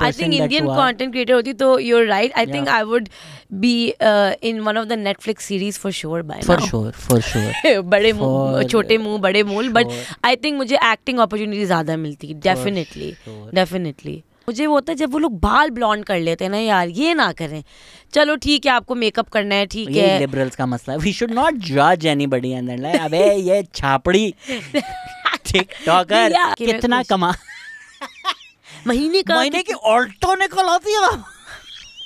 आई think Indian content creator होती तो you're right I think I would be in one of the Netflix series for sure bye for sure for sure बड़े छोटे मुंह बड़े मोल but I think मुझे acting opportunity ज़्यादा मिलती है डेफिनेटली डेफिनेटली मुझे वो होता है जब वो लोग बाल ब्लॉन्ड कर लेते हैं ना यार ये ना करें चलो ठीक है आपको मेकअप करना है ठीक है लिबरल्स का मसला वी शुड नॉट जज एनीबॉडी अंदर एंड अबे ये छापड़ी टिकटॉकर कितना कमा महीने का महीने की ऑल्टो ने आती है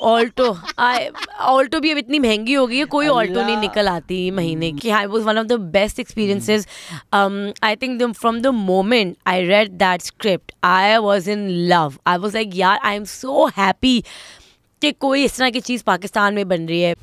ऑल्टो ऑल्टो भी अब इतनी महंगी हो गई है कोई ऑल्टो नहीं निकल आती महीने हम्म। की I was one of the best experiences I think from the moment I read that script I was in love I was like यार आई एम सो हैप्पी कि कोई इस तरह की चीज़ पाकिस्तान में बन रही है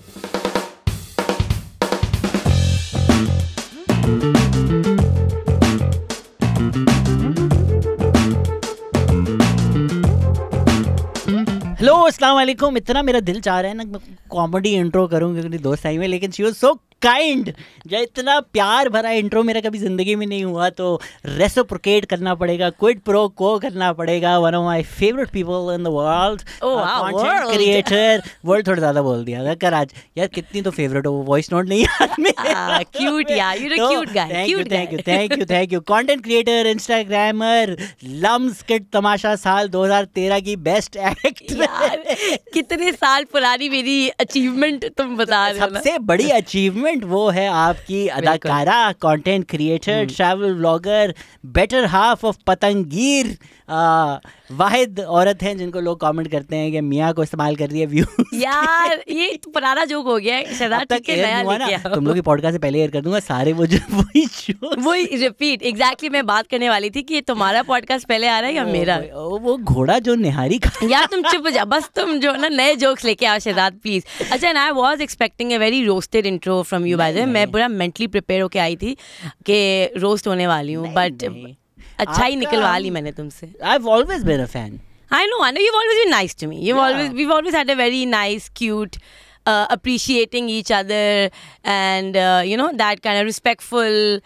हेलो अस्सलाम वालेकुम इतना मेरा दिल चाह रहा है ना कॉमेडी इंट्रो करूँ क्योंकि दोस्त आई हुए लेकिन शी वॉज सो काइंड या इतना प्यार भरा इंट्रो मेरा कभी ज़िंदगी में नहीं हुआ तो रेसोप्रोकेट करना पड़ेगा क्विड प्रो को करना पड़ेगा one of my favourite people in the world creator world थोड़ा ज़्यादा बोल दिया था कर आज यार कितनी तो फेवरेट हो वो वॉइस नोट नहीं क्यूट ah, यार you cute guy thank you thank you thank you content creator instagrammer LUMS kid Tamasha साल 2013 की बेस्ट एक्ट कितने साल पुरानी मेरी अचीवमेंट तुम बता रहे हो सबसे बड़ी अचीवमेंट मूवमेंट वो है आपकी अदाकारा content creator travel blogger better half of पतंगीर वाहिद औरत हैं जिनको लोग कमेंट करते हैं कि मियाँ को इस्तेमाल कर रही है व्यू यार ये तो पुराना जोक हो गया है शहजाद तक के नया हुआ ना तुम लोग की पॉडकास्ट से पहले एयर कर दूंगा सारे वो जो वही शो वही रिपीट एग्जैक्टली मैं बात करने वाली थी कि ये तुम्हारा पॉडकास्ट पहले आ रहा है या मेरा वो घोड़ा जो निहारी का यार तुम चुप जा बस तुम जो ना नए जोक्स लेके आओ शहजाद प्लीज अच्छा and I was expecting a very roasted intro from you by the मैं पूरा मेंटली प्रिपेयर होके आई थी कि रोस्ट होने वाली हूँ बट अच्छा ही निकलवा ली मैंने तुमसे I have always been a fan I know I know you always been nice to me you always we always had a very nice cute appreciating each other and you know that kind of respectful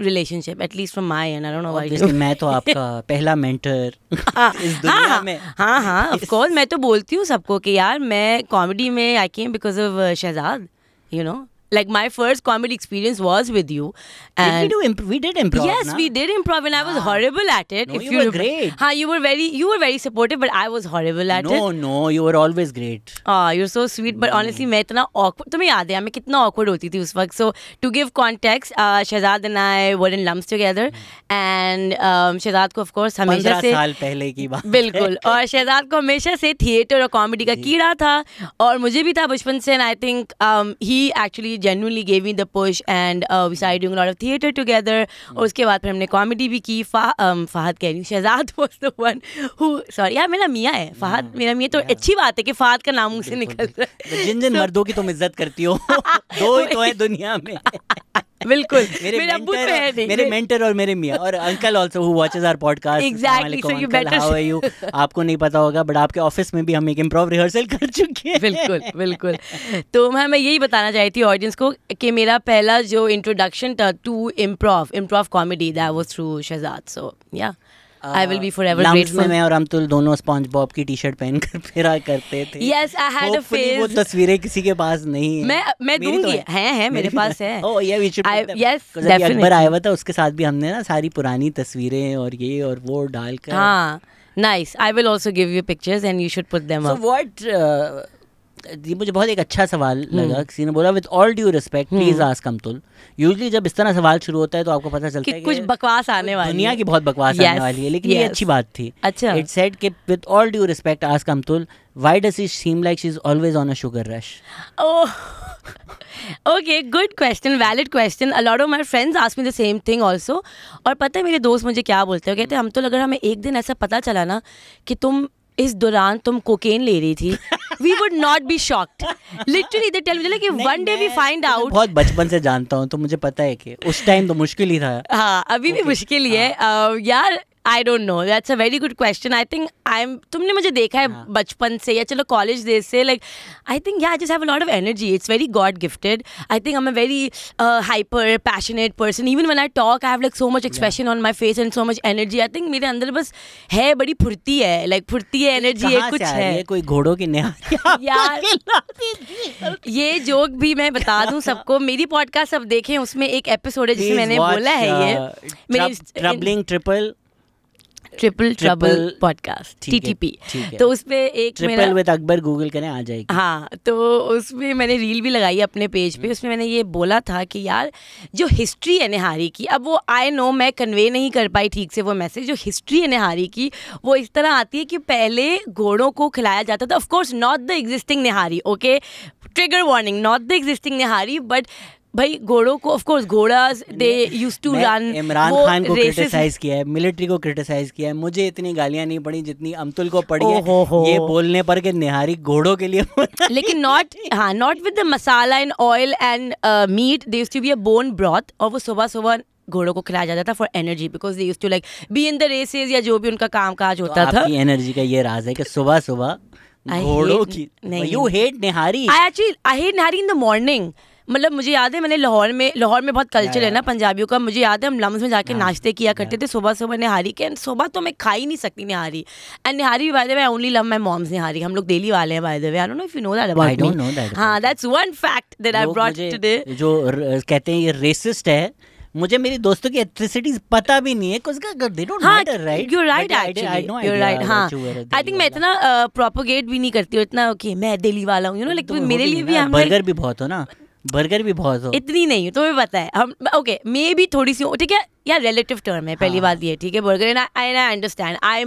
relationship uh, relationship at least from my end i don't know मैं तो आपका पहला mentor हाँ, इस दुनिया हाँ, में हाँ हाँ ऑफ कोर्स मैं तो बोलती हूँ सबको कि यार मैं कॉमेडी में I came because of Shahzad you know like my first comedy experience was with you. And did we do imp- we did improv. Yes, na? we did improv, and I was ah. horrible at it. No, if you, you were remember. great. Ha, you were very you were very supportive, but I was horrible at no, it. No, no, you were always great. Ah, you're so sweet, but no. honestly, मैं इतना awkward. तुम्हें याद है मैं कितना awkward hoti thi us वक्त. So to give context, uh, Shahzad and I were in lumps together, mm. and um, Shahzad ko of course hamesha se से साल पहले की बात. बिल्कुल. और शहजाद को हमेशा से थिएटर और कॉमेडी का कीड़ा tha aur mujhe bhi tha bachpan se And I think um, he actually genuinely gave me the push and uh, we started doing a lot of hmm. और उसके बाद फिर हमने कॉमेडी भी की फाहद um, कह रही हूँ Shahzad was the one who sorry यार मेरा मियाँ है hmm. फाहद मेरा मियाँ तो अच्छी बात है कि फाहद का नाम मुझसे निकल रहा है जिन जिन मर्दों की तुम इज्जत करती हो दो ही तो है दुनिया में बिल्कुल मेरे तो है नहीं मेरे मेंटर और मेरे मियां और uncle also who watches our podcast exactly so you better how are you आपको नहीं पता होगा बट आपके ऑफिस में भी हम एक इंप्रोव रिहर्सल कर चुके हैं बिल्कुल बिल्कुल तो मैं मैं यही बताना चाहती हूँ ऑडियंस को कि मेरा पहला जो इंट्रोडक्शन था to improv improv comedy that was through Shahzad so yeah I will be forever grateful मैं और अमतुल दोनों स्पॉन्ज बॉब की टी-शर्ट पहन कर फिरा करते थे yes I had a face वो तस्वीरें किसी के पास नहीं है मैं मैं तो दूंगी तो हैं हैं मेरे पास तो है ओह ये we should yes definitely Akbar आया हुआ था उसके साथ भी हमने ना सारी पुरानी तस्वीरें और ये और वो डाल कर हां nice I will also give you pictures and you should put them up so what ये मुझे बहुत एक अच्छा सवाल हम्म। लगा किसी ने बोला with all due respect please ask Amtul usually जब इस तरह सवाल शुरू होता है तो आपको पता चलता है कुछ बकवास आने वाली दुनिया की बहुत बकवास आने वाली है लेकिन ये अच्छी बात थी अच्छा इट सेट कि with all due respect ask Amtul why does she seem like she's always on a sugar rush? Oh, okay, good question, valid question. A lot of my friends ask me the same thing also. और पता है मेरे दोस्त मुझे क्या बोलते हैं कहते हैं हम तो अगर हमें एक दिन ऐसा पता चला ना कि तुम इस दौरान तुम कोकेन ले रही थी we would not be shocked literally they tell me like one day we find out बहुत बचपन से जानता हूँ तो मुझे पता है कि उस टाइम तो मुश्किल ही था हाँ अभी okay. भी मुश्किल ही हाँ. है uh, यार I don't know that's a very good question I think I am तुमने मुझे देखा है हाँ। बचपन से या चलो कॉलेज डेज से लाइक आई थिंक या I just have a lot of energy it's very god gifted I think I am a very hyper passionate person even when I talk I have like so much expression on my face and so much energy I think मेरे अंदर बस है बड़ी फुर्ती है like like, फुर्ती है energy है कुछ है कोई घोड़ों की यार ये जोक भी मैं बता दूँ सबको मेरी पॉडकास्ट सब देखें उसमें एक एपिसोड है जिसमें मैंने बोला है ये uh, मेरी triple triple trouble podcast T T P तो उसमें एक ट्रिपल विद अकबर गूगल करें आ जाएगी हाँ तो उसमें मैंने रील भी लगाई अपने पेज पे हम्म। उसमें मैंने ये बोला था कि यार जो हिस्ट्री है निहारी की अब वो आई नो मैं कन्वे नहीं कर पाई ठीक से वो मैसेज जो हिस्ट्री है निहारी की वो इस तरह आती है कि पहले घोड़ों को खिलाया जाता था of course not the existing nihari okay trigger warning not the existing nihari but भाई घोड़ों को ऑफकोर्स घोड़ा they used to run Imran Khan को क्रिटिसाइज किया है मिलिट्री को क्रिटिसाइज किया है मुझे इतनी गालियां नहीं पड़ी जितनी अमतुल को पड़ी oh, है oh, oh. ये बोलने पर कि निहारी घोड़ों के लिए लेकिन नॉट हाँ not with the masala and oil and meat they used to be a bone broth और वो सुबह सुबह घोड़ों को खिलाया जाता था for energy because they used to like be in the races या जो भी उनका काम काज तो होता था एनर्जी का ये राज है कि सुबह सुबह घोड़ों की you hate nihari I actually I hate nihari in the morning मतलब मुझे याद है मैंने लाहौर में लाहौर में बहुत कल्चर है ना पंजाबियों का मुझे याद है हम लम्स में जाके हाँ। नाश्ते किया करते थे सुबह सुबह निहारी के एंड सुबह तो मैं खा ही नहीं सकती nihari and nihari by the only love my mom's nihari हम लोग डेली वाले हैं no you that's one fact today जो कहते हैं ये रेसिस्ट है मुझे मेरी दोस्तों की एथ्रिसिटीज पता भी नहीं है कुछ का they don't matter right you right actually you right हां आई थिंक मैं इतना प्रोपोगेट uh, भी नहीं करती हूं इतना ओके okay, मैं दिल्ली वाला हूं यू नो लाइक मेरे लिए भी बर्गर भी बहुत हो ना बर्गर भी बहुत हो इतनी नहीं तुम्हें पता है हम ओके मे भी थोड़ी सी ठीक है यार रिलेटिव टर्म है पहली हाँ। बात ये ठीक है burger and I I understand I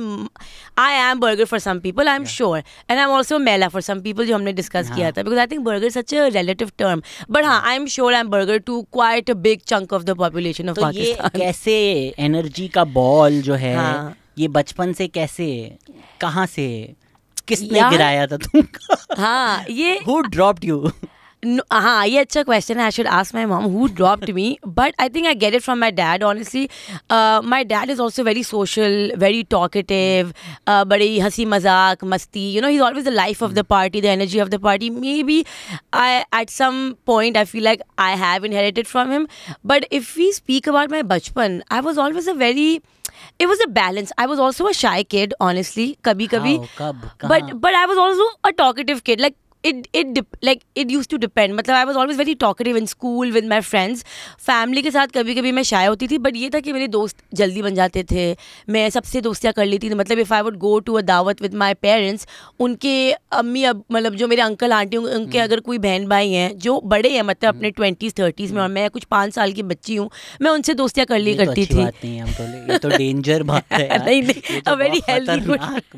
I am burger for some people I am sure and I am also मेला फॉर सम पीपल जो हमने डिस्कस किया था because I think burger such a relative term but हाँ I am sure I am burger to quite a big chunk of the population of Pakistan कैसे energy का ball जो है हाँ। ये बचपन से कैसे कहाँ से किसने गिराया था तुम हाँ ये who dropped you No, uh yeah, it's a question I should ask my mom who dropped me. But I think I get it from my dad, honestly. Uh, my dad is also very social, very talkative, uh, very hasi mazak, masti. You know, he's always the life of the party, the energy of the party. Maybe I, at some point I feel like I have inherited from him. But if we speak about my bachpan, I was always a very. It was a balance. I was also a shy kid, honestly. Kabi kabi. How, kab, but, but I was also a talkative kid. Like, it it like it used to depend मतलब I was always very talkative in school with my friends family के साथ कभी कभी मैं शाय होती थी but ये था कि मेरे दोस्त जल्दी बन जाते थे मैं सबसे दोस्तियाँ कर लेती थी मतलब if I would go to a dawat with my parents उनके अम्मी अब मतलब जो मेरे अंकल आंटी उनके हम्म। अगर कोई बहन भाई हैं जो बड़े हैं मतलब अपने ट्वेंटीज़ हम्म। थर्टीज़ में और हम्म। मैं कुछ पाँच साल की बच्ची हूँ मैं उनसे दोस्तियाँ कर ली तो करती थी तो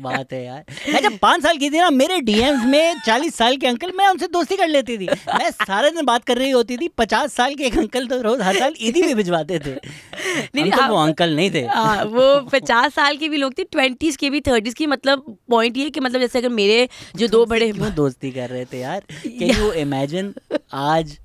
बात है यार तो जब पाँच साल की थी ना मेरे डीएम में चालीस साल साल के अंकल मैं उनसे दोस्ती कर लेती थी मैं सारे दिन बात कर रही होती थी पचास साल के एक अंकल तो रोज हर साल ईदी भी भिजवाते थे नहीं तो वो हाँ, अंकल नहीं थे आ, हाँ, वो पचास साल के भी लोग थे ट्वेंटीज के भी थर्टीज की मतलब पॉइंट ये कि मतलब जैसे अगर मेरे जो दो बड़े वो दोस्ती कर रहे थे यार कैन यू इमेजिन आज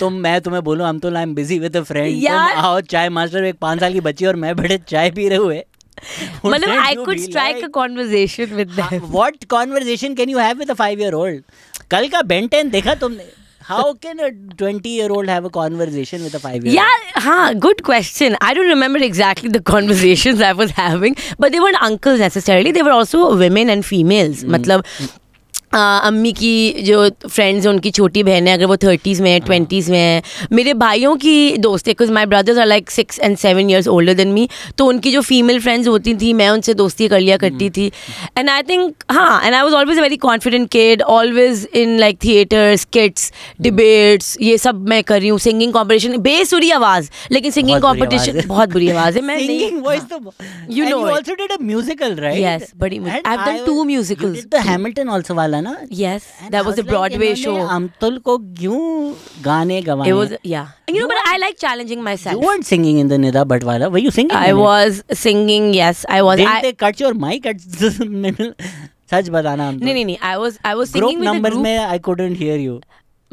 तुम तो मैं तुम्हें बोलूं हम तो I am busy with a friend आओ चाय मास्टर एक पाँच साल की बच्ची और मैं बड़े चाय पी रहे हुए मतलब I could strike like? a conversation with them. Ha, what conversation can you have with a five-year-old? कल का बेंटेन देखा तुमने? How can a 20 year old have a conversation with a 5 year old? Yeah, huh, good question. I don't remember exactly the conversations I was having, but they weren't uncles necessarily. They were also women and females. Mm. मतलब अम्मी की जो friends हैं उनकी छोटी बहन है अगर वो थर्टीज़ में है ट्वेंटीज़ हाँ। में है मेरे भाइयों की दोस्त है my brothers are like six and seven years older than me तो उनकी जो फीमेल फ्रेंड्स होती थी मैं उनसे दोस्ती कर लिया करती हम्म। थी एंड आई थिंक हाँ and I was always very confident kid always in like theatres skits debates ये सब मैं कर रही हूँ सिंगिंग कॉम्पिटिशन बेसुरी आवाज़ लेकिन सिंगिंग कॉम्पिटिशन बहुत बुरी आवाज़ है मैं you know musical right yes बड़ी टू म्यूजिकल्स द हैमिल्टन वाला ना yes that was a Broadway show Amtul को क्यों गाने गवाए it was yeah you know but I like challenging myself you want singing in the Nida बटवाला were you singing I was singing yes I was I they cut your mic at सच बताना नहीं नहीं नहीं I was I was singing with the group numbers में I couldn't hear you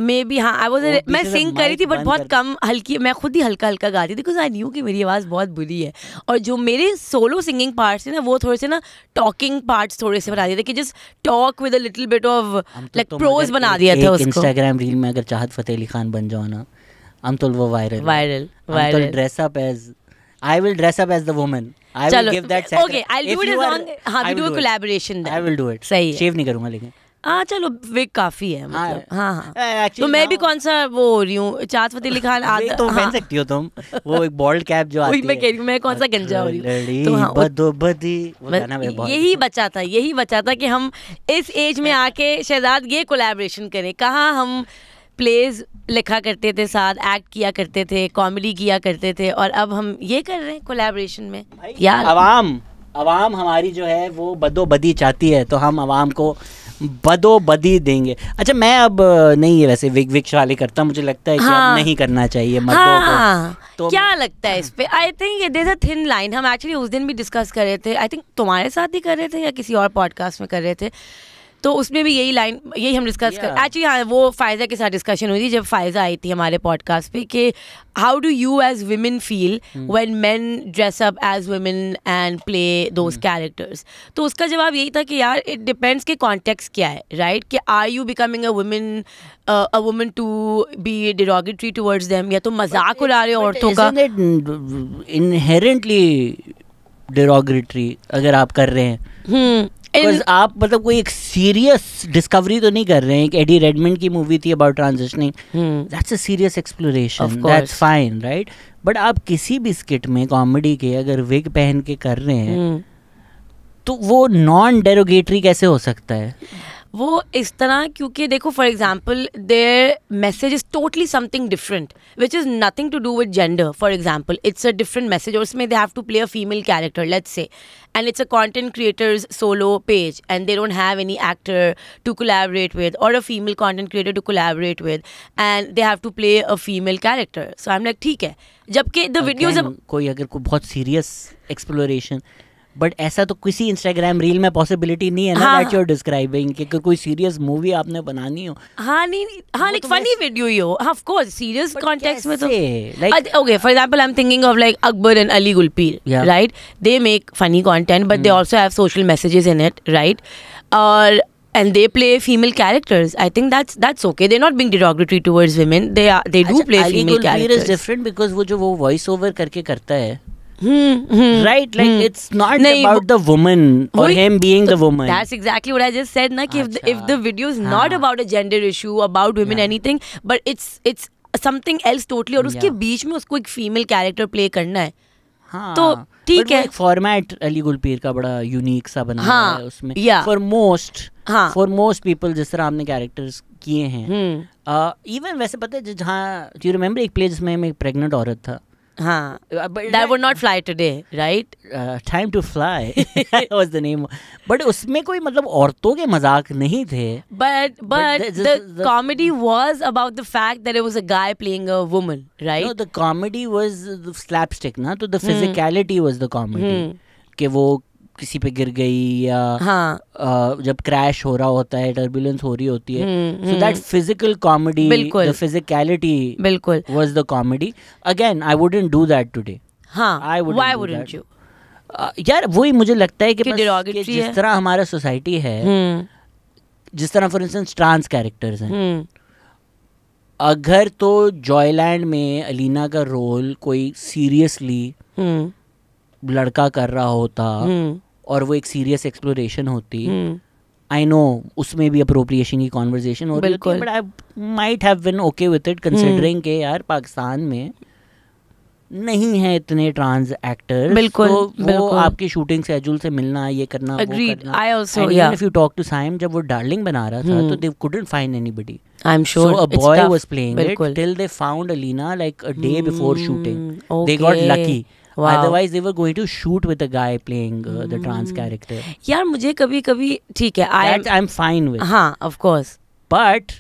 maybe हाँ I was मैं सिंग करी थी बट बहुत कम हल्की मैं खुद ही हल्का हल्का गाती थी बिकॉज आई न्यू कि मेरी आवाज़ बहुत बुरी है और जो मेरे सोलो सिंगिंग पार्ट्स थे ना वो थोड़े से ना टॉकिंग पार्ट्स थोड़े से बना दिए थे कि just talk with little bit of like prose बना दिया था उसको इंस्टाग्राम रील में अगर चाहत फतेह अली खान बन जाओ ना हम तो वो viral viral viral dress up as I will dress up as the woman I will give that okay I will do it on हां we do a collaboration I will do it सही shave नहीं करूंगा लेकिन हाँ चलो वे काफी है हाँ, मतलब हाँ हाँ, हाँ तो मैं भी हाँ। कौन सा वो हो रही हूँ चात फतेह अली खान आद... तो पहन हाँ. सकती हो तुम वो एक बॉल्ड कैप जो आती मैं कह रही मैं कौन सा गंजा हो रही हूँ तो यही बचा था यही बचा था कि हम इस एज में आके शहजाद ये कोलेबरेशन करें कहाँ हम प्लेज लिखा करते थे साथ एक्ट किया करते थे कॉमेडी किया करते थे और अब हम ये कर रहे हैं कोलेबरेशन में यार आवाम आवाम हमारी जो है वो बदोबदी चाहती है तो हम आवाम को बदो बदी देंगे अच्छा मैं अब नहीं है वैसे विक विग शाले करता मुझे लगता है कि हाँ, नहीं करना चाहिए मर्दों हाँ, को तो क्या लगता है इस पे I think it is a thin line हम एक्चुअली उस दिन भी डिस्कस कर रहे थे आई थिंक तुम्हारे साथ ही कर रहे थे या किसी और पॉडकास्ट में कर रहे थे तो उसमें भी यही लाइन यही हम डिस्कस कर एक्चुअली हाँ वो फायजा के साथ डिस्कशन हुई थी जब फायजा आई थी हमारे पॉडकास्ट पे कि how do you as women feel when man dress up as women and play those characters तो उसका जवाब यही था कि यार इट डिपेंड्स के कॉन्टेक्स क्या है राइट कि are you becoming a women a women to be derogatory towards them या तो मजाक उड़ा रहे हो औरतों का इनहेरेंटली डिरोगेटरी अगर आप कर रहे हैं hmm. आप मतलब कोई एक सीरियस डिस्कवरी तो नहीं कर रहे हैं एक एडी रेडमेंट की मूवी थी about transitioning that's a serious exploration that's fine right but आप किसी भी स्किट में कॉमेडी के अगर विग पहन के कर रहे हैं hmm. तो वो नॉन डेरोगेटरी कैसे हो सकता है वो इस तरह क्योंकि देखो for example their message is totally something different which is nothing to do with gender for example it's a different message और उसमें they have to play a female character let's say and it's a content creators solo page and they don't have any actor to collaborate with और a female content creator to collaborate with and they have to play a female character so I am like ठीक है जबकि the videos कोई अगर कोई बहुत serious exploration but ऐसा तो किसी इंस्टाग्राम रील में पॉसिबिलिटी नहीं है ना दैट यू डिस्क्राइबिंग कि कोई सीरियस मूवी आपने बनानी हो हाँ नहीं हाँ लाइक फनी वीडियो ही हो ऑफ कोर्स सीरियस कॉन्टेक्स्ट में तो like okay for example I am thinking of like Akbar and Ali Gulpir right they make funny content but they also have social messages in it right और and they play female characters. I think that's that's okay. They're not being derogatory towards women. They are they do Achha, अच्छा, play Ali female Gulbir characters. is different because वो जो वो voice over करके करता है right like it's not about the woman और him being the woman that's exactly what I just said ना कि if the video is not about a gender issue about women anything but it's it's something else totally और उसके बीच में उसको एक female character play करना है हाँ, तो ठीक है फॉर्मेट अली गुलपीर का बड़ा यूनिक सा बना हाँ, है उसमें for most for most people जिस तरह हमने कैरेक्टर्स किए हैं इवन हम्म। वैसे पता है जहाँ यू रिमेम्बर एक प्ले जिसमें एक प्रेग्नेंट औरत था हाँ not fly today right time to fly but उसमें कोई मतलब औरतों के मजाक नहीं थे but but comedy was about the fact that was a guy playing a woman right the comedy was slapstick ना तो the physicality was the comedy कि वो किसी पे गिर गई या हाँ. uh, जब क्रैश हो रहा होता है टर्बुलेंस हो रही होती है so that physical comedy the physicality बिल्कुल was the comedy again I wouldn't do that today हां व्हाई वुडंट यू यार वही मुझे लगता है कि, कि, कि जिस तरह हमारा सोसाइटी है हम्म। जिस तरह फॉर इंस्टेंस ट्रांस कैरेक्टर्स हैं हम्म। अगर तो जॉयलैंड में अलीना का रोल कोई सीरियसली हम्म। लड़का कर रहा होता और वो एक सीरियस एक्सप्लोरेशन होती आई हम्म। नो उसमें भी अप्रोप्रिएशन की कॉन्वर्जेशन हो रही है but I might have been okay with it considering के यार पाकिस्तान में नहीं है इतने ट्रांस एक्टर्स बिल्कुल, तो बिल्कुल वो आपकी शूटिंग शेड्यूल से मिलना ये करना Agreed. वो करना I also yeah if you talk to Saim जब वो डार्लिंग बना रहा था तो they couldn't find anybody I am sure a boy was playing it till they found Alina like a day before shooting they got lucky otherwise they were going to shoot with the guy playing the trans character यार मुझे कभी कभी ठीक है I I am fine with हाँ of course but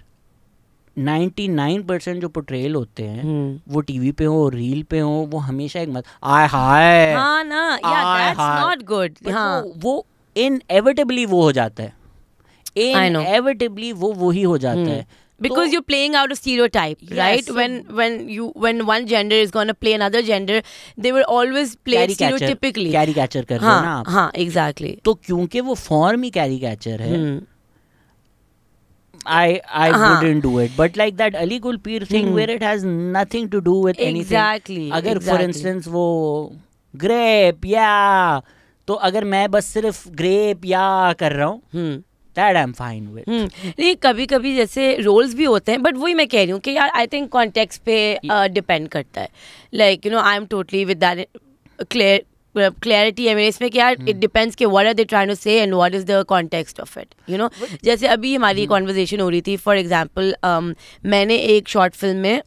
99% जो portrayal होते हैं hmm. वो टीवी पे हो रील पे हो वो हमेशा एक मत आई हाय हाँ ना या दैट्स नॉट गुड हाँ वो इनएविटेबली वो हो जाता है इनएविटेबली वो वो ही हो जाता hmm. है because you playing out out type right when when you when one gender is one gender is going to play another gender they will always caricature कर हाँ, ना हाँ एग्जैक्टली exactly. तो क्योंकि वो फॉर्म ही caricature है I I uh-huh. wouldn't do it, but like that Ali Gulpeer thing hmm. where it has nothing to do with exactly, anything. Agar, exactly. for instance वो grape, या तो अगर मैं बस सिर्फ grape या कर रहा हूँ that I am fine with नहीं कभी कभी जैसे रोल्स भी होते हैं बट वही मैं कह रही हूँ कि यार आई थिंक कॉन्टेक्स पे डिपेंड uh, करता है like you know I am totally with clear clarity है मेरे इसमें कि यार इट डिपेंड्स hmm. कि what are they to say and what is the context of it you know जैसे अभी हमारी कॉन्वर्जेसन hmm. हो रही थी फॉर um, मैंने एक शॉर्ट फिल्म में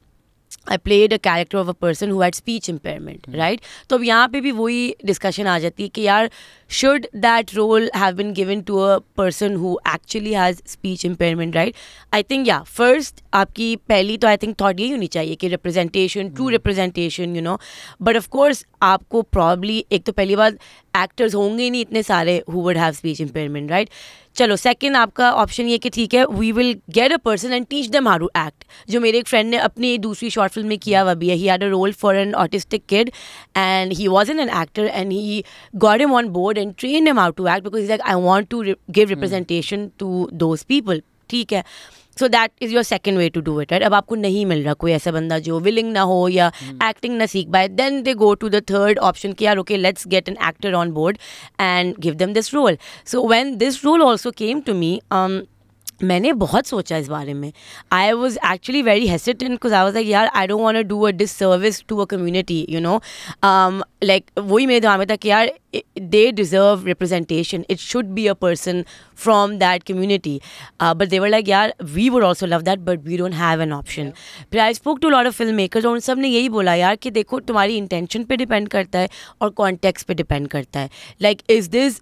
I played a character of a person who had speech impairment right तो अब यहाँ पे भी वही डिस्कशन आ जाती है कि यार should that role have been given to a person who actually has speech impairment right i think yeah first aapki pehli to i think thought ye honi chahiye ki representation true mm. representation you know but of course aapko probably ek to pehli actors actors honge nahi itne sare who would have speech impairment right चलो second आपका option ये कि ठीक है we will get a person and teach them how to act जो मेरे एक friend ने अपनी दूसरी शॉर्ट फिल्म में किया हुआ भी है he had a role for an autistic kid and he was an an actor and he got him on board then train him how to act because he's like, I want to re- give representation hmm. to those people. ठीक है so that is your second way to do it right अब आपको नहीं मिल रहा कोई ऐसा बंदा जो विलिंग ना हो या एक्टिंग ना सीख पाए then they go to the third option कि यार okay let's get an actor on board and give them this role so when this role also came to me मैंने बहुत सोचा इस बारे में I was actually very hesitant because I was like यार I don't want do a disservice to a community you know like वही मेरे दिमाग में था कि यार they deserve representation it should be a person from that community but they're like यार we would also love that but we don't have an option फिर I spoke to lot of film makers और उन सब ने यही बोला यार कि देखो तुम्हारी इंटेंशन पर डिपेंड करता है और कॉन्टेक्ट पर डिपेंड करता है like is this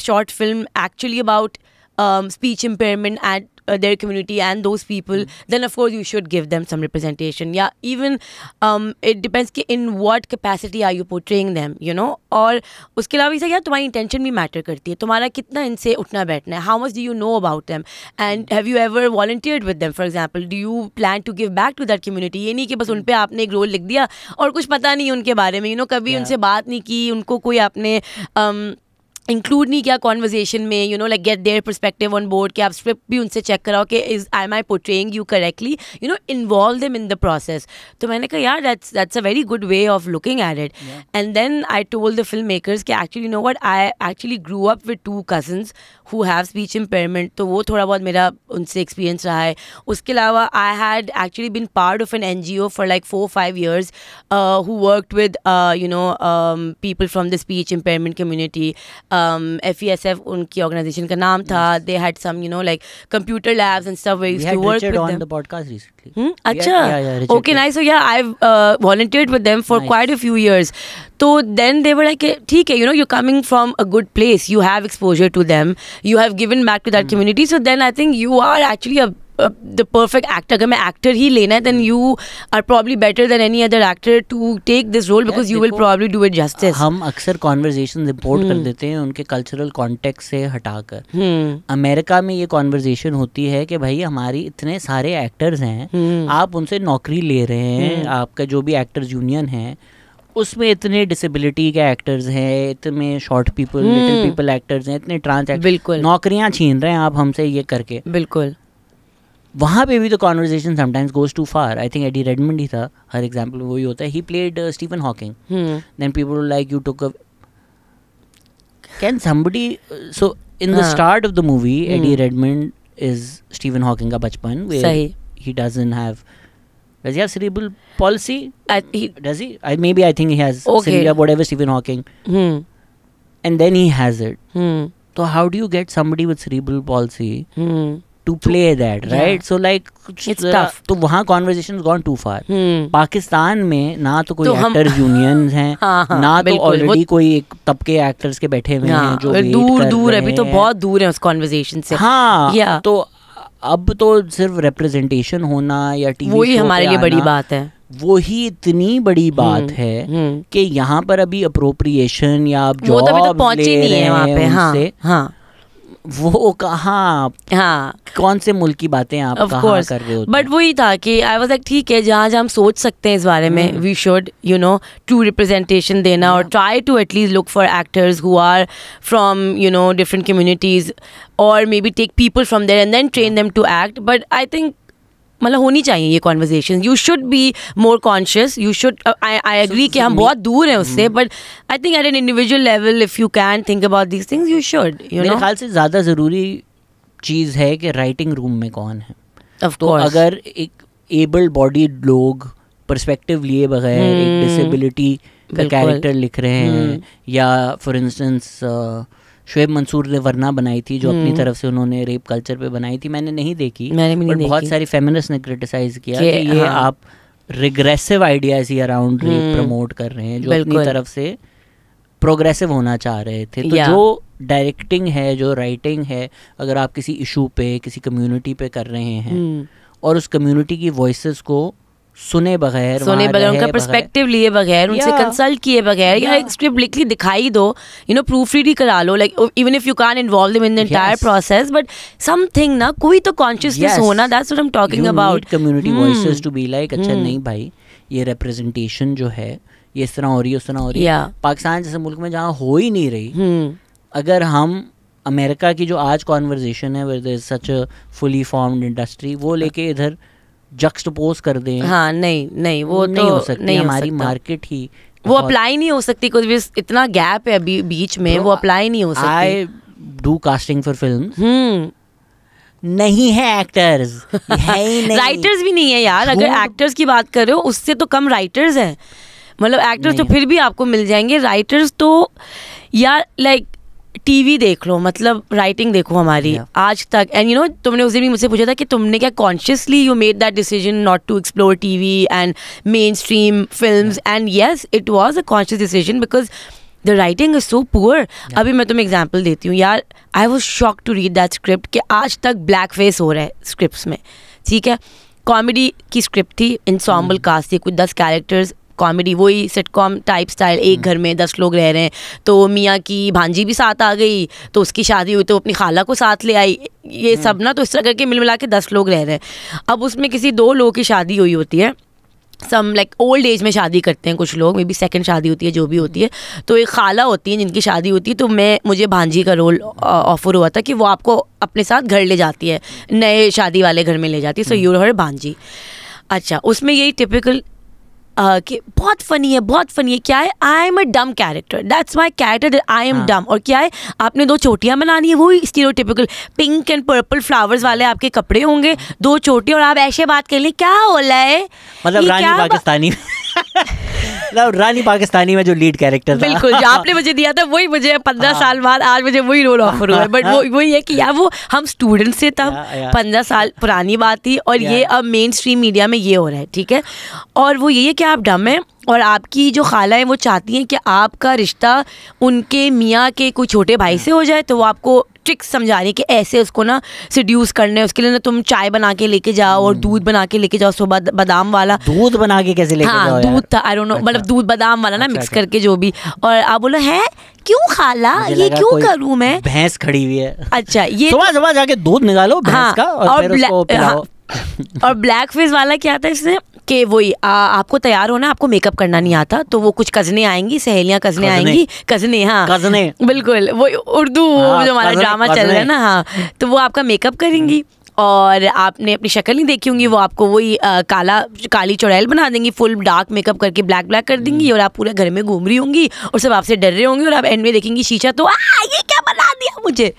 short film actually about um, speech impairment at uh, their community and those people mm-hmm. then of course you should give them some representation yeah even um, it depends ki in what capacity are you portraying them you know और उसके अलावा इसे यार तुम्हारी intention bhi matter karti hai. Tumhara कितना inse utna बैठना है how much do you know about them and have you ever volunteered with them for example do you plan to give back to that community Ye नहीं ki bas unpe पर ek role role diya aur kuch pata पता unke baare mein. you know, कभी yeah. उनसे बात नहीं की उनको कोई आपने um, इंक्लूड नहीं किया कॉन्वर्जेशन में you know like get their perspective on board कि आप स्क्रिप्ट भी उनसे चेक कराओ कि is I am I you correctly you know involve them in the process तो मैंने कहा यार that's that's a very good way of looking at it and then I told the film makers कि actually no what I actually grew up with two cousins who have speech impairment तो वो थोड़ा बहुत मेरा उनसे experience रहा है उसके अलावा I had actually been part of an N G O for like four five years who worked with you know people from the speech impairment community F E S F उनकी organisation का नाम था they had some you know like computer labs and stuff way to work with them podcast recently अच्छा okay nice so yeah I volunteered with them for quite a few years तो then they were like ठीक है you know you coming from a good place you have exposure to them you have given back to that community so then I think you are actually a the perfect actor अगर मैं actor ही लेना है then you are probably better than any other actor to take this role because you will probably do it justice हम अक्सर conversation import कर hmm. देते हैं उनके कल्चरल कॉन्टेक्ट से हटाकर hmm. अमेरिका में ये कॉन्वर्जेशन होती है कि भाई हमारी इतने सारे एक्टर्स हैं hmm. आप उनसे नौकरी ले रहे हैं आपका जो भी एक्टर्स यूनियन है उसमें इतने डिसेबिलिटी के एक्टर्स हैं इतने short people little people actors हैं इतने ट्रांस बिल्कुल नौकरियां छीन रहे हैं आप हमसे ये करके बिल्कुल वहाँ पे भी तो conversation sometimes goes too far I think Eddie Redmayne ही था हर एग्जाम्पल वही होता है he played Stephen Hawking then people like you took can somebody so in the start of the movie Eddie Redmayne is Stephen Hawking का बचपन he doesn't have Does he have cerebral palsy? I, he, Does he? I, maybe I think he has okay. cerebral, whatever Stephen Hawking. Hmm. And then he has it. Hmm. So how do you get somebody with cerebral palsy hmm. to play that right yeah. so like it's uh, tough तो वहाँ conversation has gone too far hmm. Pakistan में ना तो कोई actors तो unions हैं हाँ, हाँ, ना तो ऑलरेडी कोई एक तबके एक्टर्स के बैठे हुए हैं हाँ, जो दूर दूर अभी तो बहुत दूर है उस कॉन्वर्जेशन से हाँ तो अब तो सिर्फ रिप्रेजेंटेशन होना या टीवी वही हमारे लिए बड़ी बात है वो ही इतनी बड़ी hmm, बात है hmm। कि यहाँ पर अभी अप्रोप्रिएशन या अब जॉब तो पहुंचे नहीं है वहाँ पे हाँ, हाँ. वो कहाँ हाँ कौन से मुल्क की बातें आप of कर रहे हो बट वही था कि आई वॉज लाइक ठीक है जहाँ जहाँ हम सोच सकते हैं इस बारे में we should you know to representation देना और try to at least look for actors who are from you know different communities और maybe take people from there and then train them to act but I think मतलब होनी चाहिए ये conversation you should be more conscious you should I agree कि हम बहुत दूर हैं उससे but I think at an individual level if you can think about these things you should you know ख्याल से ज़्यादा ज़रूरी चीज़ है कि राइटिंग रूम में कौन है तो अगर एक एबल बॉडीड लोग परस्पेक्टिव लिए बगैर hmm. एक डिसेबिलिटी हम्म। का कैरेक्टर लिख रहे हैं hmm. या फॉर इंस्टेंस शुएब मंसूर ने वरना बनाई थी जो अपनी हम्म। तरफ से उन्होंने रेप कल्चर पे बनाई थी मैंने नहीं देखी मैंने भी नहीं देखी बहुत सारी फेमिनिस्ट ने क्रिटिसाइज किया कि ये हाँ। आप रिग्रेसिव आइडियाज ही अराउंड रेप प्रमोट कर रहे हैं जो अपनी तरफ से प्रोग्रेसिव होना चाह रहे थे तो जो डायरेक्टिंग है जो राइटिंग है अगर आप किसी इशू पे किसी कम्युनिटी पे कर रहे हैं हम्म। और उस कम्युनिटी की वॉइस को सुने बगैर सुने बगैर उनका पर्सपेक्टिव लिए बगैर उनसे कंसल्ट किए बगैर या एक स्क्रिप्ट लिख ली दिखाई दो यू नो प्रूफ रीड ही करा लो like even if you can involve them in the entire process but something ना कोई तो कॉन्शियसनेस होना that's what I am talking about community voices to be like अच्छा hmm. नहीं भाई ये रिप्रेजेंटेशन जो है ये इस तरह हो रही है उस तरह हो रही है पाकिस्तान जैसे मुल्क में जहाँ हो ही नहीं रही hmm. अगर हम अमेरिका की जो आज कॉन्वर्जेशन है सच फुली फॉर्म्ड इंडस्ट्री वो लेके इधर जक्सटपोज कर दें हाँ नहीं नहीं वो नहीं तो हो सकती नहीं हमारी मार्केट ही वो अप्लाई नहीं हो सकती कुछ भी इतना गैप है अभी बीच में वो अप्लाई नहीं हो सकती I do casting for film नहीं है एक्टर्स राइटर्स भी नहीं है यार अगर एक्टर्स की बात कर रहे हो उससे तो कम राइटर्स हैं मतलब एक्टर्स तो फिर भी आपको मिल जाएंगे राइटर्स तो यार लाइक like, टीवी देख लो मतलब राइटिंग देखो हमारी yeah. आज तक एंड यू नो तुमने उस दिन भी मुझसे पूछा था कि तुमने क्या consciously you made that decision not to explore TV and mainstream film and yes it was a conscious decision because the writing is so poor अभी मैं तुम्हें एग्जाम्पल देती हूँ यार I was shock to read that script कि आज तक black face हो रहा है स्क्रिप्ट में ठीक है कॉमेडी की स्क्रिप्ट थी इन सॉम्बल कास्ट थी कुछ दस कैरेक्टर्स कॉमेडी वही सिटकॉम टाइप स्टाइल एक हम्म। घर में दस लोग रह रहे हैं तो मियाँ की भांजी भी साथ आ गई तो उसकी शादी हुई तो अपनी खाला को साथ ले आई ये हम्म। सब ना तो इस तरह करके मिल मिला के दस लोग रह रहे हैं अब उसमें किसी दो लोगों की शादी हुई होती है सम लाइक ओल्ड एज में शादी करते हैं कुछ लोग मे बी सेकेंड शादी होती है जो भी होती है हम्म। तो एक खाला होती है जिनकी शादी होती है तो मैं मुझे भांजी का रोल ऑफर हुआ था कि वो आपको अपने साथ घर ले जाती है नए शादी वाले घर में ले जाती है सो यूर हर भांजी अच्छा उसमें यही टिपिकल Uh, कि बहुत फनी है बहुत फनी है क्या है आई am a dumb character that's my character I am dumb और क्या है आपने दो चोटियाँ बनानी है वही typical pink and purple flowers वाले आपके कपड़े होंगे दो चोटियाँ और आप ऐसे बात कर लें क्या बोला है मतलब रानी पाकिस्तानी मतलब रानी पाकिस्तानी में जो लीड कैरेक्टर था बिल्कुल जो आपने मुझे दिया था वही मुझे पंद्रह हाँ। साल बाद आज मुझे वही रोल ऑफर हुआ है बट वो हाँ। वही है कि यार वो हम स्टूडेंट से तब पंद्रह साल पुरानी बात थी और ये अब मेन स्ट्रीम मीडिया में ये हो रहा है ठीक है और वो यही है कि आप डम है और आपकी जो खाला है वो चाहती हैं कि आपका रिश्ता उनके मियाँ के कोई छोटे भाई से हो जाए तो वो आपको ट्रिक्स समझा रही है कि ऐसे उसको ना सिड्यूस करने उसके लिए ना तुम चाय बना के लेके जाओ और हम्म। दूध बना के लेके जाओ सुबह बादाम वाला दूध बना के कैसे लेके हाँ, दूध था आई डोंट नो मतलब अच्छा। दूध बादाम वाला ना अच्छा, मिक्स अच्छा, करके जो भी और आप बोलो है क्यों खाला ये क्यों करूँ मैं भैंस खड़ी हुई है अच्छा ये सुबह सुबह जाके दूध निकालो हाँ, भैंस का और और ब्लैक हाँ, फेस वाला क्या था इसने कि वही आपको तैयार होना आपको मेकअप करना नहीं आता तो वो कुछ कजने आएंगी सहेलियाँ कजने आएंगी कजने हाँ कजने बिल्कुल वो उर्दू हाँ, जो हमारा ड्रामा चल रहा है ना हाँ तो वो आपका मेकअप करेंगी और आपने अपनी शक्ल नहीं देखी होंगी वो आपको वही काला काली चौड़ैल बना देंगी फुल डार्क मेकअप करके ब्लैक ब्लैक कर देंगी हम्म। और आप पूरे घर में घूम रही होंगी और सब आपसे डर रहे होंगे और आप एंड में देखेंगी शीशा तो आ, ये क्या बना दिया मुझे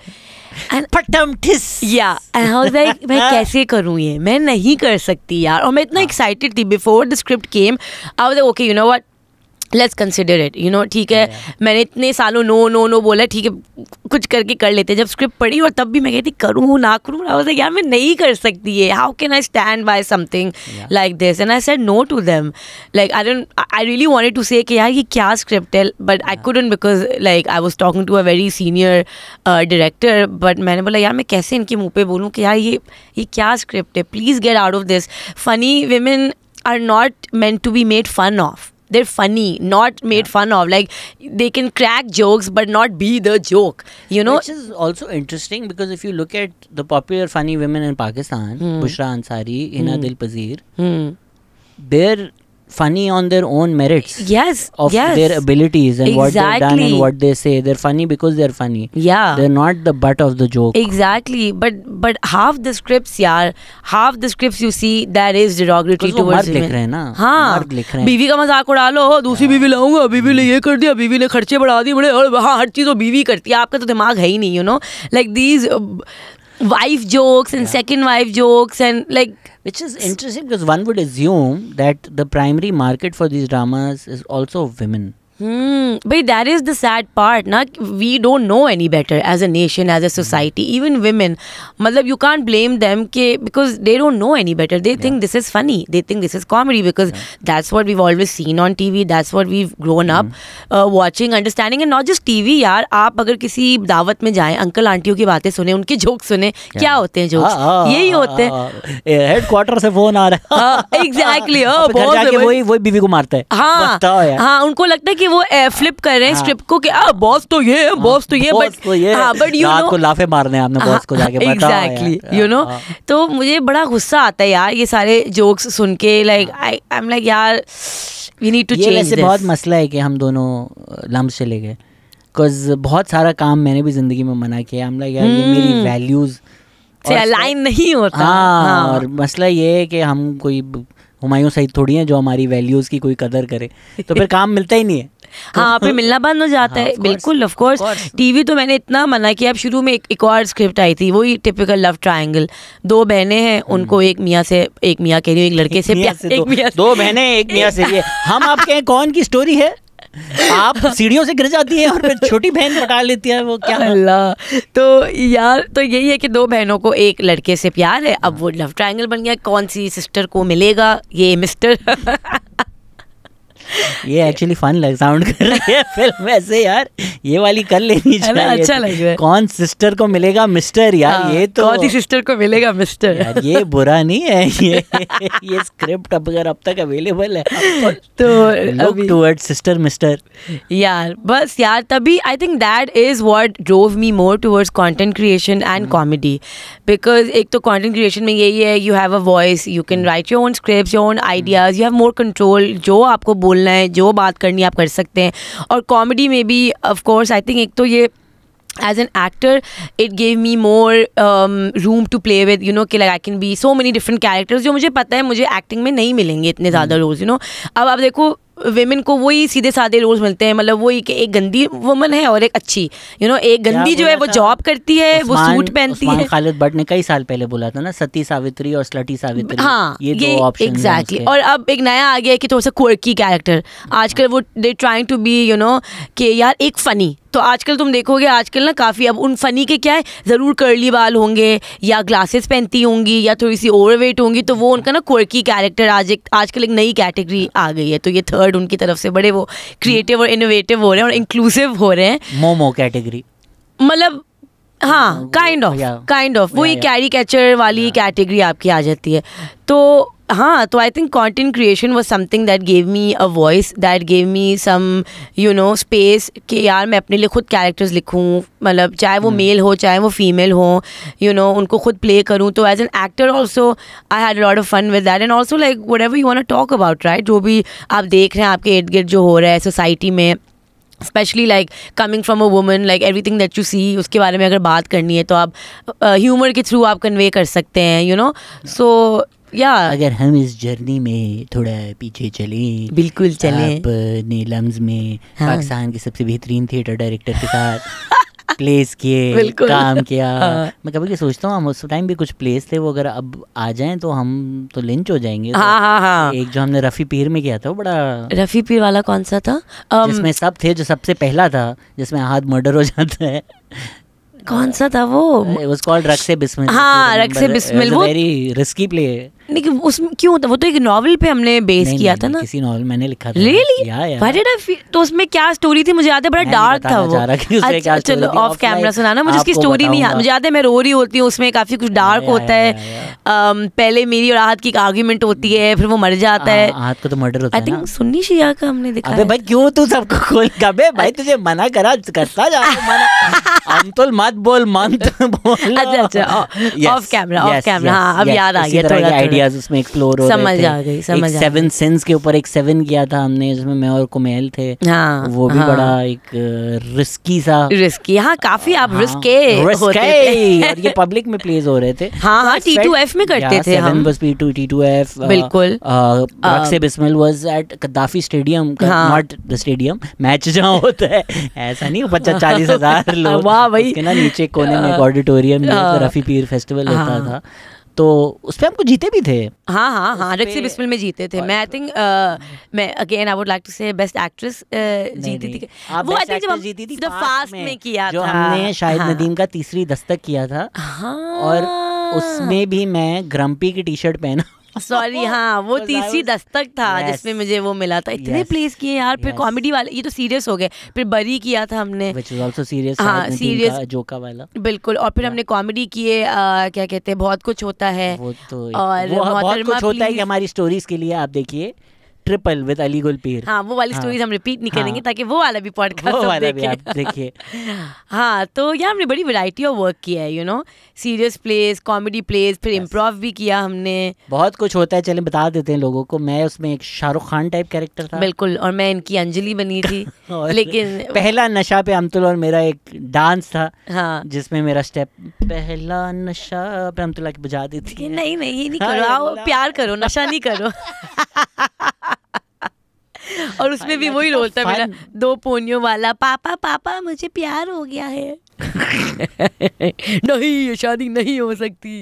मैं कैसे करूँ ये मैं नहीं कर सकती यार और मैं इतना एक्साइटेड हाँ। थी before the script came I okay you know what let's consider it you know ठीक है मैंने इतने सालों नो नो नो बोला ठीक है कुछ करके कर लेते जब स्क्रिप्ट पढ़ी और तब भी मैं कहती करूँ ना करूँ आई यार मैं नहीं कर सकती है how can I stand by something like this and I said no to them like I don't I really want to say कि यार ये क्या स्क्रिप्ट है but I couldn't because like I was talking to a very senior director but मैंने बोला यार मैं कैसे इनके मुँह पे बोलूँ कि यार ये ये क्या स्क्रिप्ट है please get out of this funny women are not meant to be made fun of they're funny, not made yeah. fun of. Like they can crack jokes, but not be the joke. You know, which is also interesting because if you look at the popular funny women in Pakistan, mm. Bushra Ansari, Ina mm. Dilpazir, mm. they're funny on their own merits yes of yes. their abilities and exactly. what they've done and what they say they're funny because they're funny yeah they're not the butt of the joke exactly but but half the scripts yaar half the scripts you see that is derogatory towards women लिख रहे हैं ना हाँ लिख रहे हैं बीवी का मजाक उड़ा लो दूसरी बीवी लाऊंगा बीवी ने ये कर दिया बीवी ने खर्चे बढ़ा दिए बड़े और हाँ हर चीज वो बीवी करती है आपका तो दिमाग है ही नहीं you know like these wife jokes and yeah. second wife jokes and like which is interesting because one would assume that the primary market for these dramas is also women that is the sad part ना we don't know any better as a nation as a society even women मतलब you can't blame them के because they don't know any better they think this is funny they think this is comedy because that's what we've always seen on T V that's what we grown up watching understanding and not just T V यार आप अगर किसी दावत में जाएं uncle आंटियों की बातें सुने उनके जोक सुने क्या होते हैं जोक्स यही होते हैं हेड से फोन आ रहा है एग्जैक्टली वही वही बीवी को मारता है हाँ हाँ उनको लगता है कि कि वो फ्लिप कर रहे हैं स्क्रिप्ट हाँ। को कि आ बॉस तो ये है बॉस हाँ, तो ये बट हां बट यू नो को लाफे मारने आपने बॉस को जाके एग्जैक्टली यू नो तो मुझे बड़ा गुस्सा आता है यार ये सारे जोक्स सुन के like I I am like यार we need to change this बहुत मसला है कि हम दोनों लम्ब चले गए बिकॉज बहुत सारा काम मैंने भी जिंदगी में मना किया हम लाइक यार ये हम्म। मेरी वैल्यूज से अलाइन नहीं होता हाँ, हाँ। और मसला ये है कि हम कोई हुमायूं सईद थोड़ी हैं जो हमारी वैल्यूज़ की कोई कदर करे तो फिर काम मिलता ही नहीं है हाँ आप मिलना बंद हो जाता हाँ, है बिल्कुल ऑफ कोर्स टीवी तो मैंने इतना मना किया अब शुरू में एक, एक और स्क्रिप्ट आई थी वही टिपिकल लव ट्रायंगल दो बहनें हैं हम्म। उनको एक मियाँ से एक मियाँ कह रही हूँ एक लड़के एक से, से एक दो बहनें एक मियाँ से हम आपके कौन की स्टोरी है आप सीढ़ियों से गिर जाती हैं और फिर छोटी बहन पटा लेती है वो क्या अल्लाह तो यार तो यही है कि दो बहनों को एक लड़के से प्यार है अब वो लव ट्रायंगल बन गया कौन सी सिस्टर को मिलेगा ये मिस्टर ये एक्चुअली फन लग साउंड कर रही है फिल्म ऐसे यार ये वाली कर लेनी चाहिए अच्छा लग रहा है कौन सिस्टर को मिलेगा मिस्टर यार आ, हाँ, ये तो कौन सी सिस्टर को मिलेगा मिस्टर यार ये बुरा नहीं है ये ये स्क्रिप्ट अब अगर अब तक अवेलेबल है तो लुक टुवर्ड सिस्टर मिस्टर यार बस यार तभी I think that is what drove me more towards content creation and comedy because एक तो कंटेंट क्रिएशन में यही है you have a voice you can write your own script your own ideas you have more control जो आपको बोल बोलना है जो बात करनी आप कर सकते हैं और कॉमेडी में भी ऑफकोर्स आई थिंक एक तो ये as an actor it gave me more room to play with you know कि like I can be so many different characters जो मुझे पता है मुझे एक्टिंग में नहीं मिलेंगे इतने ज़्यादा रोल्स यू नो अब आप देखो वेमेन को वही सीधे साधे रोल्स मिलते हैं मतलब वही कि एक गंदी वुमन है और एक अच्छी यू you नो know, एक गंदी जो है वो जॉब करती है वो सूट पहनती है खालिद भट्ट ने कई साल पहले बोला था ना सती सावित्री और स्लटी सावित्री हाँ ये, ये एग्जैक्टली exactly. और अब एक नया आ गया है कि थोड़ा सा कोर्की कैरेक्टर आजकल वो they trying to be you know कि यार एक फनी तो आजकल तुम देखोगे आजकल ना काफ़ी अब उन फ़नी के क्या है ज़रूर करली बाल होंगे या ग्लासेस पहनती होंगी या थोड़ी सी ओवर वेट होंगी तो वो उनका ना क्वर्की कैरेक्टर आज एक आजकल एक नई कैटेगरी आ गई है तो ये थर्ड उनकी तरफ से बड़े वो क्रिएटिव और इनोवेटिव हो रहे हैं और इंक्लूसिव हो रहे हैं मोमो कैटेगरी मतलब हाँ काइंड ऑफ काइंड ऑफ वो ये कैरी कैचर वाली कैटेगरी आपकी आ जाती है तो हाँ तो I think content creation was something that gave me a voice that gave me some you know space कि यार मैं अपने लिए खुद कैरेक्टर्स लिखूँ मतलब चाहे वो मेल hmm. हो चाहे वो फीमेल हो यू नो उनको खुद प्ले करूँ तो as an actor also I had lot of fun with that and also like whatever you want talk about right जो भी आप देख रहे हैं आपके इर्द गिर्द जो हो रहा है सोसाइटी में specially like coming from a woman like thing that you see उसके बारे में अगर बात करनी है तो आप ह्यूमर के थ्रू आप कन्वे कर सकते हैं यू नो सो या अगर हम इस जर्नी में थोड़ा पीछे चले बिल्कुल चले आपने लम्स में हाँ। पाकिस्तान के सबसे बेहतरीन थिएटर डायरेक्टर के साथ प्लेस किए काम किया हाँ। मैं कभी सोचता हूँ हम उस टाइम भी कुछ प्लेस थे वो अगर अब आ जाए तो हम तो लिंच हो जाएंगे तो हाँ, हाँ, हाँ। एक जो हमने रफ़ी पीर में किया था वो बड़ा रफ़ी पीर वाला कौन सा था जिसमें सब थे जो सबसे पहला था जिसमें हाथ मर्डर हो जाता है कौन सा था वो it was called Raqs-e Bismil हाँ रक्से बिस्मिल वो वेरी रिस्की प्ले नहीं उसमें क्यों था वो तो एक नॉवल पे हमने बेस किया था ना किसी नॉवल मैंने लिखा था रियली तो उसमें क्या स्टोरी थी मुझे याद है बड़ा डार्क था वो चलो ऑफ कैमरा सुनाना मुझे उसकी स्टोरी नहीं याद मुझे याद है मैं रो रही होती हूँ उसमें काफी कुछ डार्क होता है पहले मेरी और आहत की एक आर्ग्यूमेंट होती है फिर वो मर जाता हाँ, है आहत का तो मर्डर होता है आई थिंक सुन्नी शिया का हमने देखा अबे भाई क्यों तू सबको खोल अबे भाई अच्छा। तुझे मना करा करता जा अंतुल मत बोल मंत बोल अच्छा अच्छा ऑफ कैमरा ऑफ कैमरा हाँ अब याद आ गया थोड़ा आइडियाज उसमें एक्सप्लोर हो समझ आ गई समझ एक सेवन सेंस के ऊपर एक सेवन किया था हमने जिसमें मैं और कुमेल थे हाँ, वो भी हाँ, बड़ा एक रिस्की सा रिस्की हाँ काफी आप हाँ, रिस्के होते थे और ये पब्लिक में प्लेज हो रहे थे हाँ हाँ टी टू एफ में करते थे हम बस P two T two F बिल्कुल से Bismil was at Gaddafi stadium not the stadium match जहाँ होता है ऐसा नहीं पचास चालीस हजार लोग वाह भाई ना नीचे कोने में ऑडिटोरियम uh, में uh, रफी पीर फेस्टिवल होता हाँ। था तो उस पर हमको जीते भी थे हाँ हाँ हाँ रक्सी बिस्मिल में जीते थे मैं आई थिंक मैं again I would like to say best actress जीती थी वो आई थिंक जब हम जीती थी फास्ट में किया जो हमने हाँ। शायद नदीम का तीसरी दस्तक किया था हाँ। और उसमें भी मैं ग्रम्पी की टी शर्ट पहना सॉरी हाँ वो तीसरी दस्तक था yes. जिसमें मुझे वो मिला था इतने yes. प्लेस किए यार फिर कॉमेडी वाले ये तो सीरियस हो गए फिर बरी किया था हमने सीरियस हाँ सीरियस जोका वाला बिल्कुल और फिर हमने कॉमेडी किए क्या कहते हैं बहुत कुछ होता है तो और हमारी स्टोरीज के लिए आप देखिए ट्रिपल विद अली गुलपीर हाँ वो वाली हाँ, स्टोरीज हम रिपीट नहीं हाँ। करेंगे हाँ, ताकि वो वाला भी पॉडकास्ट वो वाला भी आप देखिए हाँ तो यार हमने बड़ी वैरायटी ऑफ वर्क किया है you know serious plays comedy plays फिर इम्प्रोव भी किया हमने बहुत कुछ होता है चले बता देते हैं लोगों को मैं उसमें एक शाहरुख खान टाइप कैरेक्टर था बिल्कुल और मैं इनकी अंजलि बनी थी लेकिन पहला नशा पे अमतुल और मेरा एक डांस था हाँ जिसमें मेरा स्टेप पहला नशा पे अमतुल्ला की बुझा दी थी नहीं नहीं ये नहीं हाँ, करो आओ प्यार करो नशा नहीं करो और उसमें भी वही रोल था मेरा दो पोनियों वाला पापा पापा मुझे प्यार हो गया है नहीं ये शादी नहीं हो सकती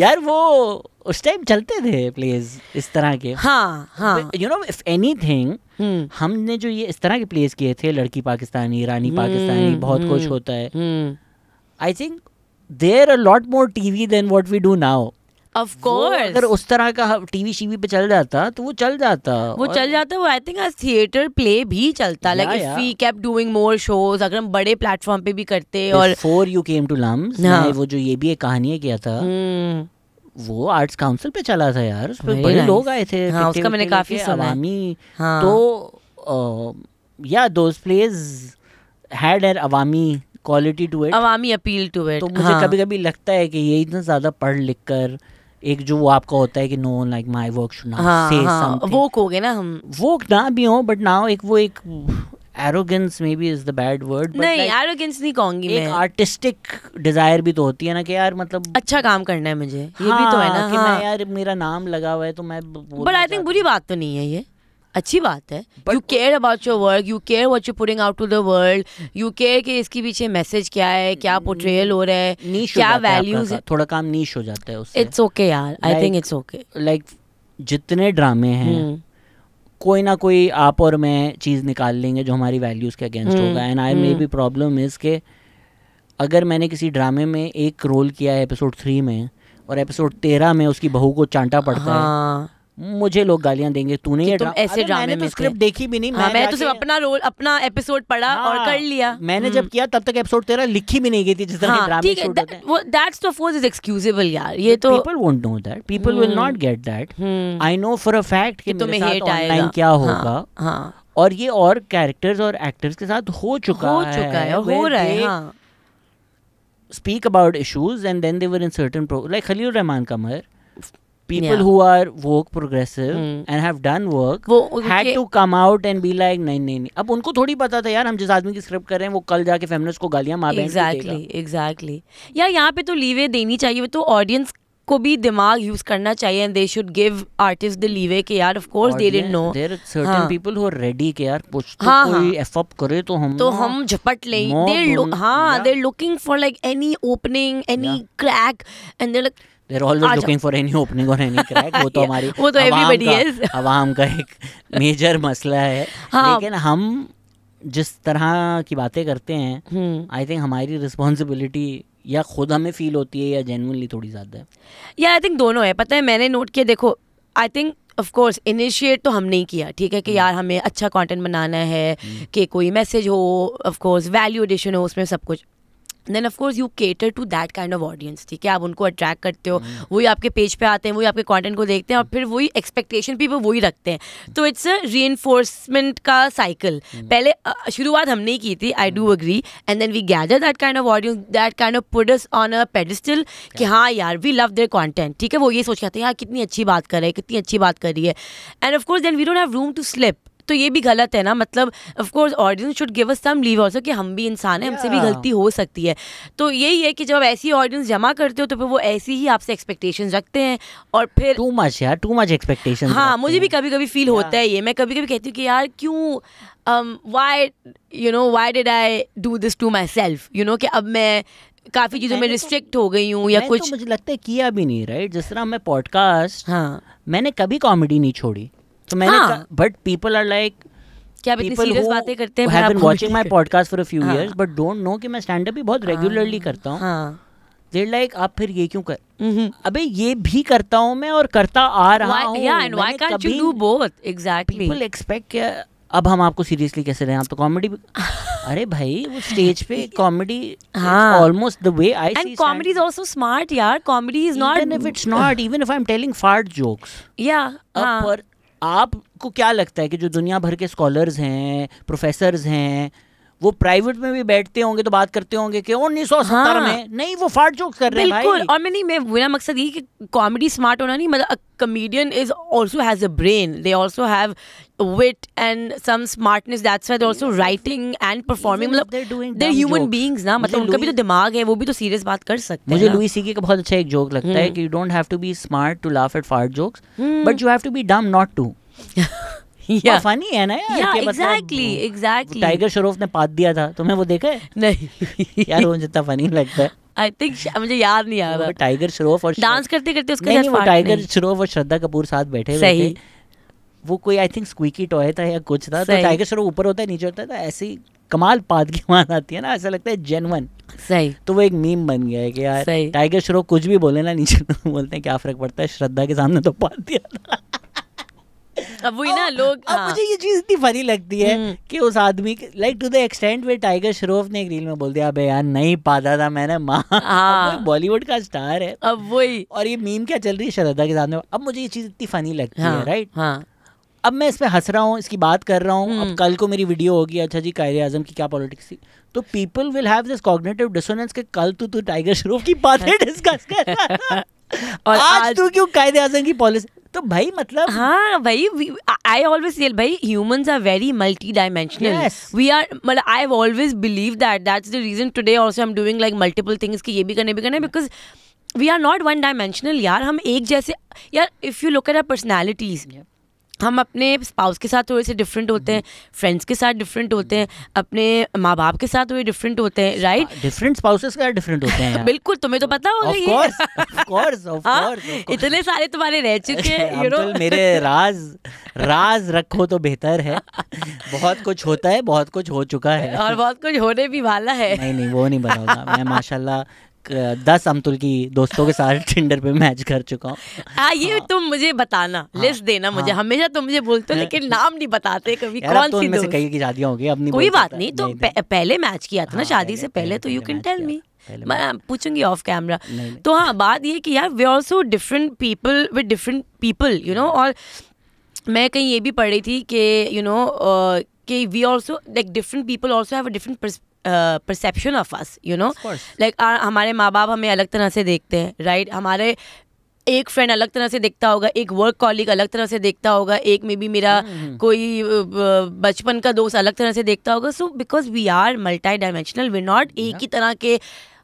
यार वो उस टाइम चलते थे प्लेज इस तरह के हाँ हाँ you know if anything हमने जो ये इस तरह के प्लेज किए थे लड़की पाकिस्तानी रानी हम्म, पाकिस्तानी बहुत हम्म, कुछ होता है I think there a lot more TV than what we do now of course अगर उस तरह का टीवी शीवी पे चल जाता तो वो चल जाता वो चल जाता वो आई थिंक थिएटर प्ले भी चलता like if we kept doing more shows अगर हम बड़े प्लेटफॉर्म पे भी करते और for you came to LUMS वो जो ये भी एक कहानी किया था hmm. वो आर्ट्स काउंसिल पे चला था यार बड़े nice. लोग आए थे हाँ, उसका मैंने काफी सलामी हाँ. तो या दोस प्लेज हैड एन अवामी क्वालिटी टू इट अवामी अपील टू इट तो मुझे हाँ. कभी कभी लगता है कि ये इतना ज्यादा पढ़ लिख कर एक जो वो आपका होता है कि no like my work should not say something वो हो गए ना हम वो ना भी हो बट नाउ एक वो एक arrogance may be is the bad word नहीं एरोगेंस नहीं कहूंगी मैं आर्टिस्टिक डिजायर भी तो होती है ना कि यार मतलब अच्छा काम करना है मुझे ये भी तो है हाँ, ना कि हाँ. मैं यार मेरा नाम लगा हुआ है तो मैं बट आई थिंक बुरी बात तो नहीं है ये अच्छी बात है you care about your work you care what you putting out to the world you care के इसके पीछे मैसेज क्या है क्या पोर्ट्रेयल hmm. हो रहा है क्या वैल्यूज थोड़ा काम नीच हो जाता है उससे इट्स ओके यार I think it's okay like जितने ड्रामे हैं hmm. कोई ना कोई आप और मैं चीज़ निकाल लेंगे जो हमारी वैल्यूज़ के अगेंस्ट hmm. होगा and I may be problem is के अगर मैंने किसी ड्रामे में एक रोल किया है एपिसोड थ्री में और एपिसोड तेरह में उसकी बहू को चांटा पड़ता हाँ। है मुझे लोग गालियां देंगे तूने ये तुम ऐसे ड्रामे तो में स्क्रिप्ट देखी भी नहीं हाँ, मैंने तो सिर्फ अपना रोल अपना एपिसोड पढ़ा हाँ, और कर लिया मैंने जब हम्म। किया तब तक एपिसोड तेरा लिखी भी नहीं गई थी जिस तरह हाँ, ड्रामे होते हैं वो दैट्स इज एक्सक्यूजेबल यार ये तो people won't know that people will not get that I know for a fact कि तुम्हें हेट आएगा क्या हाँ, होगा हां और ये और कैरेक्टर्स और एक्टर्स के साथ हो चुका हो है, चुका है हो रहा है स्पीक अबाउट हाँ। about and then then they were in certain pro people yeah. who are woke progressive hmm. and have done work वो had to come out and be like नहीं नहीं नहीं अब उनको थोड़ी पता था यार हम जिस आदमी की स्क्रिप्ट कर रहे हैं वो कल जाके फेमिनिस्ट को गालियां मार एग्जैक्टली एग्जैक्टली यार यहाँ पे तो लीवे देनी चाहिए तो ऑडियंस को भी दिमाग यूज करना चाहिए and they should give artist the leeway के यार of course they didn't know there certain people who are ready के यार कुछ तो हाँ, कोई एफ हाँ. अप करे तो हम तो हम झपट लें दे लुक हां they looking for like any opening any crack and they like there are always looking for any opening और एनी क्रैक वो तो हमारी वो तो एवरीबॉडी इज عوام का एक मेजर मसला है हाँ. लेकिन हम जिस तरह की बातें करते हैं आई हम्म। थिंक हमारी रिस्पांसिबिलिटी या खुद हमें फील होती है या जेन्युइनली थोड़ी ज़्यादा है या आई थिंक दोनों है पता है मैंने नोट किया देखो I think of course initiate तो हमने ही किया ठीक है कि हम्म। यार हमें अच्छा कंटेंट बनाना है हम्म। कि कोई मैसेज हो ऑफ कोर्स वैल्यू एडिशन हो उसमें सब कुछ then of course you cater to that kind of audience ठीक है आप उनको अट्रैक्ट करते हो hmm. वही आपके पेज पे आते हैं वही आपके कॉन्टेंट को देखते हैं और फिर वही एक्सपेक्टेशन भी वो वही रखते हैं hmm. तो इट्स hmm. अ री एनफोर्समेंट का साइकिल पहले शुरुआत हमने ही की थी I do agree and then we gather that kind of audience that kind of puts on a pedestal कि हाँ यार वी लव देयर कॉन्टेंट ठीक है वो ये सोच के आते हैं यार कितनी अच्छी बात कर रहे हैं कितनी अच्छी बात कर रही है and of course then we don't have room to slip तो ये भी गलत है ना मतलब of course audience should give us some leave also कि हम भी इंसान हैं yeah. हमसे भी गलती हो सकती है तो यही है कि जब ऐसी ऑडियंस जमा करते हो तो फिर वो ऐसी ही आपसे एक्सपेक्टेशन रखते हैं और फिर टू मच यार टू मच एक्सपेक्टेशन हाँ मुझे भी कभी कभी फील yeah. होता है ये मैं कभी कभी कहती हूँ कि यार क्यों why you know why did I do this to myself you know कि अब मैं काफी तो चीजों में रिस्ट्रिक्ट तो हो गई हूँ या तो कुछ तो मुझे लगता है किया भी नहीं राइट जिस तरह मैं पॉडकास्ट हाँ मैंने कभी कॉमेडी नहीं छोड़ी तो मैंने हाँ। कहा बट पीपल आर लाइक क्या इतनी सीरियस बातें करते हैं have been watching my podcast for a few years but don't know कि मैं स्टैंड अप भी बहुत रेगुलरली हाँ। करता हूँ देर हाँ। लाइक आप फिर ये क्यों कर अबे ये भी करता हूँ मैं और करता आ रहा हूँ अब हम आपको सीरियसली कैसे रहे आप तो कॉमेडी अरे भाई वो स्टेज पे comedy almost the way I see comedy is also smart यार comedy is not even if it's not even if I am telling fart jokes या आपको क्या लगता है कि जो दुनिया भर के स्कॉलर्स हैं प्रोफेसर्स हैं वो प्राइवेट में भी बैठते होंगे तो बात करते होंगे कि उन्नीस सौ सत्तर हाँ। में नहीं वो फाट जोक कर रहे हैं बिल्कुल और मैं नहीं मैं मेरा मकसद ये कि कॉमेडी स्मार्ट होना नहीं मतलब comedian is also has a brain they also have wit and some smartness that's why they're also writing and performing मतलब they're doing they're human jokes. ना मतलब उनका भी तो दिमाग है वो भी तो सीरियस बात कर सकते हैं मुझे लुई सीके का बहुत अच्छा एक जोक लगता है हम्म। कि you don't have to be smart to laugh at fart jokes but you have to be dumb not to funny है ना यार टाइगर श्रॉफ मतलब hmm. ने पात दिया था तुम्हें वो देखा है नहीं यार वो जितना फनी लगता है आई थिंक मुझे याद नहीं आ रहा टाइगर श्रॉफ और डांस करते करते उसका नहीं, वो टाइगर श्रॉफ और श्रद्धा कपूर साथ बैठे थे वो कोई आई थिंक स्क्वीकी टॉय था या कुछ था तो टाइगर श्रॉफ ऊपर होता है नीचे होता है तो ऐसी कमाल पाद की मान आती है ना ऐसा लगता है जेनवन सही तो वो एक मीम बन गया है कि यार टाइगर श्रॉफ कुछ भी बोले ना नीचे बोलते हैं क्या फर्क पड़ता है श्रद्धा के सामने तो पाद दिया था अब वही ना लोग अब हाँ। मुझे ये चीज इतनी फनी लगती है हम्म। कि उस आदमी के like to the extent way Tiger Shroff ने एक रील में बोल दिया अबे यार नहीं पाता था मैंने माँ बॉलीवुड हाँ। का स्टार है अब वही और ये मीम क्या चल रही है श्रद्धा के सामने अब मुझे ये चीज इतनी फनी लगती है राइट हाँ, हाँ अब मैं इस पर हंस रहा हूँ इसकी बात कर रहा हूँ अब हम्म। कल को मेरी वीडियो होगी अच्छा जी कायर आजम की क्या पॉलिटिक्स थी तो people will have this cognitive dissonance के कल तू तू टाइगर श्रॉफ की बातें डिस्कस कर और आज, आज तू क्यों कायदे आजम की पॉलिसी तो भाई मतलब हाँ भाई आई ऑलवेज फील भाई humans are very multi dimensional we are मतलब I have always believe that that's the reason today also I am doing like multiple things कि ये भी करने भी करने because we are not one dimensional यार हम एक जैसे यार if you look at our personalities हम अपने स्पाउस के साथ थोड़े से डिफरेंट होते हैं फ्रेंड्स mm-hmm. के साथ डिफरेंट होते हैं mm-hmm. अपने माँ बाप के साथ थोड़े डिफरेंट होते हैं राइट डिफरेंट स्पाउसेस का डिफरेंट होते हैं बिल्कुल तुम्हें तो पता होगा ये हाँ, इतने सारे तुम्हारे रह चुके हैं मेरे राज राज रखो तो बेहतर है बहुत कुछ होता है बहुत कुछ हो चुका है और बहुत कुछ होने भी वाला है नहीं नहीं वो नहीं बताऊंगा मैं माशाल्लाह दस अमतुल की दोस्तों के साथ टिंडर पे मैच कर चुका हूँ हाँ ये तुम मुझे बताना हाँ, लिस्ट देना मुझे हाँ, हमेशा तुम मुझे बोलते हो लेकिन नाम नहीं बताते कभी कौन तो सी से कई की शादियाँ होगी अब नहीं कोई बात नहीं तो पहले मैच किया था ना हाँ, शादी से पहले तो यू कैन टेल मी मैं पूछूंगी ऑफ कैमरा तो हाँ बात ये कि यार we also different people with different people you know और मैं कहीं ये भी पढ़ रही थी कि यू नो कि we also like different people also have a different perception of us you know like हमारे माँ बाप हमें अलग तरह से देखते हैं राइट right? हमारे एक फ्रेंड अलग तरह से देखता होगा एक वर्क कॉलिक अलग तरह से देखता होगा एक मे बी मेरा mm. कोई बचपन का दोस्त अलग तरह से देखता होगा so because we are multi dimensional we not एक ही तरह के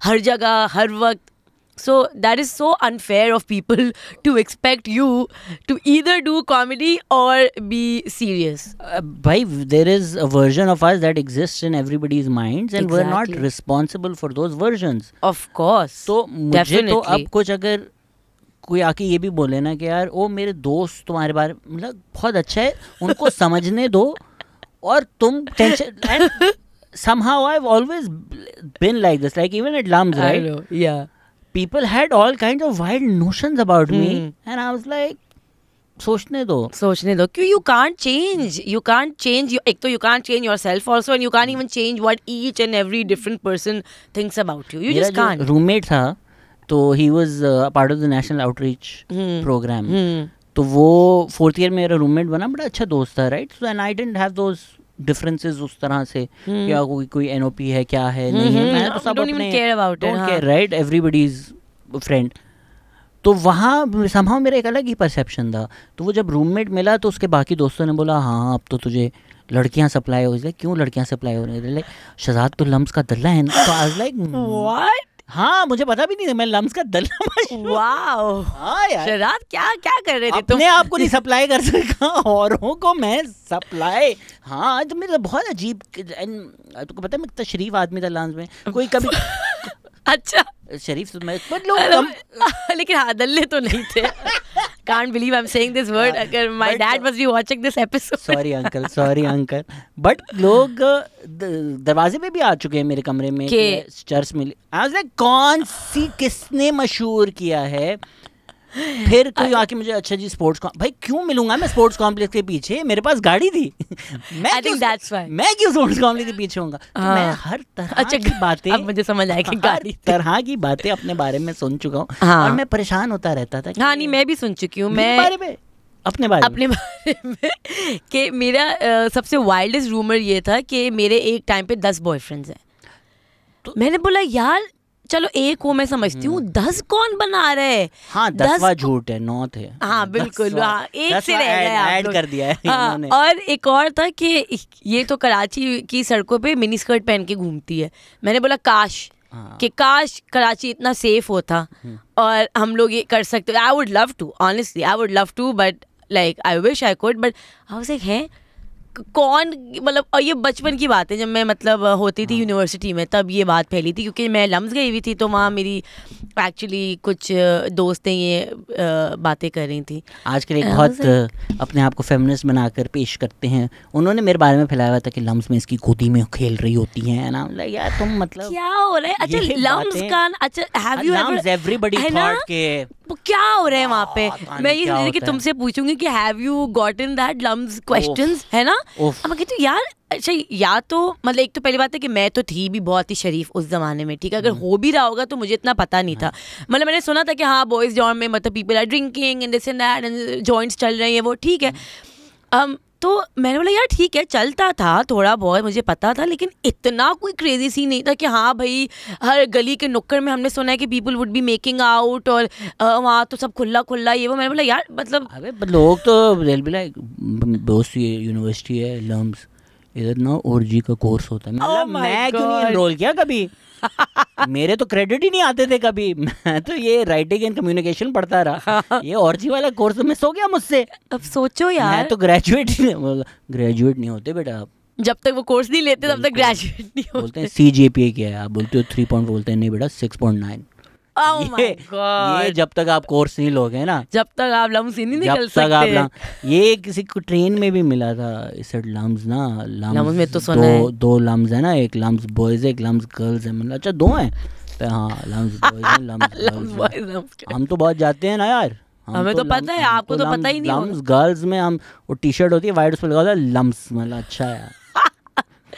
हर जगह हर वक्त So that is so unfair of people to expect you to either do comedy or be serious. Uh, bhai, there is a version of us that exists in everybody's minds, and exactly. we're not responsible for those versions. Of course. So mujhe to ab kuch agar कोई आके ये भी बोले ना कि यार ओ मेरे दोस्त तुम्हारे बारे मतलब बहुत अच्छा है उनको समझने दो और तुम tension I I've always been like this like even at Lums right yeah people had all kinds of wild notions about hmm. me and i was like सोचने दो सोचने दो क्यों you can change you can change एक तो you can change yourself also and you can even change what each and every different person thinks about you you just can roommate था तो ही was part of the national outreach program तो वो fourth year में मेरा roommate बना बड़ा अच्छा दोस्त था right so and I didn't have दोस्त डिफरेंसेस उस तरह से हम्म। क्या कोई कोई एनओपी है क्या है हम्म, नहीं है हम्म, मैंने तो सब अपने राइट एवरीबॉडी इज फ्रेंड तो वहाँ संभाव मेरा एक अलग ही परसेप्शन था तो वो जब रूममेट मिला तो उसके बाकी दोस्तों ने बोला हाँ अब तो तुझे लड़कियाँ सप्लाई हो गई क्यों लड़कियाँ सप्लाई हो रही है शहजाद तो लम्स का दल्ला है ना तो आज लाइक व्हाट हाँ मुझे पता भी नहीं मैं लम्स का दल वाओ हाँ यार क्या क्या कर रहे थे तुम आपको नहीं सप्लाई कर सका औरों को मैं सप्लाई हाँ तो मेरा बहुत अजीब तुमको पता है मैं शरीफ आदमी था लम्स में कोई कभी अच्छा शरीफ तो मैं लोग मतलब लेकिन हाँ दल्ले तो नहीं थे can't believe I'm saying this word. अगर my but, dad must be watching this episode. Sorry uncle, sorry uncle. But लोग दरवाजे पे भी आ चुके हैं मेरे कमरे में के चर्च मिली आई वाज लाइक कौन सी किसने मशहूर किया है फिर कोई आके मुझे अच्छा जी स्पोर्ट्स भाई क्यों मिलूंगा मैं स्पोर्ट्स कॉम्प्लेक्स के पीछे मेरे पास गाड़ी थी मैं मैं क्यों स्पोर्ट्स कॉम्प्लेक्स के पीछे हूँ तो हाँ। हर तरह अच्छा की बातें अब मुझे समझ आया कि गाड़ी तरह की बातें अपने बारे में सुन चुका हूँ हाँ। और मैं परेशान होता रहता था हाँ नहीं मैं भी सुन चुकी हूँ मैं अपने बारे अपने बारे में कि मेरा सबसे वाइल्डेस्ट रूमर ये था कि मेरे एक टाइम पे दस बॉयफ्रेंड्स हैं तो मैंने बोला यार चलो एक वो मैं समझती हूँ हम्म। दस कौन बना रहे हाँ दस झूठ है नौ थे हाँ बिल्कुल हाँ एक से रह गया ऐड कर दिया है हाँ, और एक और था कि ये तो कराची की सड़कों पे मिनी स्कर्ट पहन के घूमती है मैंने बोला काश हाँ। कि काश कराची इतना सेफ होता हम्म। और हम लोग ये कर सकते I would love to honestly I would love to but like I wish I could but I how say है कौन मतलब और ये बचपन की बात है जब मैं मतलब होती थी यूनिवर्सिटी हाँ। में तब ये बात फैली थी क्योंकि मैं लम्स गई हुई थी तो वहाँ मेरी एक्चुअली कुछ दोस्तें ये बातें कर रही थी आजकल एक बहुत अपने आप को फेमिनिस्ट बनाकर पेश करते हैं उन्होंने मेरे बारे में फैलाया हुआ था कि लम्स में इसकी गोदी में खेल रही होती है ना यार तुम मतलब क्या हो रहा है अच्छा लम्स का अच्छा हैव यू एवरीबॉडी थॉट के क्या हो रहे हैं वहाँ पे हाँ, मैं ये सोच कि तुमसे पूछूंगी कि have you got in that LUMS question है ना अब कहती हूँ यार अच्छा या तो मतलब एक तो पहली बात है कि मैं तो थी भी बहुत ही शरीफ उस जमाने में ठीक है अगर हम्म। हो भी रहा होगा तो मुझे इतना पता नहीं हाँ। था मतलब मैंने सुना था कि हाँ बॉयज जॉन में मतलब people are drinking in this in that joints चल रही हैं वो ठीक है हम्म। तो मैंने बोला यार ठीक है चलता था थोड़ा बहुत मुझे पता था लेकिन इतना कोई क्रेजी सीन नहीं था कि हाँ भाई हर गली के नुक्कड़ में हमने सुना है कि people would be making out और वहाँ तो सब खुला खुला ये वो मैंने बोला यार मतलब अरे लोग तो रेलवे बहुत सी यूनिवर्सिटी है लम्स इधर ना और जी का कोर्स होता है oh मतलब मैं क्यों नहीं एनरोल किया कभी मेरे तो क्रेडिट ही नहीं आते थे कभी मैं तो ये राइटिंग एंड कम्युनिकेशन पढ़ता रहा ये जी वाला कोर्स मिस हो गया मुझसे अब सोचो यार मैं तो ग्रेजुएट ही ग्रेजुएट नहीं होते बेटा आप जब तक वो कोर्स नहीं लेते तब तक ग्रेजुएट नहीं होते बोलते हैं सी जी पी क्या है आप बोलते हो थ्री पॉइंट बोलते हैं नहीं बेटा सिक्स पॉइंट नाइन oh ये, ये जब तक आप कोर्स नहीं लोगे ना जब तक आप लम्स ही नहीं निकल सकते आप लम, ये किसी को ट्रेन में भी मिला था सेट लम्स ना लम्स, लम्स में तो सुना दो, है। दो लम्स है ना एक लम्स बॉयज एक लम्स गर्ल्स है मतलब अच्छा दो हैं तो हाँ लम्स बॉयज लम्स बॉयज हम तो बहुत जाते हैं ना यार हमें तो, तो पता है आपको तो पता ही नहीं लम्स गर्ल्स में हम वो टी शर्ट होती है वाइट उस पर लगा होता है लम्स मतलब अच्छा है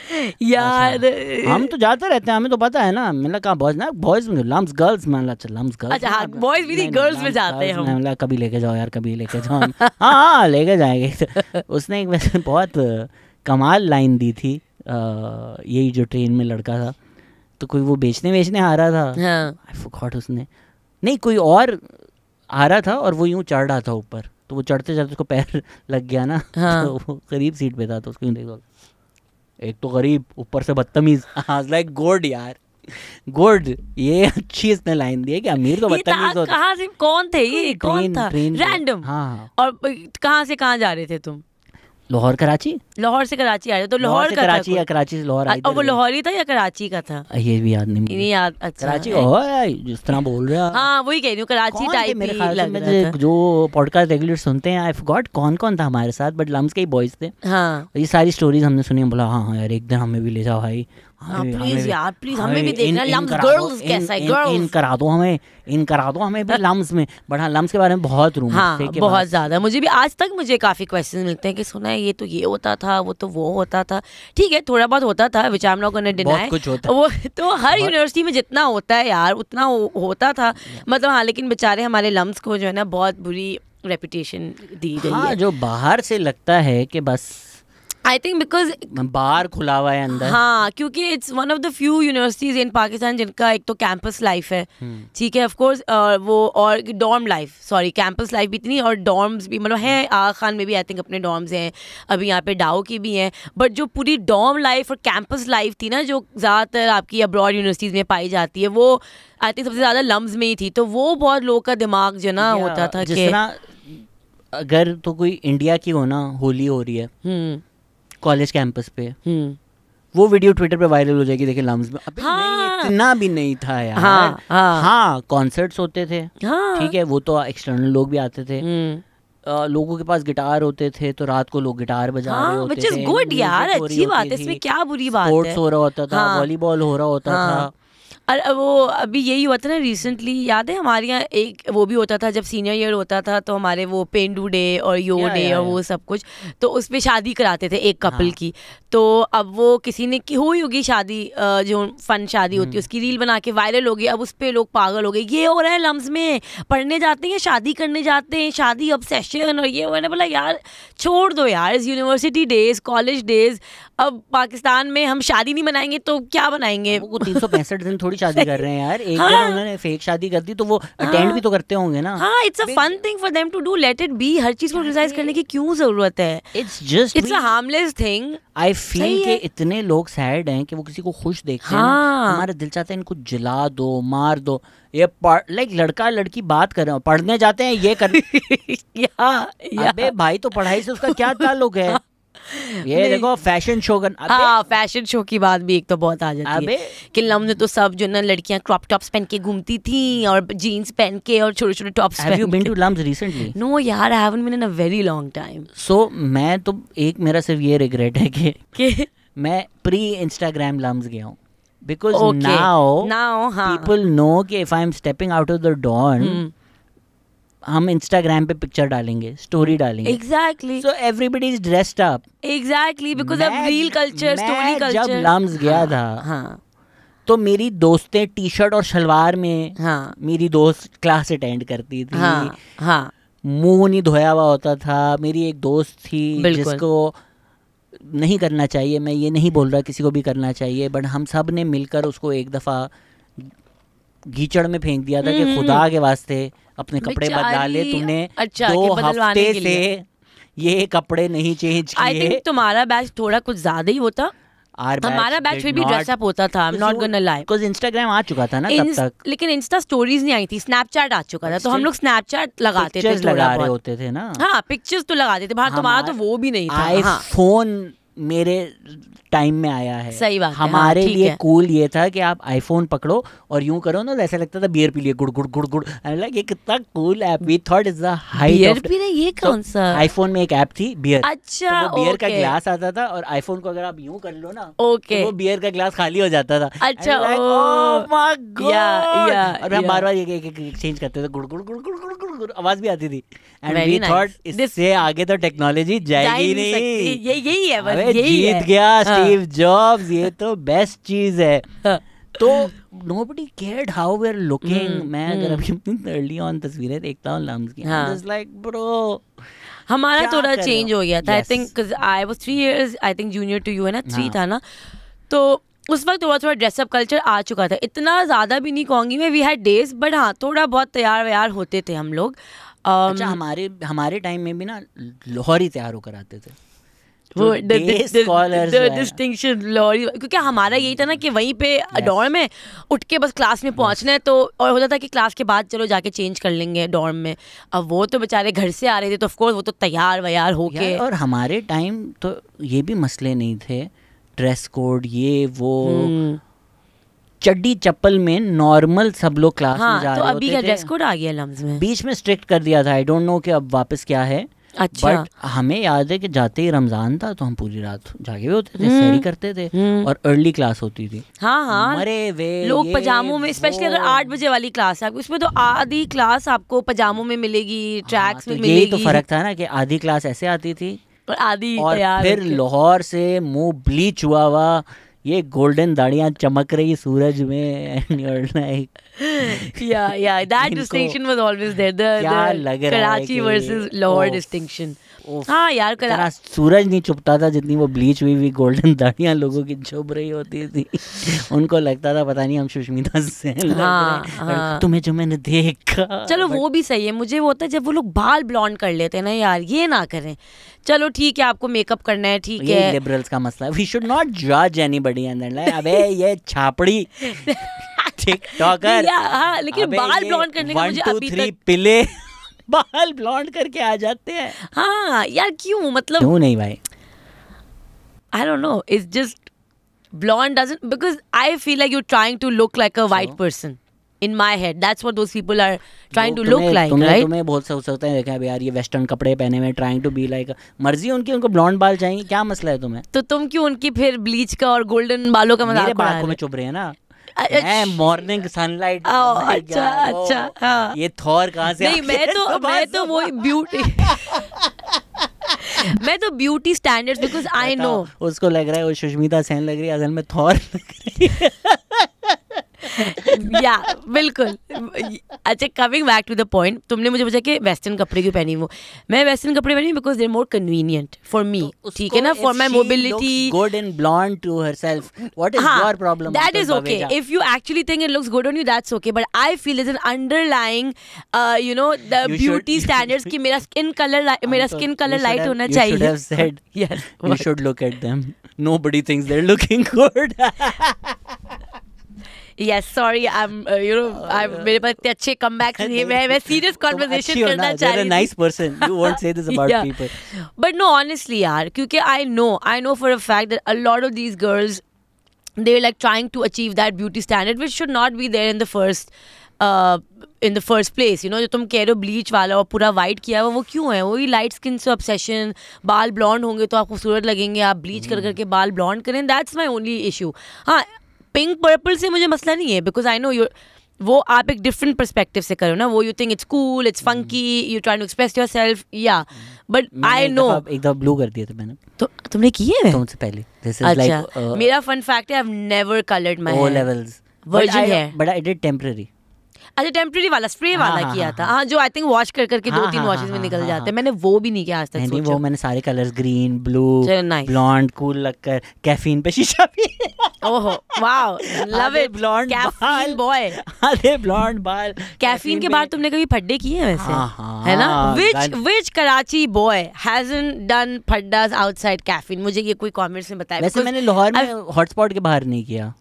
अच्छा। यार हम तो जाते रहते हैं हमें तो पता है ना मतलब कहाँ बॉयज ना बॉयज में लम्स अच्छा, गर्ल्स अच्छा, में लम्स गर्ल्स अच्छा बॉयज भी नहीं गर्ल्स में जाते हैं हम कभी लेके जाओ यार कभी लेके जाओ हाँ हाँ लेके जाएंगे तो उसने एक वैसे बहुत कमाल लाइन दी थी यही जो ट्रेन में लड़का था तो कोई वो बेचने बेचने आ रहा था आई हाँ। फॉरगॉट उसने नहीं कोई और आ रहा था और वो यूं चढ़ रहा था ऊपर तो वो चढ़ते चढ़ते उसको पैर लग गया ना हाँ। तो वो करीब सीट पे था तो उसको यूं देखो एक तो गरीब ऊपर से बदतमीज लाइक हाँ, गोड यार गोड ये अच्छी इसने लाइन दी है कि अमीर तो बदतमीज होता से कौन थे ये कौन था रैंडम हाँ, हाँ और कहाँ से कहा जा रहे थे तुम लाहौर कराची लाहौर से कराची आया तो लाहौर से कराची या कराची से लाहौर आया वो लाहौर ही था या कराची का था ये भी याद नहीं मुझे याद अच्छा कराची जिस तरह बोल रहे हो हां वही कह रही हूं कराची टाइप मेरे ख्याल में जो पॉडकास्ट रेगुलर सुनते हैं आई फॉरगॉट कौन कौन था हमारे साथ बट लम्स के ही बॉयज थे हां ये सारी स्टोरीज हमने सुनी बोला हां हां यार एक दिन हमें भी ले जाओ भाई मुझे भी आज तक मुझे काफ़ी क्वेश्चन मिलते हैं कि सुना है ये तो ये होता था वो तो वो होता था ठीक है थोड़ा बहुत होता था विचार एम नॉट डिनाई कुछ होता वो तो हर यूनिवर्सिटी में जितना होता है यार उतना होता था मतलब हाँ लेकिन बेचारे हमारे लम्स को जो है ना बहुत बुरी रेपुटेशन दी गई हाँ, है जो बाहर से लगता है कि बस आई थिंक बिकॉज बार खुला हुआ है अंदर हाँ क्योंकि it's one of the few universities in Pakistan जिनका एक तो कैंपस लाइफ है हम्म। ठीक है ऑफकोर्स वो और dorm life sorry campus life भी इतनी और डॉर्म्स भी मतलब है आ खान में भी आई थिंक अपने डॉर्म्स हैं अभी यहाँ पे डाओ की भी हैं बट जो पूरी डॉर्म लाइफ और कैंपस लाइफ थी ना जो ज़्यादातर आपकी अब्रॉड यूनिवर्सिटीज़ में पाई जाती है वो आई थिंक सबसे ज़्यादा लम्ब में ही थी तो वो बहुत लोग का दिमाग जो ना होता था कि अगर तो कोई इंडिया की हो ना होली हो रही है हम्म। कॉलेज कैंपस पे हम्म। वो वीडियो ट्विटर पे वायरल हो जाएगी देखे लम्स में अभी हाँ, नहीं इतना भी नहीं था यार हाँ हाँ, हाँ कॉन्सर्ट्स होते थे हाँ, ठीक है वो तो एक्सटर्नल लोग भी आते थे आ, हम्म। लोगों के पास गिटार होते थे तो रात को लोग गिटार बजा हाँ, रहे होते थे गुड यार अच्छी बात है इसमें क्या बुरी बात है स्पोर्ट्स हो रहा होता था वॉलीबॉल हाँ। हो रहा होता हाँ। था अरे वो अभी यही हुआ था ना रिसेंटली याद है हमारे यहाँ एक वो भी होता था जब सीनियर ईयर होता था तो हमारे वो पेंडू डे और यो या, डे या, और वो सब कुछ तो उस पर शादी कराते थे एक कपल हाँ। की तो अब वो किसी ने की हुई होगी शादी जो फन शादी होती है हम्म। उसकी रील बना के वायरल हो गई अब उस पर लोग पागल हो गए ये हो रहा है लम्स में पढ़ने जाते हैं शादी करने जाते हैं शादी अब सेशन और ये मैंने बोला यार छोड़ दो यार यूनिवर्सिटी डेज कॉलेज डेज अब पाकिस्तान में हम शादी नहीं मनाएंगे तो क्या बनाएंगे तीन सौ पैंसठ दिन थोड़ी शादी कर रहे हैं यार एक हाँ. उन्होंने फेक शादी कर दी तो वो अटेंड हाँ. भी तो करते होंगे ना हाँ it's a fun thing for them to do let it be हर चीज को क्रिटिसाइज करने की क्यों जरूरत है it's just it's a harmless thing I feel के इतने लोग सैड हैं कि वो किसी को खुश देखते हैं हाँ। हमारा दिल चाहता है इनको जला दो मार दो ये लाइक लड़का लड़की बात कर रहे हो पढ़ने जाते हैं ये कर या, या। अबे भाई तो पढ़ाई से उसका क्या ताल्लुक है ये देखो फैशन शो करना हाँ फैशन शो की बात भी एक तो बहुत आ जाती है कि लम्ब तो सब जो ना लड़कियां क्रॉप टॉप्स पहन के घूमती थी और जीन्स पहन के और छोटे छोटे tops have you been to LUMS recently no यार I haven't been in a very long time so मैं तो एक मेरा सिर्फ ये रिग्रेट है कि मैं प्री इंस्टाग्राम लम्स गया हूं because now now people know कि if I am stepping out of the dorm हम इंस्टाग्राम पे पिक्चर डालेंगे स्टोरी डालेंगे exactly so everybody is dressed up exactly because of reel culture story culture जब लम्स गया हाँ, था हाँ तो मेरी दोस्तें टी शर्ट और शलवार में हाँ मेरी दोस्त क्लास अटेंड करती थी हाँ हाँ मुंह नहीं धोया हुआ होता था मेरी एक दोस्त थी जिसको नहीं करना चाहिए मैं ये नहीं बोल रहा किसी को भी करना चाहिए बट हम सब ने मिलकर उसको एक दफ़ा घीचड़ में फेंक दिया था कि हम्म, हम्म। खुदा के वास्ते अपने कपड़े बदला ले तुमने अच्छा, दो हफ्ते से ये कपड़े नहीं चेंज किए आई थिंक तुम्हारा बैच थोड़ा कुछ ज्यादा ही होता हमारा बैच फिर भी ड्रेसअप होता था I am not gonna like because Instagram आ चुका था ना तब तक लेकिन इंस्टा स्टोरीज नहीं आई थी स्नैपचैट आ चुका था तो हम लोग स्नैपचैट लगाते थे लगा रहे होते थे ना हाँ पिक्चर्स तो लगाते थे बाहर तुम्हारा तो, तो वो भी नहीं था आईफोन हाँ। मेरे टाइम में आया है सही बात हाँ, हमारे हाँ, लिए कूल ये था कि आप आईफोन पकड़ो और यूं करो ना तो ऐसा लगता था बियर पी लिए गुड़ गुड़ गुड़ गुड़ आई लाइक ये कितना cool app we thought is the height बियर रहे ये तो कौन सा आईफोन में एक ऐप थी बियर अच्छा तो वो बियर का ग्लास आता था और आईफोन को अगर आप यूं कर लो ना ओके तो वो बियर का ग्लास खाली हो जाता था अच्छा माय गॉड या या और हम बार बार ये एक एक्सचेंज करते थे गुड़ गुड़ गुड़ गुड़ गुड़ गुड़ गुड़ आवाज भी आती थी एंड वी थॉट इससे आगे तो टेक्नोलॉजी जाएगी नहीं ये यही है बस अरे जीत गया हाँ। स्टीव जॉब्स ये तो बेस्ट चीज है हाँ। तो nobody cared how we are looking मैं अगर हम्म। अभी अपनी अर्ली ऑन तस्वीरें देखता हूं लम्स की जस्ट लाइक ब्रो हमारा थोड़ा चेंज हो गया था I think cuz I was 3 years I think junior to you है ना 3 हाँ। था ना तो उस वक्त थोड़ा थोड़ा ड्रेसअप कल्चर आ चुका था इतना ज़्यादा भी नहीं कहूँगी मैं वी हैड डेज बट हाँ थोड़ा बहुत तैयार व्यार होते थे हम लोग अच्छा, um, अच्छा हमारे हमारे टाइम में भी ना लोहरी तैयार होकर आते थे वो डिस्टिंक्शन तो लॉरी क्योंकि हमारा यही था ना कि वहीं पे डॉर्म yes. में उठ के बस क्लास में पहुंचना है तो और होता था कि क्लास के बाद चलो जाके चेंज कर लेंगे डॉर्म में अब वो तो बेचारे घर से आ रहे थे तो ऑफकोर्स वो तो तैयार व्यार होके और हमारे टाइम तो ये भी मसले नहीं थे ड्रेस कोड ये वो हम्म। चड्डी चप्पल में नॉर्मल सब लोग क्लास हाँ, में जा तो रहे अभी होते थे ड्रेस कोड आ गया में बीच में स्ट्रिक्ट कर दिया था आई डोंट नो कि अब वापस क्या है अच्छा बट हमें याद है कि जाते ही रमजान था तो हम पूरी रात जागे हुए होते थे हम्म, सैरी करते थे हम्म। और अर्ली क्लास होती थी हाँ हाँ मरे वे लोग पजामों में स्पेशली अगर आठ बजे वाली क्लास है उसमें तो आधी क्लास आपको पजामों में मिलेगी ट्रैक्स हाँ, तो में तो मिलेगी तो फर्क था ना कि आधी क्लास ऐसे आती थी और आधी और फिर लाहौर से मुंह ब्लीच हुआ हुआ ये गोल्डन दाढ़ियाँ चमक रही सूरज में एंड यू आर लाइक या या that distinction was always there the Karachi versus Lahore distinction हाँ यार करा सूरज नहीं छुपता था जितनी वो ब्लीच हुई हुई गोल्डन दाढ़ियाँ लोगों की चुभ रही होती थी उनको लगता था पता नहीं हम सुष्मिता से हाँ, हाँ। तुम्हें जो मैंने देखा चलो वो भी सही है मुझे वो होता है जब वो लोग बाल ब्लॉन्ड कर लेते हैं ना यार ये ना करें चलो ठीक है आपको मेकअप करना है ठीक है लिबरल्स का मसला वी शुड नॉट जज एनीबॉडी एंड अबे ये छापड़ी टिकटॉकर हाँ लेकिन बाल ब्लॉन्ड करने का मुझे अभी तक पिले बाल ब्लॉन्ड करके आ जाते हैं हाँ यार क्यों मतलब क्यों नहीं भाई I don't know it's just blonde doesn't because I feel like you trying to look like a white person in In head that's that's what people are trying to look like right तुम्हें बहुत से हो सकते हैं देखा यार ये western कपड़े पहने हुए ट्राइंग टू बी लाइक मर्जी उनकी उनको ब्लॉन्ड बाल चाहिए क्या मसला है तुम्हें तो तुम क्यों उनकी फिर ब्लीच का और गोल्डन बालों का मजाक मेरे बालों में चुभ रहे हैं ना मॉर्निंग सनलाइट अच्छा अच्छा हाँ। ये थॉर कहाँ से नहीं मैं तो मैं तो वो ब्यूटी मैं तो beauty standards because I know उसको लग रहा है वो सुष्मिता सेन लग रही है असल में थॉर लग रही है या बिल्कुल अच्छा coming back to the point तुमने मुझे पूछा कि वेस्टर्न कपड़े क्यों पहनी वो मैं वेस्टर्न कपड़े पहनी because there more convenient for me ठीक है ना for my mobility good and blonde to herself what is your problem that is okay if you actually think it looks good on you that's okay but I feel is an underlying you know the beauty standards की मेरा skin colour मेरा skin colour light होना चाहिए yes we should look at them nobody thinks they're looking good yes sorry I you know I मेरे पास इतने अच्छे कम comebacks नहीं मैं मैं सीरियस कॉन्वर्जेशन करना चाह रही nice person you won't say this about people but no honestly यार क्योंकि I know I know for a fact that a lot of these girls they are like trying to achieve that beauty standard which should not be there in the first in the first place you know जो तुम कह रहे हो bleach वाला और पूरा white किया हुआ वो क्यों है वही लाइट स्किन से ऑब्सेशन बाल ब्लॉन्ड होंगे तो आप खूबसूरत लगेंगे आप ब्लीच कर हम्म। करके बाल ब्लॉन्ड करें दैट्स माई ओनली इशू हाँ पिंक पर्पल से मुझे मसला नहीं है बिकॉज आई नो यूर वो आप एक डिफरेंट परस्पेक्टिव से करो ना वो you think it's cool it's funky you try to express yourself या बट आई नो एक दफा ब्लू कर दिया था मैंने तो तुमने किए हैं तुमसे तो पहले दिस इज लाइक मेरा फन फैक्ट है I have never coloured my O levels virgin है बट आई डिड टेंपरेरी अच्छा टेम्प्रेरी वाला स्प्रे हाँ, वाला हाँ, किया हाँ, था हाँ, हाँ जो आई थिंक वॉश कर करके दो तीन वॉशेज में निकल जाते हैं मैंने वो भी नहीं किया आज तक नहीं वो मैंने सारे colours green blue blonde cool लगकर कैफीन पे शीशा भी ओहो wow love it blonde caffeine boy अरे ब्लॉन्ड बाल कैफीन के बाद तुमने कभी फड्डे किए हैं वैसे है ना which which Karachi boy hasn't done फड्डास आउटसाइड कैफीन मुझे ये कोई कमेंट्स में बताया वैसे मैंने लाहौर में हॉटस्पॉट के बाहर नहीं किया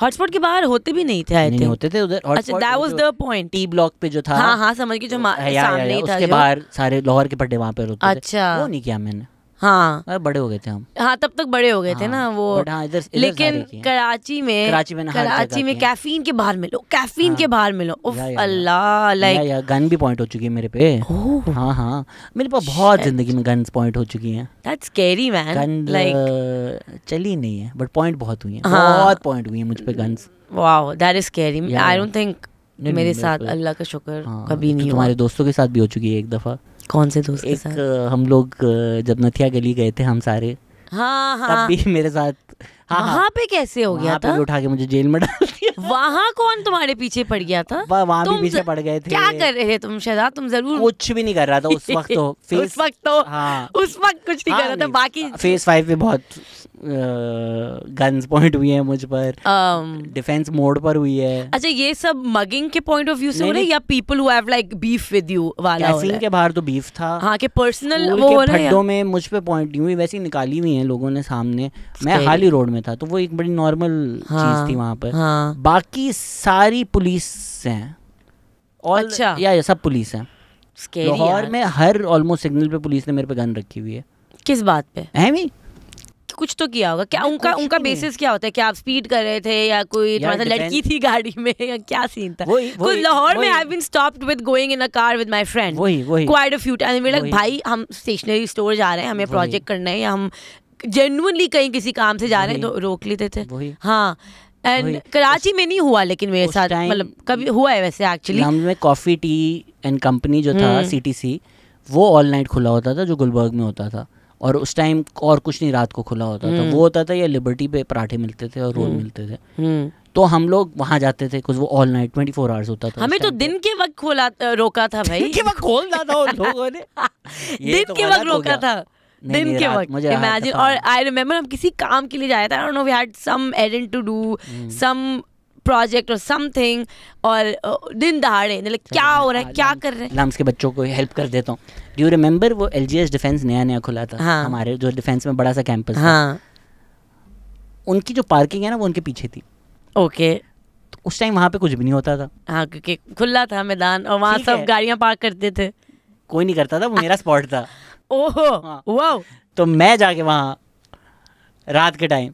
हॉटस्पॉट के बाहर होते भी नहीं थे आई होते थे उधर अच्छा that was the point T block पे जो था हां हां हाँ, समझ के जो हाँ, हाँ, सामने था उसके बाहर सारे लाहौर के पड्डे वहां पे होते थे अच्छा वो नहीं किया मैंने हाँ अरे बड़े हो गए थे हम हाँ तब तक बड़े हो गए हाँ, थे ना वो हाँ, इदर, इदर लेकिन कराची में कराची में कराची में कैफीन के बाहर मिलो कैफीन हाँ, के बाहर मिलो अल्लाह लाइक गन भी पॉइंट हो चुकी है मेरे पे हाँ हाँ मेरे पास बहुत जिंदगी में गन्स पॉइंट हो चुकी हैं that's carry man gun like uh, चली नहीं है बट पॉइंट बहुत हुई है हाँ। बहुत पॉइंट हुई है मुझ पर guns wow that is carry I don't think मेरे साथ अल्लाह का शुक्र हाँ, कभी तो नहीं तुम्हारे दोस्तों के साथ भी हो चुकी है एक दफा कौन से दोस्त एक साथ? हम लोग जब नथिया गली गए थे हम सारे हाँ हाँ तब भी मेरे साथ हाँ, हाँ वहाँ पे कैसे हो गया था उठा के मुझे जेल में डाल दिया वहाँ कौन तुम्हारे पीछे पड़ गया था वहाँ भी पीछे पड़ गए थे क्या कर रहे थे तुम शहजाद तुम जरूर कुछ भी नहीं कर रहा था उस वक्त तो फेस उस वक्त तो हाँ उस वक्त कुछ नहीं हाँ, कर रहा था बाकी फेस फाइव पे बहुत गन्स पॉइंट हुई है मुझ पर डिफेंस um, मोड पर हुई है अच्छा ये सब मगिंग के पॉइंट ऑफ व्यू से तो हाँ, हो रहा है या people who have like beef with you वाला हो के बाहर तो बीफ था हाँ के पर्सनल वो हो रहा है में मुझ पे पॉइंट नहीं हुई वैसे निकाली हुई है लोगों ने सामने मैं हाली रोड में था तो वो एक बड़ी नॉर्मल हाँ, चीज थी वहां पर हाँ। बाकी सारी पुलिस हैं और अच्छा या सब पुलिस हैं लाहौर में हर ऑलमोस्ट सिग्नल पे पुलिस ने मेरे पे गन रखी हुई है किस बात पे है भी कुछ तो किया होगा क्या उनका उनका बेसिस क्या होता है क्या आप स्पीड कर रहे थे या कोई थोड़ा सा लड़की थी गाड़ी में या क्या सीन था कुछ लाहौर में I been stopped with going in a car with my friend quite a few time मेरे भाई हम स्टेशनरी स्टोर जा रहे हैं हमें प्रोजेक्ट करना है या हम जेनुअनली कहीं किसी काम से जा रहे हैं तो रोक लेते थे हाँ एंड कराची में नहीं हुआ लेकिन मेरे साथ मतलब कभी हुआ है वैसे एक्चुअली हमने कॉफ़ी टी एंड कंपनी जो था सी हम्म। वो ऑल नाइट खुला होता था जो गुलबर्ग में होता था और उस टाइम और कुछ नहीं रात को खुला होता था हम्म। वो होता था ये लिबर्टी पे पराठे मिलते थे और रोल हम्म। मिलते थे हम्म। तो हम लोग वहाँ जाते थे कुछ वो all night twenty four hours होता था हमें तो दिन के वक्त खोला तो रोका था भाई के वक्त खोलना था लोगों ने दिन के वक्त रोका था दिन के वक्त इमेजिन और आई रिमेम्बर हम किसी काम के लिए जाया था I don't know we had some एडेंट टू डू सम प्रोजेक्ट और समथिंग और दिन दहाड़े मतलब क्या हो रहा है हाँ, क्या कर रहे हैं के बच्चों को हेल्प कर देता हूँ डू यू रिमेम्बर वो एल डिफेंस नया नया खुला था हाँ. हमारे जो डिफेंस में बड़ा सा कैंपस हाँ. उनकी जो पार्किंग है ना वो उनके पीछे थी ओके तो उस टाइम वहाँ पे कुछ भी नहीं होता था हाँ क्योंकि खुला था मैदान और वहाँ सब गाड़ियाँ पार्क करते थे कोई नहीं करता था वो मेरा स्पॉट था ओहो वाओ हाँ। तो मैं जाके वहाँ रात के टाइम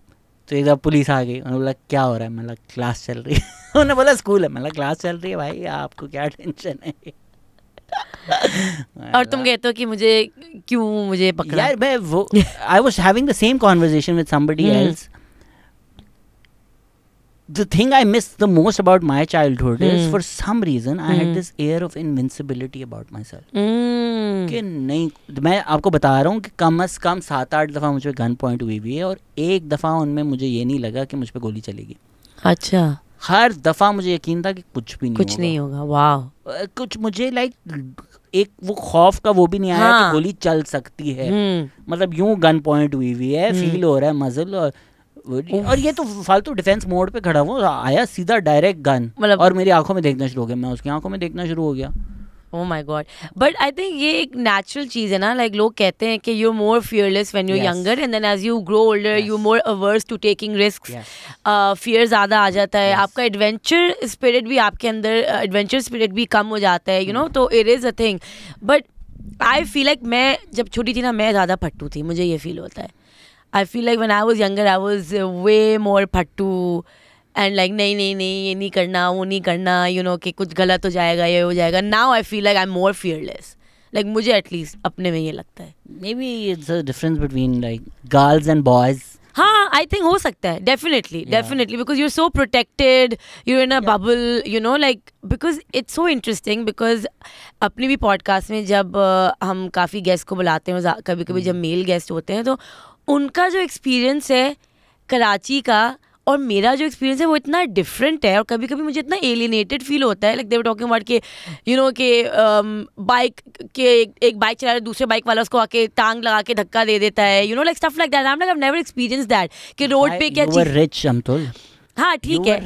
तो एक दफ़ा पुलिस आ गई उन्होंने बोला क्या हो रहा है मतलब क्लास चल रही है उन्होंने बोला स्कूल है मतलब क्लास चल रही है भाई आपको क्या टेंशन है और तुम कहते हो कि मुझे क्यों मुझे पकड़ा यार मैं वो I was having the same conversation with somebody else the thing I miss the most about my childhood is for some reason I had this air of invincibility about myself कि नहीं मैं आपको बता रहा हूँ कि कम अज़ कम सात आठ दफ़ा मुझ पर गन पॉइंट हुई हुई है और एक दफ़ा उनमें मुझे ये नहीं लगा कि मुझ पर गोली चलेगी अच्छा हर दफ़ा मुझे यकीन था कि कुछ भी नहीं कुछ नहीं होगा वाह कुछ मुझे लाइक एक वो खौफ का वो भी नहीं आया हाँ। कि गोली चल सकती है हम्म। मतलब यूं गन पॉइंट हुई हुई है फील हम्म। हो रहा है मजल और और ये तो फालतू डिफेंस मोड पे खड़ा हुआ आया सीधा डायरेक्ट गन मतलब और मेरी आंखों में देखना शुरू हो गया मैं उसकी आंखों में देखना शुरू हो गया oh my god but I think ये एक नेचुरल चीज़ है ना लाइक लोग कहते हैं कि you more fearless when you younger and then as you grow older you more averse to taking risk fear ज़्यादा आ जाता है आपका एडवेंचर स्पिरिट भी आपके अंदर एडवेंचर uh, स्पिरिट भी कम हो जाता है यू नो hmm. तो it is a thing but I feel like मैं जब छोटी थी ना मैं ज़्यादा फट्टू थी मुझे ये फील होता है I feel like when I was younger I was way more फट्टू एंड लाइक नहीं नहीं नहीं ये नहीं करना वो नहीं करना यू you नो know, कि कुछ गलत हो जाएगा ये हो जाएगा now I feel like I am more fearless like मुझे एटलीस्ट अपने में ये लगता है maybe it's difference between like girls and boys हाँ आई थिंक हो सकता है definitely definitely because you are so protected you in a bubble you know like because it's so interesting because अपनी भी पॉडकास्ट में जब uh, हम काफ़ी गेस्ट को बुलाते हैं कभी कभी जब मेल hmm. गेस्ट होते हैं तो उनका जो एक्सपीरियंस है कराची का और मेरा जो एक्सपीरियंस है वो इतना डिफरेंट है और कभी कभी मुझे इतना एलिनेटेड फील होता है लाइक देवर टॉकिंग अबाउट के यू नो के बाइक के एक बाइक चला रहे दूसरे बाइक वाला उसको आके टांग लगा के धक्का दे देता है you know like stuff like that I am like never experience that कि रोड पे क्या चीज रिच समतुल हाँ ठीक है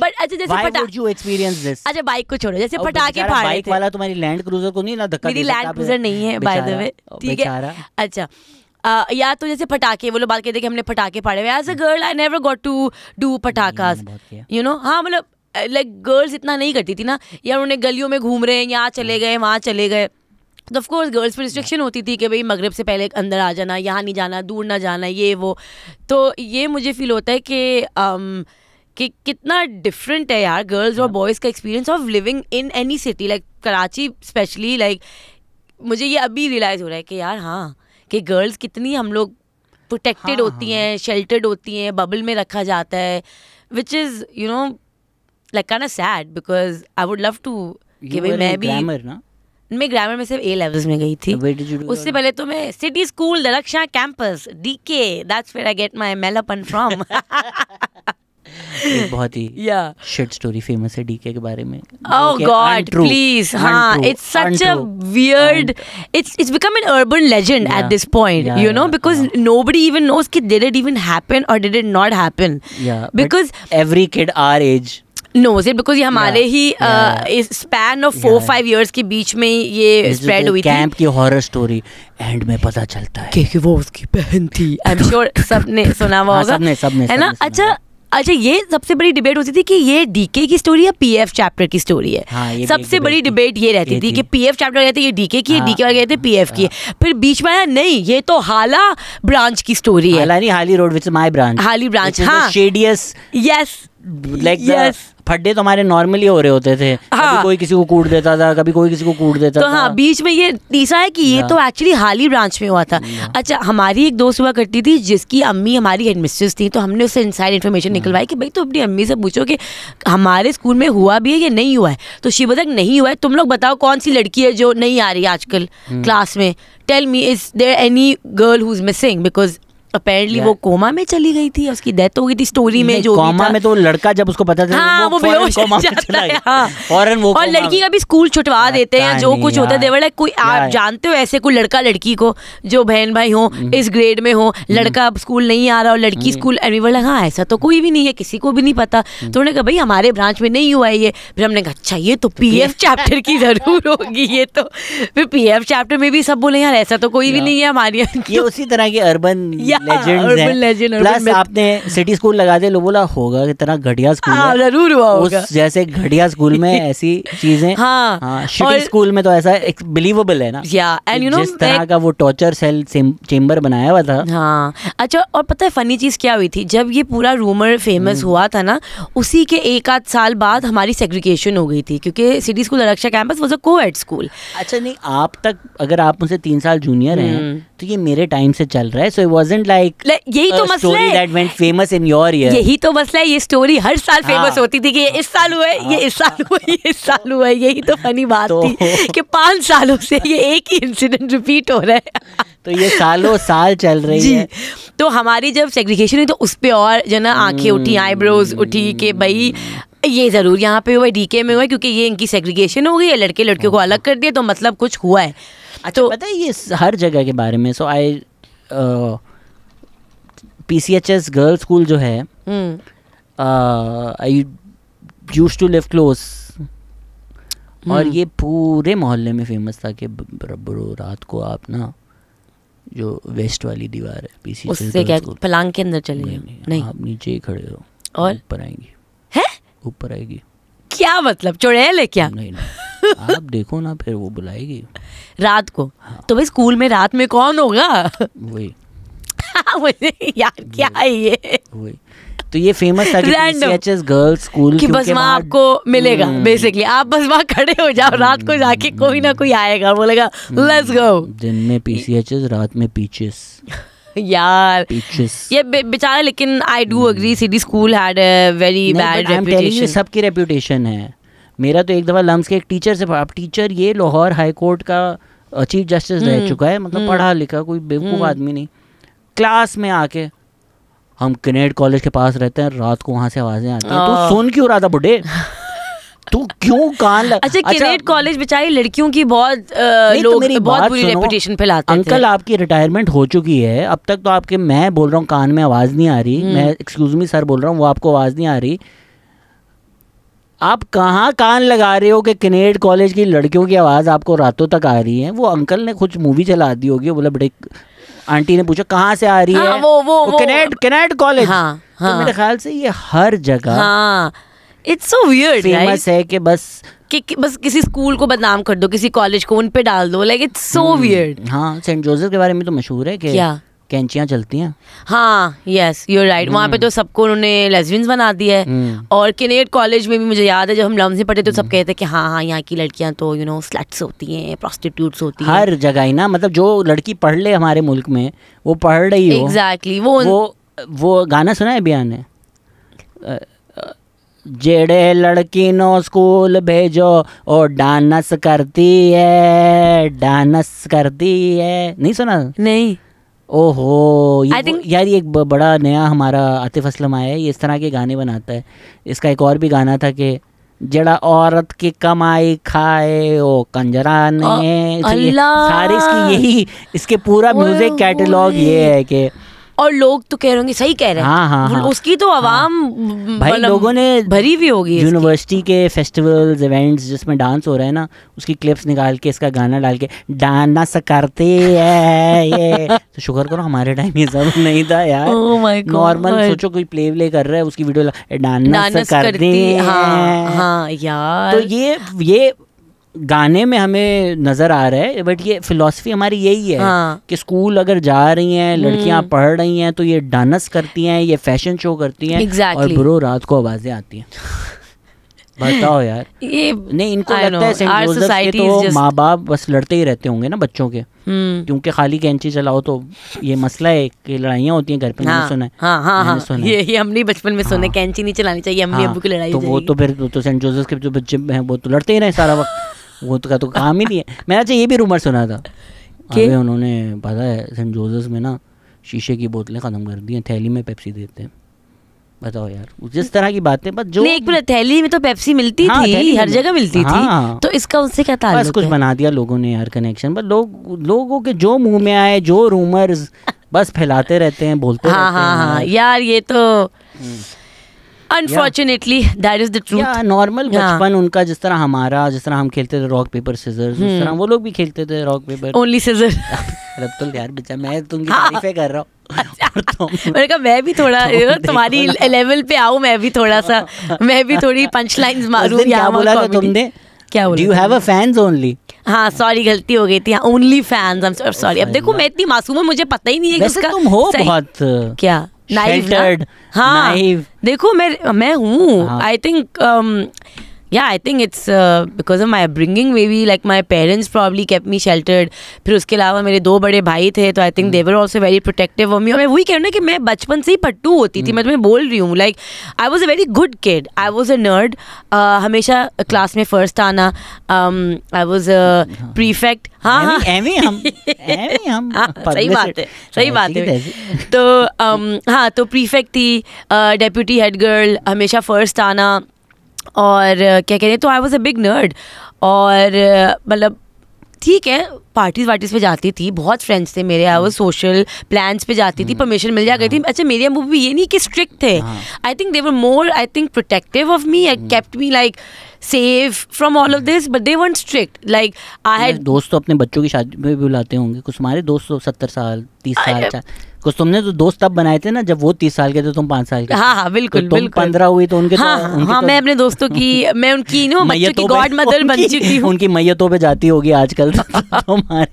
बट अच्छा जैसे पटाखा अच्छा बाइक को छोड़ो जैसे पटाखे फाड़ बाइक वाला तुम्हारी लैंड क्रूजर को नहीं ना धक्का मेरी लैंड क्रूजर नहीं है बाय द वे ठीक है अच्छा या तो जैसे पटाखे वो लोग बात कहते कि हमने पटाखे पाड़े हुए as a girl I never got to do पटाखा यू नो हाँ मतलब लाइक गर्ल्स इतना नहीं करती थी ना या उन्होंने गलियों में घूम रहे हैं यहाँ चले हाँ। गए वहाँ चले गए तो ऑफकोर्स गर्ल्स पर रिस्ट्रिक्शन होती थी कि भाई मगरब से पहले अंदर आ जाना यहाँ नहीं जाना दूर ना जाना ये वो तो ये मुझे फील होता है कि um, कि कितना डिफरेंट है यार गर्ल्स और बॉयज़ का experience of living in any city like Karachi especially like मुझे ये अभी रियलाइज़ हो रहा है कि यार हाँ कि गर्ल्स कितनी हम लोग प्रोटेक्टेड हाँ, होती हाँ. हैं शेल्टर्ड होती हैं बबल में रखा जाता है which is you know like kind a sad because I would love to कि भाई मैं भी ग्रामर मैं ग्रामर में सिर्फ ए लेवल्स में गई थी उससे पहले तो मैं city school Darakhshan campus D K that's where I get my मेलापन फ्रॉम बहुत ही या शिट स्टोरी फेमस है डीके के बारे में ओह गॉड प्लीज हां it's such a weird it's it's become an urban legend at this point you know because nobody even knows कि डिड इट इवन हैपन और did it not happen because every kid our age knows it because ये हमारे yeah, ही span of four five years के बीच में ये spread हुई कैंप की हॉरर स्टोरी एंड में पता चलता है क्योंकि वो उसकी बहन थी आई एम श्योर सबने सुना हुआ हाँ, होगा है ना अच्छा अच्छा ये सबसे बड़ी डिबेट होती थी कि ये डीके की स्टोरी या पीएफ चैप्टर की स्टोरी है हाँ, सबसे बड़ी डिबेट ये रहती थी, थी कि पीएफ चैप्टर कहते ये डीके की डीके वाले कहते पीएफ की हाँ। फिर बीच में आया नहीं ये तो हाला ब्रांच की स्टोरी है Hali road which my branch Hali branch हाँ शेडियस यस लाइक yes. फड्डे तो हमारे नॉर्मली हो रहे होते थे हाँ. कभी कोई किसी को कूट देता था कभी कोई किसी को कूट देता तो था हाँ बीच में ये तीसरा है कि ये तो एक्चुअली हाल ही ब्रांच में हुआ था अच्छा हमारी एक दोस्त हुआ करती थी जिसकी अम्मी हमारी हेड मिस्ट्रेस थी तो हमने उससे इनसाइड इन्फॉर्मेशन निकलवाई कि भाई तो अपनी अम्मी से पूछो कि हमारे स्कूल में हुआ भी है या नहीं हुआ है तो शिव तक नहीं हुआ है तुम लोग बताओ कौन सी लड़की है जो नहीं आ रही आजकल क्लास hmm. में tell me is there any girl who is missing because अपेरली वो कोमा में चली गई थी उसकी डेथ हो गई थी स्टोरी में जो कोमा में तो लड़का जब उसको पता चला हाँ, वो, वो कोमा में हाँ। वो और लड़की का भी स्कूल छुटवा देते हैं जो कुछ होता है देवर कोई आप जानते हो ऐसे कोई लड़का लड़की को जो बहन भाई हो हम्म। इस ग्रेड में हो हम्म। लड़का अब स्कूल नहीं आ रहा और लड़की स्कूल हम्म। एवरीवन हाँ ऐसा तो कोई भी नहीं है किसी को भी नहीं पता तो उन्होंने कहा भाई हमारे ब्रांच में नहीं हुआ है ये फिर हमने कहा अच्छा ये तो पी चैप्टर की जरूर होगी ये तो फिर पी चैप्टर में भी सब बोले यार ऐसा तो कोई भी नहीं है हमारे तो उसी तरह की अर्बन लेजेंड्स प्लस आपने सिटी स्कूल लगा दे लोग बोला होगा कितना घटिया स्कूल हाँ, जरूर हुआ होगा जैसे घटिया स्कूल में ऐसी चीजें हाँ, हाँ और, स्कूल में तो ऐसा बिलीवेबल है ना या एंड यू नो जिस तरह का वो टॉर्चर सेल चेम्बर बनाया हुआ था हाँ अच्छा और पता है फनी चीज क्या हुई थी जब ये पूरा रूमर हम्म। फेमस हुआ था ना उसी के एक आध साल बाद हमारी सेग्रीगेशन हो गई थी क्योंकि सिटी स्कूल रक्षा campus was a coed school अच्छा नहीं आप तक अगर आप मुझसे तीन साल जूनियर हैं हम्म। तो ये मेरे टाइम से चल रहा है सो इट वॉज तो यही तो मसला है ये स्टोरी हर साल फेमस हाँ। होती थी कि ये इस साल हुआ ये इस साल हुआ ये इस साल हुआ यही तो फनी बात तो थी कि पांच सालों से ये एक ही इंसिडेंट रिपीट हो रहा है तो ये सालों साल चल रही है तो हमारी जब सेग्रीगेशन हुई तो उस पर और जो ना आंखें उठी आईब्रोज हम्म। उठी कि भाई ये ज़रूर यहाँ पे हुआ डीके में हुआ क्योंकि ये इनकी सेग्रीगेशन हो गई है लड़के लड़कियों को अलग कर दिया तो मतलब कुछ हुआ है अच्छा, तो पता है ये हर जगह के बारे में so I PCHS girl school जो है I use to live close और ये पूरे मोहल्ले में फेमस था कि ब्रो रात को आप ना जो वेस्ट वाली दीवार है पीसी उससे क्या पलांग के अंदर चले नहीं, नहीं, आप नीचे ही खड़े हो और ऊपर आएंगे है ऊपर आएगी क्या मतलब चुड़ैल है क्या नहीं आप देखो ना फिर वो बुलाएगी रात को हाँ। तो भाई स्कूल में रात में कौन होगा वही मुझे यार क्या है ये तो ये फेमस था गर्ल्स स्कूल कि बस वहाँ आपको मिलेगा बेसिकली हम्म। आप बस वहाँ खड़े हो जाओ रात को जाके हम्म। कोई ना कोई आएगा बोलेगा लेट्स हम्म। गो दिन में पीसीएचएस रात में पीचेस यार ये बेचारा लेकिन I do agree city school had a very bad reputation सबकी रेपुटेशन है मेरा तो एक दफ़ा लम्स के एक टीचर से आप टीचर ये लाहौर हाई कोर्ट का चीफ जस्टिस रह चुका है मतलब पढ़ा लिखा कोई बेवकूफ़ आदमी नहीं क्लास में आके हम कनेड कॉलेज के पास रहते हैं रात को वहां से आवाज़ें आती हैं तो सुन क्यों रहा था बुढ़े तू क्यों कान लग अच्छा, अच्छा किनेट कॉलेज बेचारी लड़कियों की बहुत आ, तो लोग तो बहुत बुरी रेपुटेशन फैलाते हैं अंकल आपकी रिटायरमेंट हो चुकी है अब तक तो आपके मैं बोल रहा हूँ कान में आवाज़ नहीं आ रही हम्म। मैं एक्सक्यूज मी सर बोल रहा हूँ वो आपको आवाज़ नहीं आ रही आप कहाँ कान लगा रहे हो कि कनेड कॉलेज की लड़कियों की आवाज़ आपको रातों तक आ रही है वो अंकल ने कुछ मूवी चला दी होगी बोला बड़े आंटी ने पूछा कहाँ से आ रही हाँ, है वो वो, कनेड कनेड कॉलेज हाँ, हाँ, तो मेरे हाँ। ख्याल से ये हर जगह हाँ, इट्स सो वियर्ड फेमस है कि बस कि, कि बस किसी स्कूल को बदनाम कर दो किसी कॉलेज को उन पे डाल दो लाइक इट्स सो वियर्ड हाँ सेंट जोसेफ के बारे में तो मशहूर है कि क्या कैंचियाँ चलती हैं हाँ यस यू राइट वहाँ पे hmm. तो सबको उन्होंने लेजविन बना दिया है hmm. और किनेट कॉलेज में भी मुझे याद है जब हम लम्स पढ़े तो सब hmm. कहते कि हाँ हाँ यहाँ की लड़कियाँ तो यू नो स्लट्स होती हैं प्रोस्टिट्यूट्स होती हैं हर जगह ही ना मतलब जो लड़की पढ़ ले हमारे मुल्क में वो पढ़ रही है एग्जैक्टली वो वो वो गाना सुना है बयान ने जेड़े लड़की नो स्कूल भेजो और डांस करती है डांस करती है नहीं सुना नहीं ओहो ये think, यार ये एक बड़ा नया हमारा आतिफ असलम आया है ये इस तरह के गाने बनाता है इसका एक और भी गाना था कि जड़ा औरत की कमाई खाए ओ कंजरा ने तो सारे इसकी यही इसके पूरा म्यूजिक कैटलॉग ये है कि और लोग तो कह रहे होंगे सही कह रहे हैं हाँ, हाँ, हाँ, उसकी तो आवाम हाँ, मतलब भाई लोगों ने भरी हुई होगी यूनिवर्सिटी के फेस्टिवल्स इवेंट्स जिसमें डांस हो रहे हैं ना उसकी क्लिप्स निकाल के इसका गाना डाल के डांस करते तो शुक्र करो हमारे टाइम ये सब नहीं था यार नॉर्मल oh सोचो कोई प्ले व्ले कर रहा है उसकी वीडियो डांस करते हाँ, हैं हाँ यार तो ये ये गाने में हमें नजर आ रहा है बट ये फिलॉसफी हमारी यही है हाँ। कि स्कूल अगर जा रही हैं हम्म। लड़कियां पढ़ रही हैं तो ये डांस करती हैं ये फैशन शो करती हैं exactly. और ब्रो रात को आवाजें आती हैं बताओ यार ये नहीं इनको लगता know, है के तो just... माँ बाप बस लड़ते ही रहते होंगे ना बच्चों के हम्म। क्योंकि खाली कैंची चलाओ तो ये मसला है कि लड़ाइयाँ होती हैं घर पे हाँ, सुना है हाँ, हाँ, हाँ, ये, ये हमने बचपन में सुना हाँ, कैंची नहीं चलानी चाहिए अम्मी हाँ, अबू की लड़ाई तो, तो वो तो फिर तो सेंट जोसेफ के जो बच्चे हैं वो तो लड़ते ही रहे सारा वक्त वो तो का तो काम ही नहीं है मैंने अच्छा ये भी रूमर सुना था कि उन्होंने पता है सेंट जोसेफ में ना शीशे की बोतलें ख़त्म कर दी हैं थैली में पेप्सी देते हैं बताओ यार जिस तरह की बातें बस जो एक मिनट थैली में तो पेप्सी मिलती हाँ, थी हर जगह मिलती हाँ, थी तो इसका उससे क्या था बस कुछ है? बना दिया लोगों ने यार कनेक्शन बस लोग लोगों के जो मुंह में आए जो रूमर्स बस फैलाते रहते हैं बोलते हाँ, रहते हाँ, हैं हाँ, हाँ यार ये तो हम्म। Unfortunately that is the truth normal बचपन उनका जिस तरह हमारा जिस तरह हम खेलते थे रॉक पेपर सीजर तरह वो लोग भी खेलते थे रॉक पेपर ओनली सीजर यार बच्चा मैं तुमकी कर रहा हूँ मैंने कहा मैं भी थोड़ा तुम्हारी लेवल पे आऊँ मैं भी थोड़ा सा मैं भी थोड़ी पंच लाइंस मारूं क्या बोला था तुमने क्या बोला you have a fans only हाँ सॉरी गलती हो गई थी OnlyFans I am sorry अब देखो मैं इतनी मासूम हूँ मुझे पता ही नहीं है कि तुम हो बहुत क्या नाइव हाँ देखो मैं मैं हूँ आई हाँ। थिंक या I think it's because of my bringing maybe like my parents probably kept me sheltered फिर उसके अलावा मेरे दो बड़े भाई थे तो I think they're also very protective of me और मैं वही कह रहा हूँ कि मैं बचपन से ही पट्टू होती थी hmm. मैं तुम्हें बोल रही हूँ like I was a very good kid I was a nerd हमेशा क्लास में फर्स्ट आना आई वॉज अ प्रीफेक्ट हाँ हाँ।, हाँ सही बात है सही बात है तो um, हाँ तो प्रीफेक्ट थी डेप्यूटी हेड गर्ल हमेशा फर्स्ट आना और क्या कह रहे हैं तो I was a big nerd और मतलब ठीक है पार्टीज वार्टीज पे जाती थी बहुत फ्रेंड्स थे मेरे आई वो सोशल प्लान्स पे जाती थी परमिशन हम्म। मिल जा गई थी हाँ। अच्छा मेरे मूव भी ये नहीं कि स्ट्रिक्ट थे I think they were more I think protective of me I kept me like safe from all of this but they weren't strict like I had दोस्त तो अपने बच्चों की शादी में भी बुलाते होंगे कुछ हमारे दोस्त तो सत्तर साल तीस साल कुछ तुमने तो दोस्त तब बनाए थे ना जब वो तीस साल के थे तुम पांच साल के हाँ हाँ बिल्कुल तो तुम पंद्रह हुई तो उनके तो हाँ, तो, उनके हाँ तो, मैं अपने दोस्तों की मैं उनकी नो बच्चों की गॉड मदर बन चुकी हूँ उनकी मैयतों पे जाती होगी आजकल तो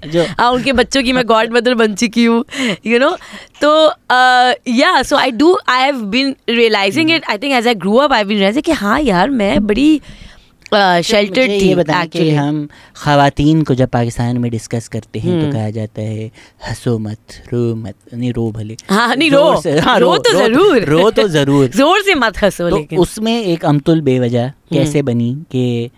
जो हाँ उनके बच्चों की मैं गॉड मदर बन चुकी हूँ यू नो तो या so I do I have been realising it I think as I grow up I been realising कि हाँ यार मैं बड़ी शेल्टर्ड तो थी बता हम खातन को जब पाकिस्तान में डिस्कस करते हैं तो हम्म। कहा जाता है हंसो मत रो मत नहीं रो भले हाँ नहीं रो हाँ, रो, तो रो तो जरूर रो तो जरूर जोर से मत हंसो तो लेकिन उसमें एक अमतुल बेवजह कैसे हम्म। बनी कि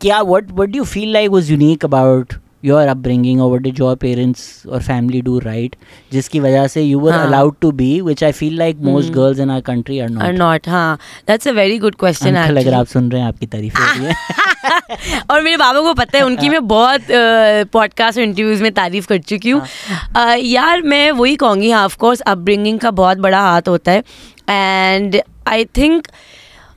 क्या what what do feel like was unique about your upbringing और वट इज योर पेरेंट्स और फैमिली डू राइट जिसकी वजह से you were allowed to be which I feel like most girls in our country are not not हाँ that's a very good question अगर आप सुन रहे हैं आपकी तारीफ हो रही है और मेरे बाबा को पता है उनकी मैं बहुत पॉडकास्ट और इंटरव्यूज में तारीफ कर चुकी हूँ हाँ। यार मैं वही कहूँगी हाँ ऑफकोर्स अपब्रिंगिंग का बहुत बड़ा हाथ होता है and I think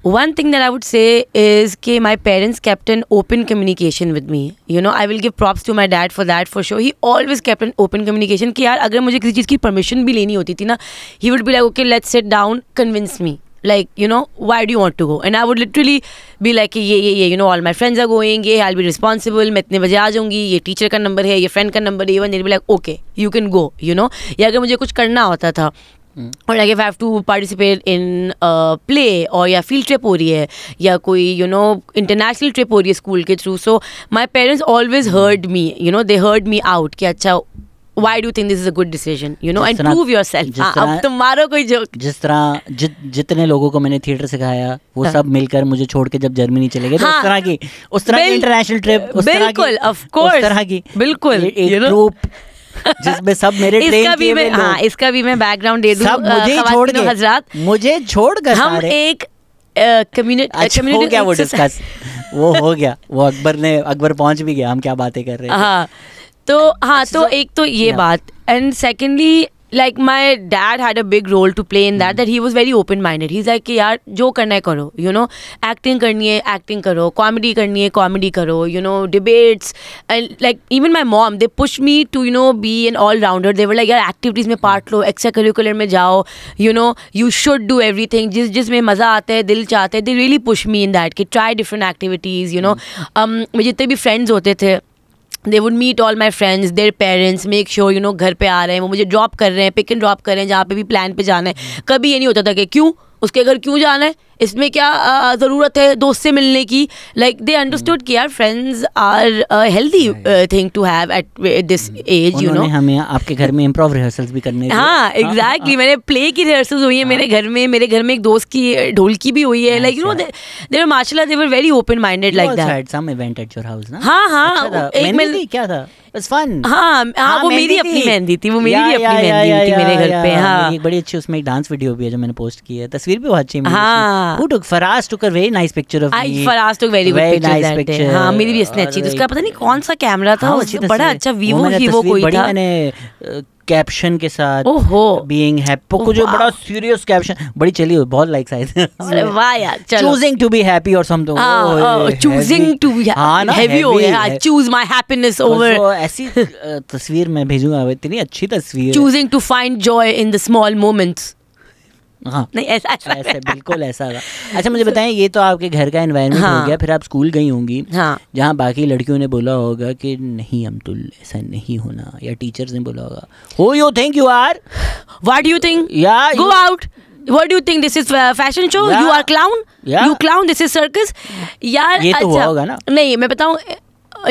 one thing that I would say is के my parents kept an open communication with me you know I will give props to my dad for that for sure he always kept open communication कि यार अगर मुझे किसी चीज़ की permission भी लेनी होती थी ना he would be like okay let sit down convince me like you know why do want to go and I would literally be like ये ये ये you know all my friends are going ये I be responsible मैं इतने बजे आ जाऊँगी ये teacher का नंबर है ये फ्रेंड का नंबर है ये वन भी like okay you can go you know या अगर मुझे कुछ करना होता था Hmm. और like if have to participate in play और या फील्ड ट्रिप हो रही है या कोई यू नो इंटरनेशनल ट्रिप हो रही है स्कूल के through so my parents always heard me you know they heard me out कि अच्छा why do think this is a good decision you know and prove yourself अब तो कोई joke जिस तरह जि, जितने लोगों को मैंने थिएटर सिखाया वो हाँ। सब मिलकर मुझे छोड़ के जब जर्मनी चले गए तो उस हाँ। तरह की उस तरह की इंटरनेशनल ट्रिप उस तरह की बिल्कुल ऑफ कोर्स उस तरह की बिल्कुल एक ग्रुप जिसमें सब मेरे इसका भी मैं हाँ इसका भी मैं बैकग्राउंड दे दूँ सब मुझे छोड़ के हजरत मुझे छोड़ कर हम एक कम्युनिटी अच्छा, क्या वो डिस्कस वो हो गया वो अकबर ने अकबर पहुंच भी गया हम क्या बातें कर रहे हैं हाँ तो हाँ अच्छा, तो एक तो ये बात and secondly like my dad had a big role to play in that that he was very open minded he like कि यार जो करना है करो यू नो एक्टिंग करनी है एक्टिंग करो कॉमेडी करनी है कॉमेडी करो you know debates like even my mom they push me to you know be an all rounder they were like यार एक्टिविटीज़ में पार्ट लो एक्स्ट्रा करिकुलर में जाओ you know you should do everything जिस जिसमें मज़ा आता है दिल चाहते हैं they really push me in that कि try different activities you know मेरे जितने भी फ्रेंड्स होते थे they would meet all my friends their parents make sure you know घर पे आ रहे हैं वो मुझे ड्रॉप कर रहे हैं पिक एंड ड्रॉप कर रहे हैं जहाँ पे भी प्लान पे जाना है कभी ये नहीं होता था कि क्यों उसके घर क्यों जाना है इसमें क्या ज़रूरत है दोस्त से मिलने की लाइक दे अंडरस्टूड कि यार friends are healthy thing to have at this age you know हमें आपके घर में इम्प्रोव रिहर्सल्स भी करने हाँ एग्जैक्टली मैंने प्ले की रिहर्सल्स हुई है हाँ। मेरे घर में मेरे घर में एक दोस्त की ढोलकी भी हुई है like you know they were माशाल्लाह they were very open minded like that some event at your house ना हाँ हाँ अच्छा एक मिल क्या था इट्स फन हाँ, हाँ हाँ वो मेरी अपनी मेहंदी थी वो मेरी भी अपनी मेहंदी थी मेरे घर पे हाँ बड़ी अच्छी उसमें एक डांस वीडियो भी है जो मैंने पोस्ट की है तस्वीर भी बहुत अच्छी हाँ हाँ। who took Faraz took a very nice picture of me I, Faraz took very, very good picture nice that picture हाँ मेरी भी इसने अच्छी थी उसका पता नहीं कौन सा कैमरा था हाँ, उसकी तो बड़ा अच्छा वीवो वीवो कोई था मैंने कैप्शन के साथ ओहो बीइंग हैप्पी को जो बड़ा सीरियस कैप्शन बड़ी चली हुई बहुत लाइक्स आए थे अरे वाह यार चलो चूजिंग टू बी हैप्पी और something oh choosing to be heavy हो गया I choose my happiness over so ऐसी तस्वीर मैं भेजूंगा इतनी अच्छी तस्वीर choosing to find joy in the small moments हाँ नहीं ऐसा अच्छा ऐसा बिल्कुल ऐसा था अच्छा मुझे बताएं ये तो आपके घर का एनवायरनमेंट हाँ। हो गया फिर आप स्कूल गई होंगी हाँ जहाँ बाकी लड़कियों ने बोला होगा कि नहीं अमतुल ऐसा नहीं होना या टीचर्स ने बोला होगा हो you think you are what you think या go out what do you think this is uh, fashion show yeah. you are clown yeah. you clown this is circus यार ये तो अच्छा, हुआ होगा ना नहीं मैं बताऊं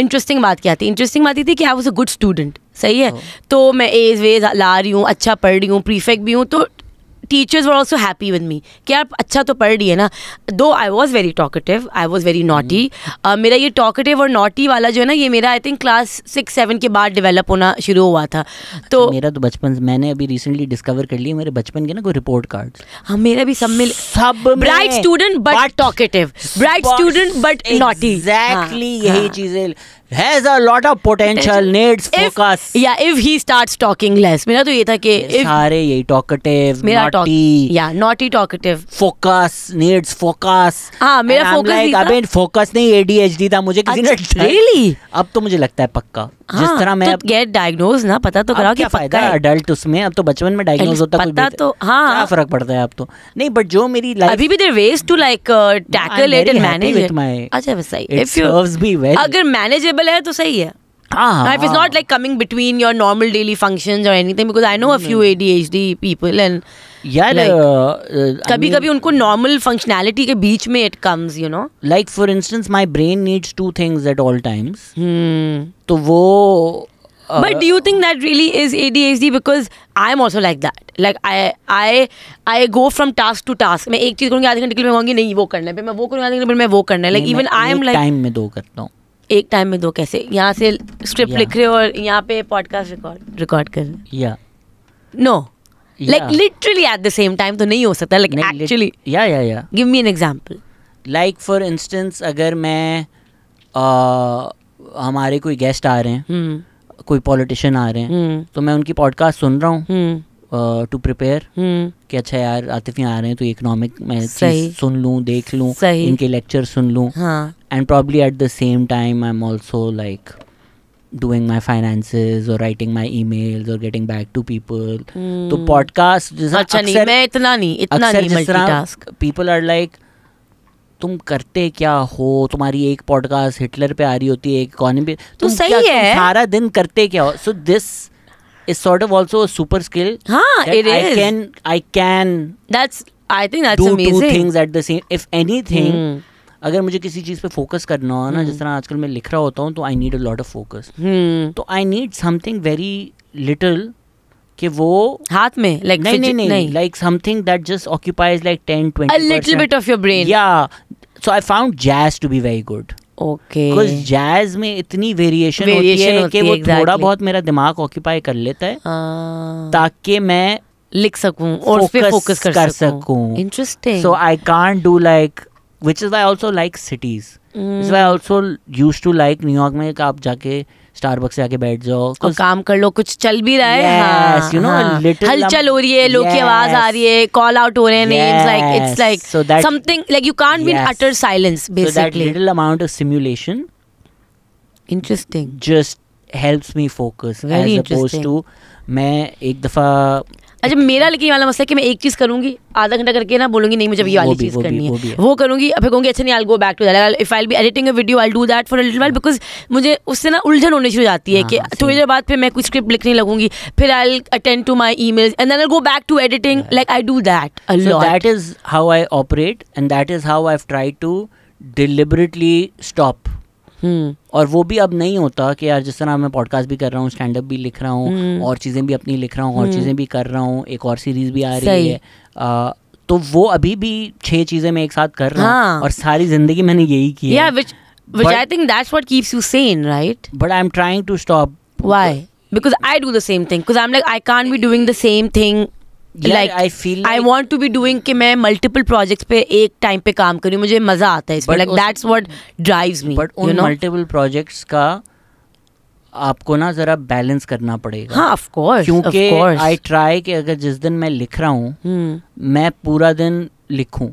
इंटरेस्टिंग बात क्या थी इंटरेस्टिंग बात ये थी कि I was a good student सही है तो मैं एज वेज ला रही हूँ अच्छा पढ़ रही हूँ प्रीफेक्ट भी हूँ तो teachers were also happy with me कि आप अच्छा तो पढ़ लिए ना दो I was very talkative I was very naughty मेरा ये टॉकेटिव और नॉटी वाला जो है ना ये मेरा I think class six seven के बाद डेवलप होना शुरू हुआ था अच्छा, तो मेरा तो बचपन मैंने अभी रिसेंटली डिस्कवर कर लिया मेरे बचपन के ना कोई रिपोर्ट कार्ड हाँ मेरा भी सब मिल सब bright student but talkative bright student but naughty exactly यही हाँ। चीजें has a lot of potential needs if, focus yeah if he starts talking less तो ये ye tha yes, if, talkative यही talk, yeah नॉटी या naughty talkative focus needs focus हां मेरा focus like, अबे फोकस नहीं एडीएचडी था मुझे किसी ने रियली अच्छा, अब तो मुझे लगता है पक्का हाँ, जिस तरह मैं तो गेट डायग्नोज ना पता तो कराओ कि फायदा है अडल्ट उसमें अब तो बचपन में डायग्नोज होता पता तो हाँ क्या फर्क पड़ता है अब तो नहीं बट जो मेरी लाइफ अभी भी there was to like tackle it and manage it अच्छा बस सही if you serves be well अगर मैनेजेबल अवेलेबल है तो सही है Life is not like coming between your normal daily functions or anything because I know a few ADHD people and यार कभी कभी उनको नॉर्मल फंक्शनैलिटी के बीच में it comes you know like for instance my brain needs two things at all times तो वो but do you think that really is ADHD? Because I'm also like that. Like I I I go from task to task. मैं एक चीज करूँगी आधे घंटे के लिए मैं कहूँगी नहीं वो करना है मैं वो करूँगी आधे घंटे मैं वो करना है. Like even I am like time में दो करता हूँ. एक टाइम में दो कैसे यहाँ से स्क्रिप्ट लिख रहे हो और यहाँ पे पॉडकास्ट रिकॉर्ड रिकॉर्ड कर रहे you know like literally at the same time तो नहीं हो सकता like actually yeah yeah yeah give me an example like for instance अगर मैं हमारे कोई गेस्ट आ रहे हैं हम्म। कोई पॉलिटिशियन आ रहे हैं हम्म। तो मैं उनकी पॉडकास्ट सुन रहा हूँ हम्म। टू प्रिपेयर हम्म। कि अच्छा यार आतिफ यहाँ आ रहे हैं तो इकोनॉमिक मैं सुन लूँ देख लूँ इनके लेक्चर सुन लूँ and probably at the same time I am also like doing my finance और राइटिंग माई ई or और गेटिंग बैक टू पीपल तो पॉडकास्ट हम्म। जैसा अच्छा नहीं मैं इतना नहीं इतना नहीं मल्टीटास्क people are तुम करते क्या हो तुम्हारी एक पॉडकास्ट हिटलर पे आ रही होती है एक इकोनॉमी पे तो सही क्या, है सारा दिन करते क्या हो so this is sort of also a super skill. Huh, it is. I can I can That's I think that's do amazing. two things at the same if anything hmm. अगर मुझे किसी चीज पे फोकस करना हो ना hmm. जिस तरह आजकल मैं लिख रहा होता हूँ तो I need a lot of focus तो I need something very little कि वो हाथ में लाइक like नहीं नहीं नहीं like something that just occupies like ten twenty little bit of your brain या so I found jazz to be very good okay okay. Jazz में इतनी वेरिएशन होती है कि वो exactly. थोड़ा बहुत मेरा दिमाग ऑक्यूपाई कर लेता है हाँ। ताकि मैं लिख सकूं और फिर फोकस कर, कर सकूं interesting so I can't do like which is why also like cities which is why also used to like New York में आप जाके स्टारबक्स से आके बैठ जाओ कुछ काम कर लो कुछ चल भी रहा है yes, you हाँ, know, हाँ, हलचल हो रही है लोग की आवाज आ रही है कॉल आउट हो रहे हैं names like it's like something like you can't be utter silence basically little amount of simulation interesting just helps me focus as oppose to मैं एक दफा अच्छा मेरा लेकिन वाला मसला है कि मैं एक चीज़ करूंगी आधा घंटा करके ना बोलूंगी नहीं मुझे ये वाली चीज़ करनी है वो करूंगी अब कहूंगी अच्छा नहीं I go back to that if I be editing a video I do that for a little while because मुझे उससे ना उलझन होने शुरू जाती है हाँ, कि हाँ, थोड़ी देर बाद फिर मैं कुछ स्क्रिप्ट लिखने लगूंगी फिर I attend to my email and then I go back to editing like I do that that is how I operate and that is how I try to deliberately stop और वो भी अब नहीं होता कि यार जिस तरह मैं पॉडकास्ट भी कर रहा हूँ स्टैंड अप भी लिख रहा हूँ और चीज़ें भी अपनी लिख रहा हूँ और चीज़ें भी कर रहा हूँ एक और सीरीज भी आ रही है तो वो अभी भी छह चीज़ें मैं एक साथ कर रहा हूँ और सारी जिंदगी मैंने यही की है which but, I think that's what keeps you sane, right? But I'm trying to stop. Why? Because I do the same thing. Because I'm like, I can't be doing the same thing Yeah, like, I feel like I want to be doing कि मैं multiple projects पे एक time पे काम करूँ मुझे मजा आता है इसमें like that's what drives me. But उन you know? multiple projects का आपको ना जरा बैलेंस करना पड़ेगा हाँ ऑफ कोर्स क्योंकि आई ट्राई कि अगर जिस दिन मैं लिख रहा हूँ hmm. मैं पूरा दिन लिखूं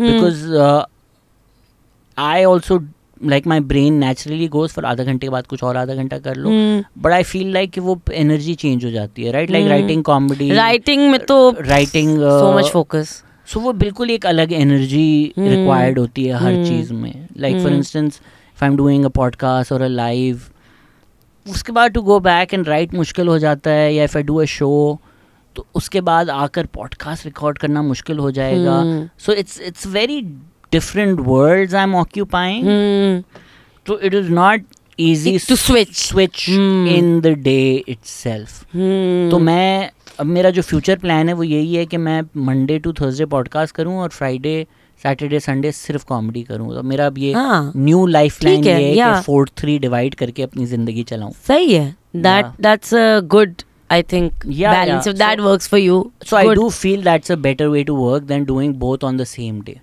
because I also like my brain naturally goes for आधा घंटे के बाद कुछ और आधा घंटा कर लो बट आई फील लाइक कि वो एनर्जी चेंज हो जाती है right like writing comedy writing में तो writing so much focus so वो बिल्कुल एक अलग एनर्जी हम्म। रिक्वायर्ड होती है हर हम्म। चीज़ में like for instance if I am doing a podcast और अ लाइव उसके बाद to go back and write मुश्किल हो जाता है या if I do a show तो उसके बाद आकर पॉडकास्ट रिकॉर्ड करना मुश्किल हो जाएगा so it's it's very different worlds I'm occupying. Mm. So it is not easy to switch switch mm. in the day itself. Mm. तो मैं अब मेरा जो फ्यूचर प्लान है वो यही है कि मैं मंडे टू थर्सडे पॉडकास्ट करूँ और फ्राइडे सैटरडे संडे सिर्फ कॉमेडी करूँ तो मेरा अब ये न्यू लाइफ लाइन ये है कि फोर थ्री डिवाइड करके अपनी जिंदगी चलाऊँ सही है that that's a good I think yeah, balance yeah. if that so, works for you. So good. I do feel that's a better way to work than doing both on the same day.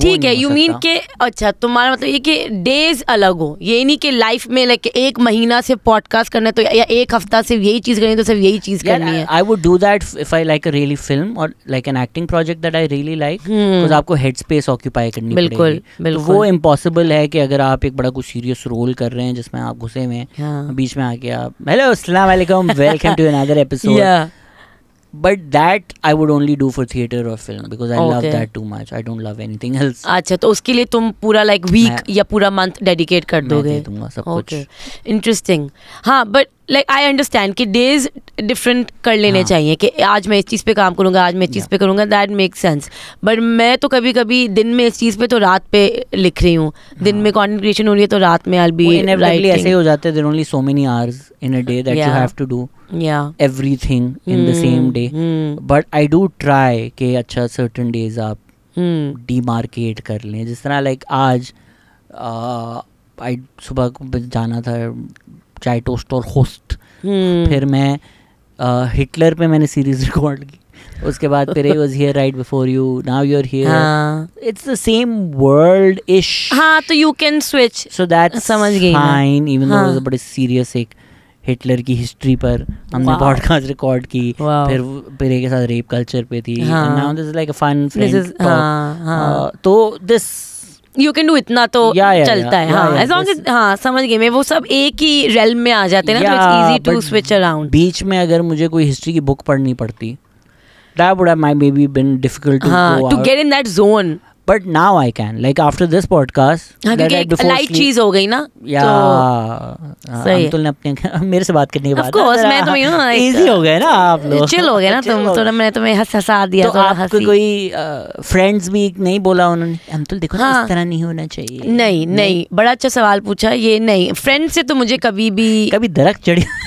ठीक है you mean के अच्छा तुम्हारा मतलब ये कि days अलग हो ये नहीं कि लाइफ में लाइक एक महीना से पॉडकास्ट करना है तो या एक हफ्ता सिर्फ यही चीज़ करनी है तो सिर्फ यही चीज़ करनी है I would do that if I like a really film और like an acting project that I really like because आपको हेड स्पेस ऑक्यूपाई करनी बिल्कुल तो बिल्कुल वो इम्पॉसिबल है कि अगर आप एक बड़ा कुछ सीरियस रोल कर रहे हैं जिसमें आप घुसे हुए हैं हाँ। बीच में आके आप hello Aslam welcome to another episode but that I would only do for theatre और film because I love that too much I don't love anything else अच्छा तो उसके लिए तुम पूरा लाइक like, वीक या पूरा मंथ डेडिकेट कर दोगे दूंगा सब okay. कुछ इंटरेस्टिंग हाँ बट लाइक आई अंडरस्टैंड कि डेज डिफरेंट कर लेने हाँ. चाहिए कि आज मैं इस चीज़ पे काम करूँगा आज मैं इस चीज़ पे करूँगा दैट मेक सेंस बट मैं तो कभी कभी दिन में इस चीज़ पे तो रात पे लिख रही हूँ हाँ. दिन में कॉन्टेंट क्रिएशन हो रही है तो रात में आई बी राइटली ऐसे ही हो जाते हैं only so many hours in a day that you have to do या everything in the same day but I do try के अच्छा सर्टन डेज आप डिमार्केट mm. कर लें जिस तरह लाइक like, आज आई सुबह को जाना था चाय टोस्ट और होस्ट हम्म। फिर मैं हिटलर पे मैंने सीरीज रिकॉर्ड की उसके बाद फिर he was here right before you now you are here it's the same world ish हां तो you can switch so that समझ गई फाइन इवन दो वाज बड़े सीरियस एक हिटलर की हिस्ट्री पर हमने पॉडकास्ट रिकॉर्ड की फिर फिर के साथ रेप कल्चर पे थी now this is like a fun friend तो दिस यू कैन डू इतना तो या, या, चलता या, है हाँ एज लॉन्ग एज हाँ समझ गए मैं वो सब एक ही रेल में आ जाते हैं ना इजी टू स्विच अराउंड बीच में अगर मुझे कोई हिस्ट्री की बुक पढ़नी पड़ती that would have maybe been difficult to हाँ, go to out. get in that zone but now I can like after this podcast light चीज हो गई ना या तो हाँ, अंतुल ने अपने मेरे से बात करने के बाद कोर्स मैं यू तो- इजी हो गए ना uh, आप लोग चिल हो गए ना तुम थोड़ा मैंने तुम्हें हंस हंसा दिया तो आपको कोई फ्रेंड्स uh, भी नहीं बोला उन्होंने देखो इस हाँ। तरह नहीं होना चाहिए नहीं नहीं बड़ा अच्छा सवाल पूछा ये नहीं फ्रेंड से तो मुझे कभी भी कभी दरक चढ़ी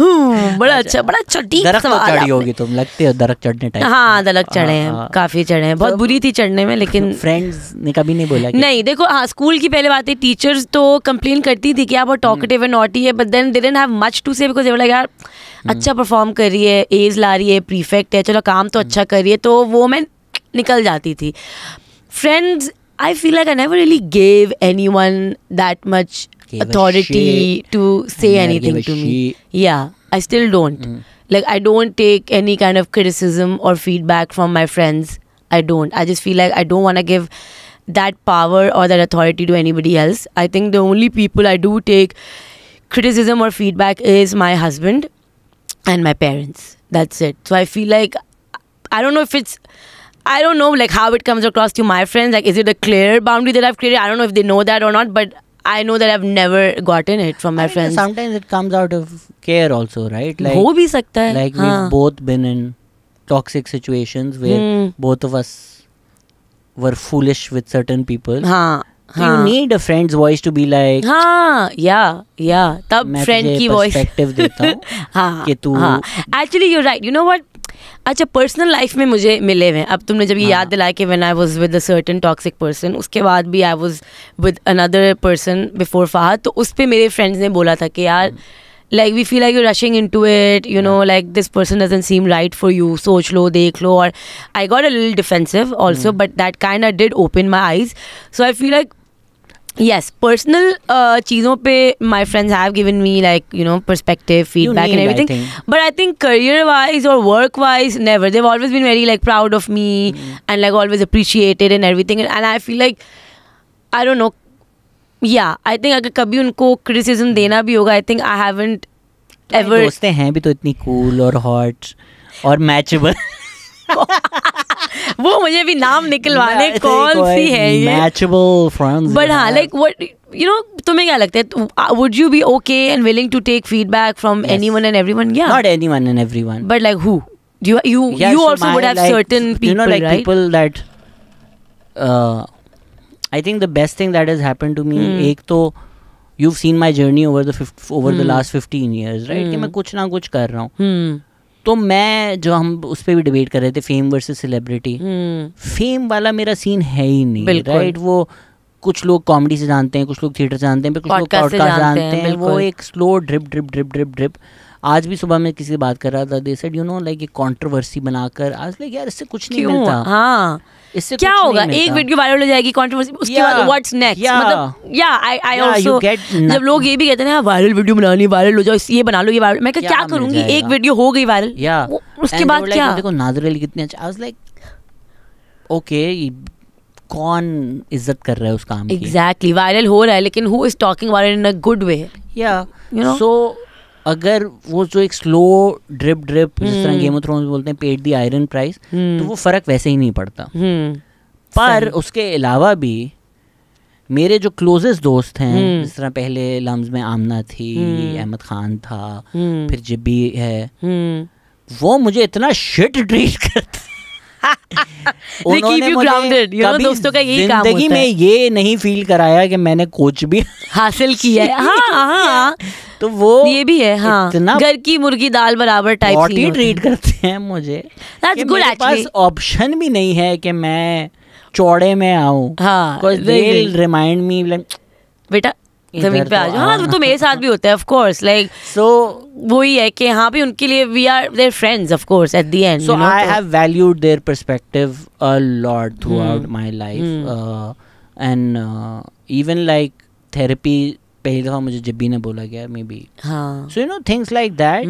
हम्म, बड़ा अच्छा, अच्छा- बड़ा अच्छा चढ़ी होगी तुम लगते हो चढ़ने टाइम हाँ, हाँ चढ़े हैं हाँ। काफी चढ़े हैं बहुत तो बुरी थी चढ़ने में लेकिन फ्रेंड्स ने कभी नहीं बोला नहीं देखो हाँ स्कूल की पहले बात है टीचर्स तो कंप्लेन करती थी कि आप एंड नॉटी है but then have much to say because यार हम्म। अच्छा परफॉर्म कर रही है एज ला रही है प्रीफेक्ट है चलो काम तो हम्म। अच्छा कर रही है तो वो मैं निकल जाती थी friends I feel like I never really gave anyone that much authority to say anything to me. Yeah, I still don't. Mm. Like, I don't take any kind of criticism or feedback from my friends. I don't. I just feel like I don't want to give that power or that authority to anybody else. I think the only people I do take criticism or feedback is my husband and my parents. That's it. So I feel like I don't know if it's I don't know like how it comes across to my friends. Like is it a clear boundary that I've created? I don't know if they know that or not, but I know that I've never gotten it from my I mean, friends. Sometimes it comes out of care also, right? Like, Like we we've both been in toxic situations where hmm. both of us were foolish with certain people. हाँ. So you need a friend's voice to be like हाँ या या तब friend की voice perspective देता हूँ कि तू actually you're right you know what अच्छा पर्सनल लाइफ में मुझे मिले हुए हैं अब तुमने जब ये हाँ। याद दिलाया कि when I was with a certain toxic person उसके बाद भी I was with another person before Fahad तो उस पर मेरे फ्रेंड्स ने बोला था कि यार like we feel I you rushing in to it you know like this person doesn't seem right for you सोच लो देख लो और I got a lil defensive also but that kind I did open my eyes so I feel like yes personal चीज़ों पे my friends have given me like you know perspective feedback and everything but I think career wise और work wise never they've always been very like proud of me and like always appreciated and thing and I feel like I don't know या I think अगर कभी उनको criticism mm-hmm. देना भी होगा I think I haven't ever हैं भी तो इतनी कूल और हॉट और मैचेबल वो मुझे भी नाम निकलवाने कौन सी है मैचेबल फ्रेंड्स बट हां लाइक व्हाट यू नो तुम्हें क्या लगता है would you be okay and willing to take feedback from anyone and everyone या not anyone and everyone but like who you you you also would have certain people you know like people that I think the best thing that has happened to me एक तो you have seen my journey over the over the last 15 years right कि hmm. मैं कुछ ना कुछ कर रहा हूं hmm. तो मैं जो हम उस पर भी डिबेट कर रहे थे फेम वर्सेस सेलिब्रिटी फेम वाला मेरा सीन है ही नहीं राइट वो कुछ लोग कॉमेडी से जानते हैं कुछ लोग थिएटर से जानते हैं कुछ लोग जानते हैं वो एक slow drip drip drip drip drip आज भी सुबह में किसी से बात कर रहा था they said you know like ये कंट्रोवर्सी बनाकर आज लाइक यार इससे कुछ नहीं मिलता हाँ इससे क्या होगा एक वीडियो वायरल हो जाएगी कंट्रोवर्सी उसके yeah. बाद व्हाट्स नेक्स्ट yeah. मतलब या आई आई आल्सो जब लोग ये भी कहते हैं वायरल वीडियो बनानी वायरल हो जाओ ये बना लो ये वायरल मैं क्या करूंगी एक वीडियो हो गई वायरल या उसके बाद क्या देखो नाजर अली कितने अच्छा आज लाइक ओके कौन इज्जत कर रहा है उस काम की एग्जैक्टली वायरल हो रहा है लेकिन who is talking viral in a good way या यू नो सो अगर वो जो एक स्लो ड्रिप ड्रिप जिस तरह गेम ऑफ थ्रोन्स बोलते हैं पेड दी आयरन प्राइस तो हम्म। वो फर्क वैसे ही नहीं पड़ता हम्म। पर उसके अलावा भी मेरे जो क्लोजेस्ट दोस्त हैं हम्म। जिस तरह पहले लम्ज में आमना थी अहमद खान था फिर जिब्बी है वो मुझे इतना शिट ट्रीट करते में ये नहीं फील कराया कि मैंने भी हासिल किया है हाँ हाँ तो वो ये भी है हाँ घर की मुर्गी दाल बराबर टाइप ट्रीट करते हैं मुझे ऑप्शन भी नहीं है कि मैं चौड़े में आऊँ रिमाइंड मी बेटा जमीन पे तो आ जाओ हाँ तो मेरे साथ भी होता है ऑफकोर्स लाइक सो वो ही है कि हाँ भी उनके लिए we are their friends of course at the end so I have valued their perspective a lot throughout my life and even like therapy पहली दफ़ा मुझे जब भी ने बोला गया मे बी हाँ so you know things like that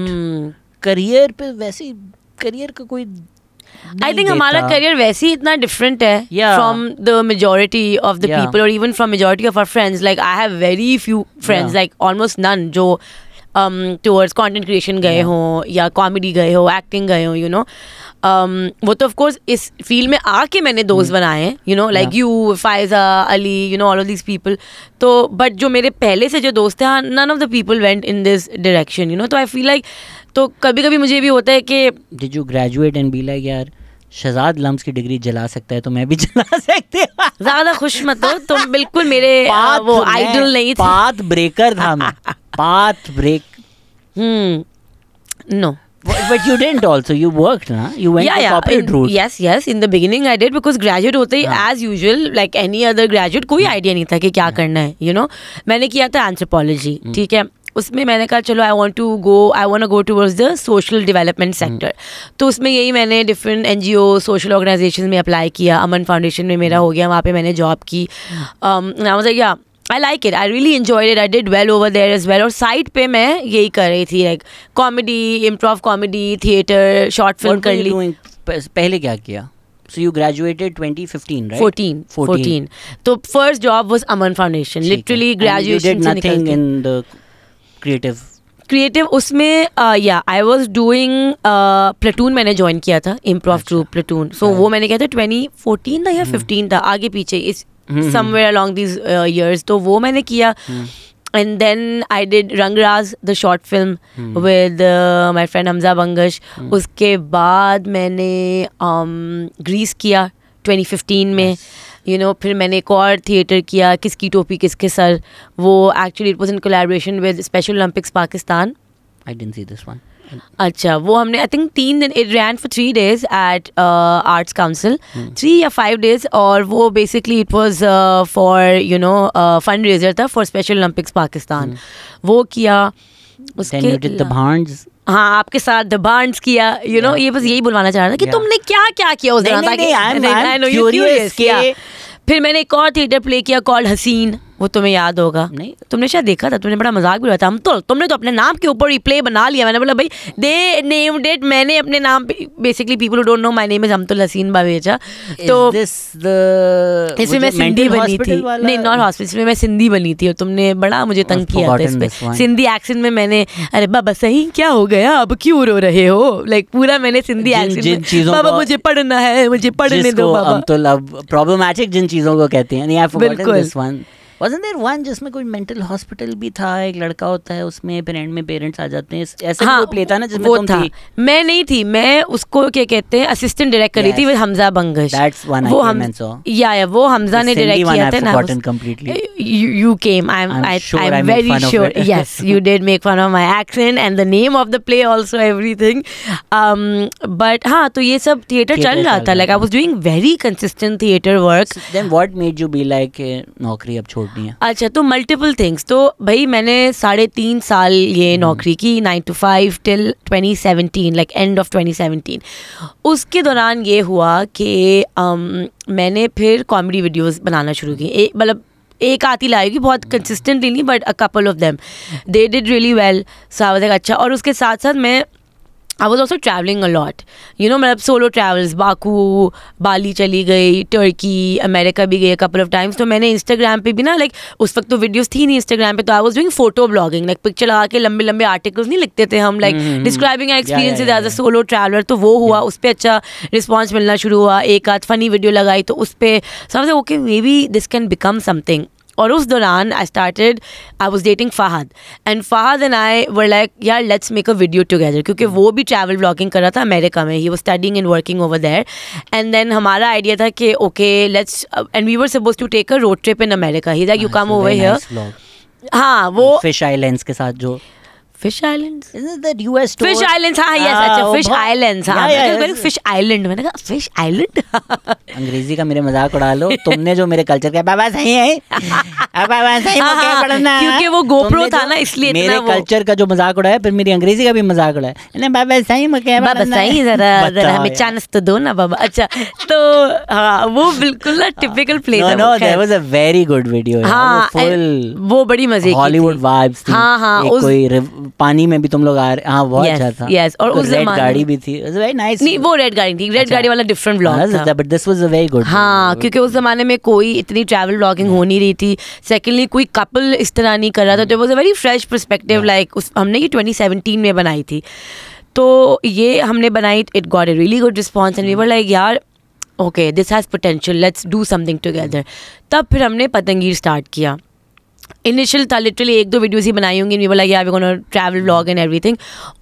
career पे वैसे करियर का कोई आई थिंक हमारा करियर वैसे ही इतना डिफरेंट है from the majority of the people और even from majority of our friends like I have very few friends like almost none जो टूवर्ड्स कॉन्टेंट क्रिएशन गए हों या कॉमेडी गए हो एक्टिंग गए हो यू नो वो तो ऑफकोर्स इस फील्ड में आके मैंने दोस्त hmm। बनाए you know like you Faiza Ali you know all of this people तो बट जो मेरे पहले से जो दोस्त हैं none of the people went in this direction you know तो आई फील लाइक तो कभी कभी मुझे भी होता है कि this you graduate and be like यार शहजाद लम्स की डिग्री जला सकता है तो मैं भी जला सकती हूँ ज्यादा खुश मत हो तुम तो बिल्कुल मेरे आ, वो आइडल नहीं थे पाथ ब्रेकर था मैं path break hmm no but you didn't also you worked huh? you went yeah, the yeah. corporate in, route yes yes in the beginning i did because graduate होते ही yeah. as usual like any other graduate कोई idea नहीं था कि क्या करना है you know मैंने किया था anthropology ठीक है उसमें मैंने कहा चलो I want to go I want go towards the social development sector तो उसमें यही मैंने different N G O social organization में अप्लाई किया अमन फाउंडेशन में मेरा हो गया वहाँ पर मैंने जॉब की या I like it I really enjoy it I did well over there is well और साइड पे मैं यही कर रही थी like comedy improv comedy theatre short film कर ली पहले क्या किया सो यू ग्रेजुएटेड 2015 right 14 14 तो first job was Aman Foundation literally graduation से निकल इन द क्रिएटिव क्रिएटिव उसमें या आई वॉज डूइंग प्लेटून मैंने ज्वाइन किया था इम्प्रोव ग्रुप प्लेटून सो वो मैंने किया था ट्वेंटी फोर्टीन था या फिफ्टीन hmm. था आगे पीछे इस समवेयर अलॉन्ग दिज ईयर्स तो वो मैंने किया and then I did Rangraaj the short film with my friend Hamza Bangash उसके बाद मैंने ग्रीस um, किया फिफ्टीन में यू नो फिर मैंने एक और थिएटर किया किसकी टोपी किसके सर वो actually it was in collaboration with Special Olympics Pakistan I didn't see this one अच्छा वो हमने आई थिंक तीन दिन it ran for three days at Arts Council three या फाइव डेज और वो basically it was for you know fund raiser था for Special Olympics Pakistan वो किया उसके हाँ आपके साथ द बांड्स किया you you know know, yeah. ये बस यही बुलवाना चाह रहा था कि yeah. तुमने क्या क्या किया उस दौरान फिर मैंने एक और थिएटर प्ले किया कॉल्ड हसीन वो तुम्हें याद होगा नहीं तुमने शायद देखा था तुमने बड़ा मजाक भी रहा था हम तो तुमने तो अपने नाम के ऊपर ही प्ले बना लिया मैंने बोला भाई दे नेम डेट मैंने अपने नाम पे basically people don't know my name is हमतुल हसीन बावेजा तो इसमें मैं सिंधी बनी थी नहीं नॉट हॉस्पिटल इसमें मैं सिंधी बनी थी और तुमने बड़ा मुझे तंग किया था इसमें सिंधी एक्सेंट में मैंने अरे बाबा सही क्या हो गया अब क्यों रो रहे हो लाइक पूरा मैंने सिंधी एक्सेंट में बाबा मुझे पढ़ना है मुझे पढ़ने दो बाबा तो प्रॉब्लमेटिक जिन चीजों को कहते हैं नहीं आई फॉरगॉट दिस वन वजन देर वन जिसमें कोई मेंटल हॉस्पिटल भी था एक लड़का होता है उसमें फिर एंड में पेरेंट्स आ जाते हैं ऐसा हाँ, ग्रुप लेता ना जिसमें तुम था थी? मैं नहीं थी मैं उसको क्या कहते हैं असिस्टेंट डायरेक्ट करी yes. थी हमजा बंगश दैट्स वन वो हम या या वो हमजा ने डायरेक्ट किया था ना completely you came I am I am very sure yes you did make fun of my accent and the name of the play also everything but हाँ तो ये सब थिएटर चल रहा था like I was doing very consistent theatre work then what made you be like नौकरी अब छोड़ छूटनी है अच्छा तो मल्टीपल थिंग्स तो भाई मैंने साढ़े तीन साल ये हम्म। नौकरी की nine to five till twenty seventeen like end of twenty seventeen उसके दौरान ये हुआ कि um, मैंने फिर कॉमेडी वीडियोस बनाना शुरू की मतलब एक आती लाएगी बहुत कंसिस्टेंटली हम्म। नहीं but a couple of them they did really well so अच्छा और उसके साथ साथ मैं I was also travelling a lot you know मतलब सोलो ट्रैवल्स बाकू बाली चली गई टर्की अमेरिका भी गई कपल ऑफ टाइम्स तो मैंने इंस्टाग्राम पे भी ना लाइक उस वक्त तो वीडियोज़ थी नहीं इंस्टाग्राम पे तो I was doing photo blogging like picture लगा के लंबे लंबे आर्टिकल्स नहीं लिखते थे हम like describing our experience as a solo traveller तो वो हुआ उस पर अच्छा रिस्पॉन्स मिलना शुरू हुआ एक आध फनी वीडियो लगाई तो उस पर समझे okay maybe this can become something और उस दौरान I started I was dating Fahad and Fahad and I were like यार let's make a video together क्योंकि वो भी ट्रैवल ब्लॉगिंग कर रहा था अमेरिका में ही वो studying and working over there and then हमारा आइडिया था कि okay let's and we were suppose to take a road trip in America ही like you come over here हाँ वो फिश आइलैंड्स के साथ जो fish islands isn't that US store fish islands हां यस अच्छा फिश आइलैंड्स हां मैंने फिश आइलैंड मैंने कहा फिश आइलैंड अंग्रेजी का मेरे मजाक उड़ा लो तुमने जो मेरे कल्चर का बाबा सही है बाबा सही हाँ, में क्या हाँ, पढ़ना क्योंकि वो गोप्रो था ना इसलिए मेरे कल्चर का जो मजाक उड़ाया फिर मेरी अंग्रेजी का भी मजाक उड़ाया ना बाबा सही में क्या बाबा सही जरा जरा हमें चांस तो दो ना बाबा अच्छा तो हां वो बिल्कुल ना typical no that was a very good video हां वो बड़ी मजे की हॉलीवुड वाइब्स थी हां हां हाँ, कोई पानी में भी तुम लोग आ रहे हाँ, बहुत अच्छा था यस और तो उस रेड गाड़ी भी थी वेरी नाइस नहीं वो रेड गाड़ी थी रेड अच्छा। गाड़ी वाला डिफरेंट ब्लॉग हाँ, था but this was a very good हां क्योंकि उस जमाने में कोई इतनी ट्रैवल ब्लॉगिंग हो नहीं रही थी सेकंडली कोई कपल इस तरह नहीं कर रहा था तो was a very fresh perspective like हमने ये 2017 में बनाई थी तो ये हमने बनाई it got a really good response and we were like यार okay this has potential let's do something together तब फिर हमने पतंगीर स्टार्ट किया इनिशियल था लिटरली एक दो वीडियोज ही बनाई होंगी मीबा लगे I travel blog and everything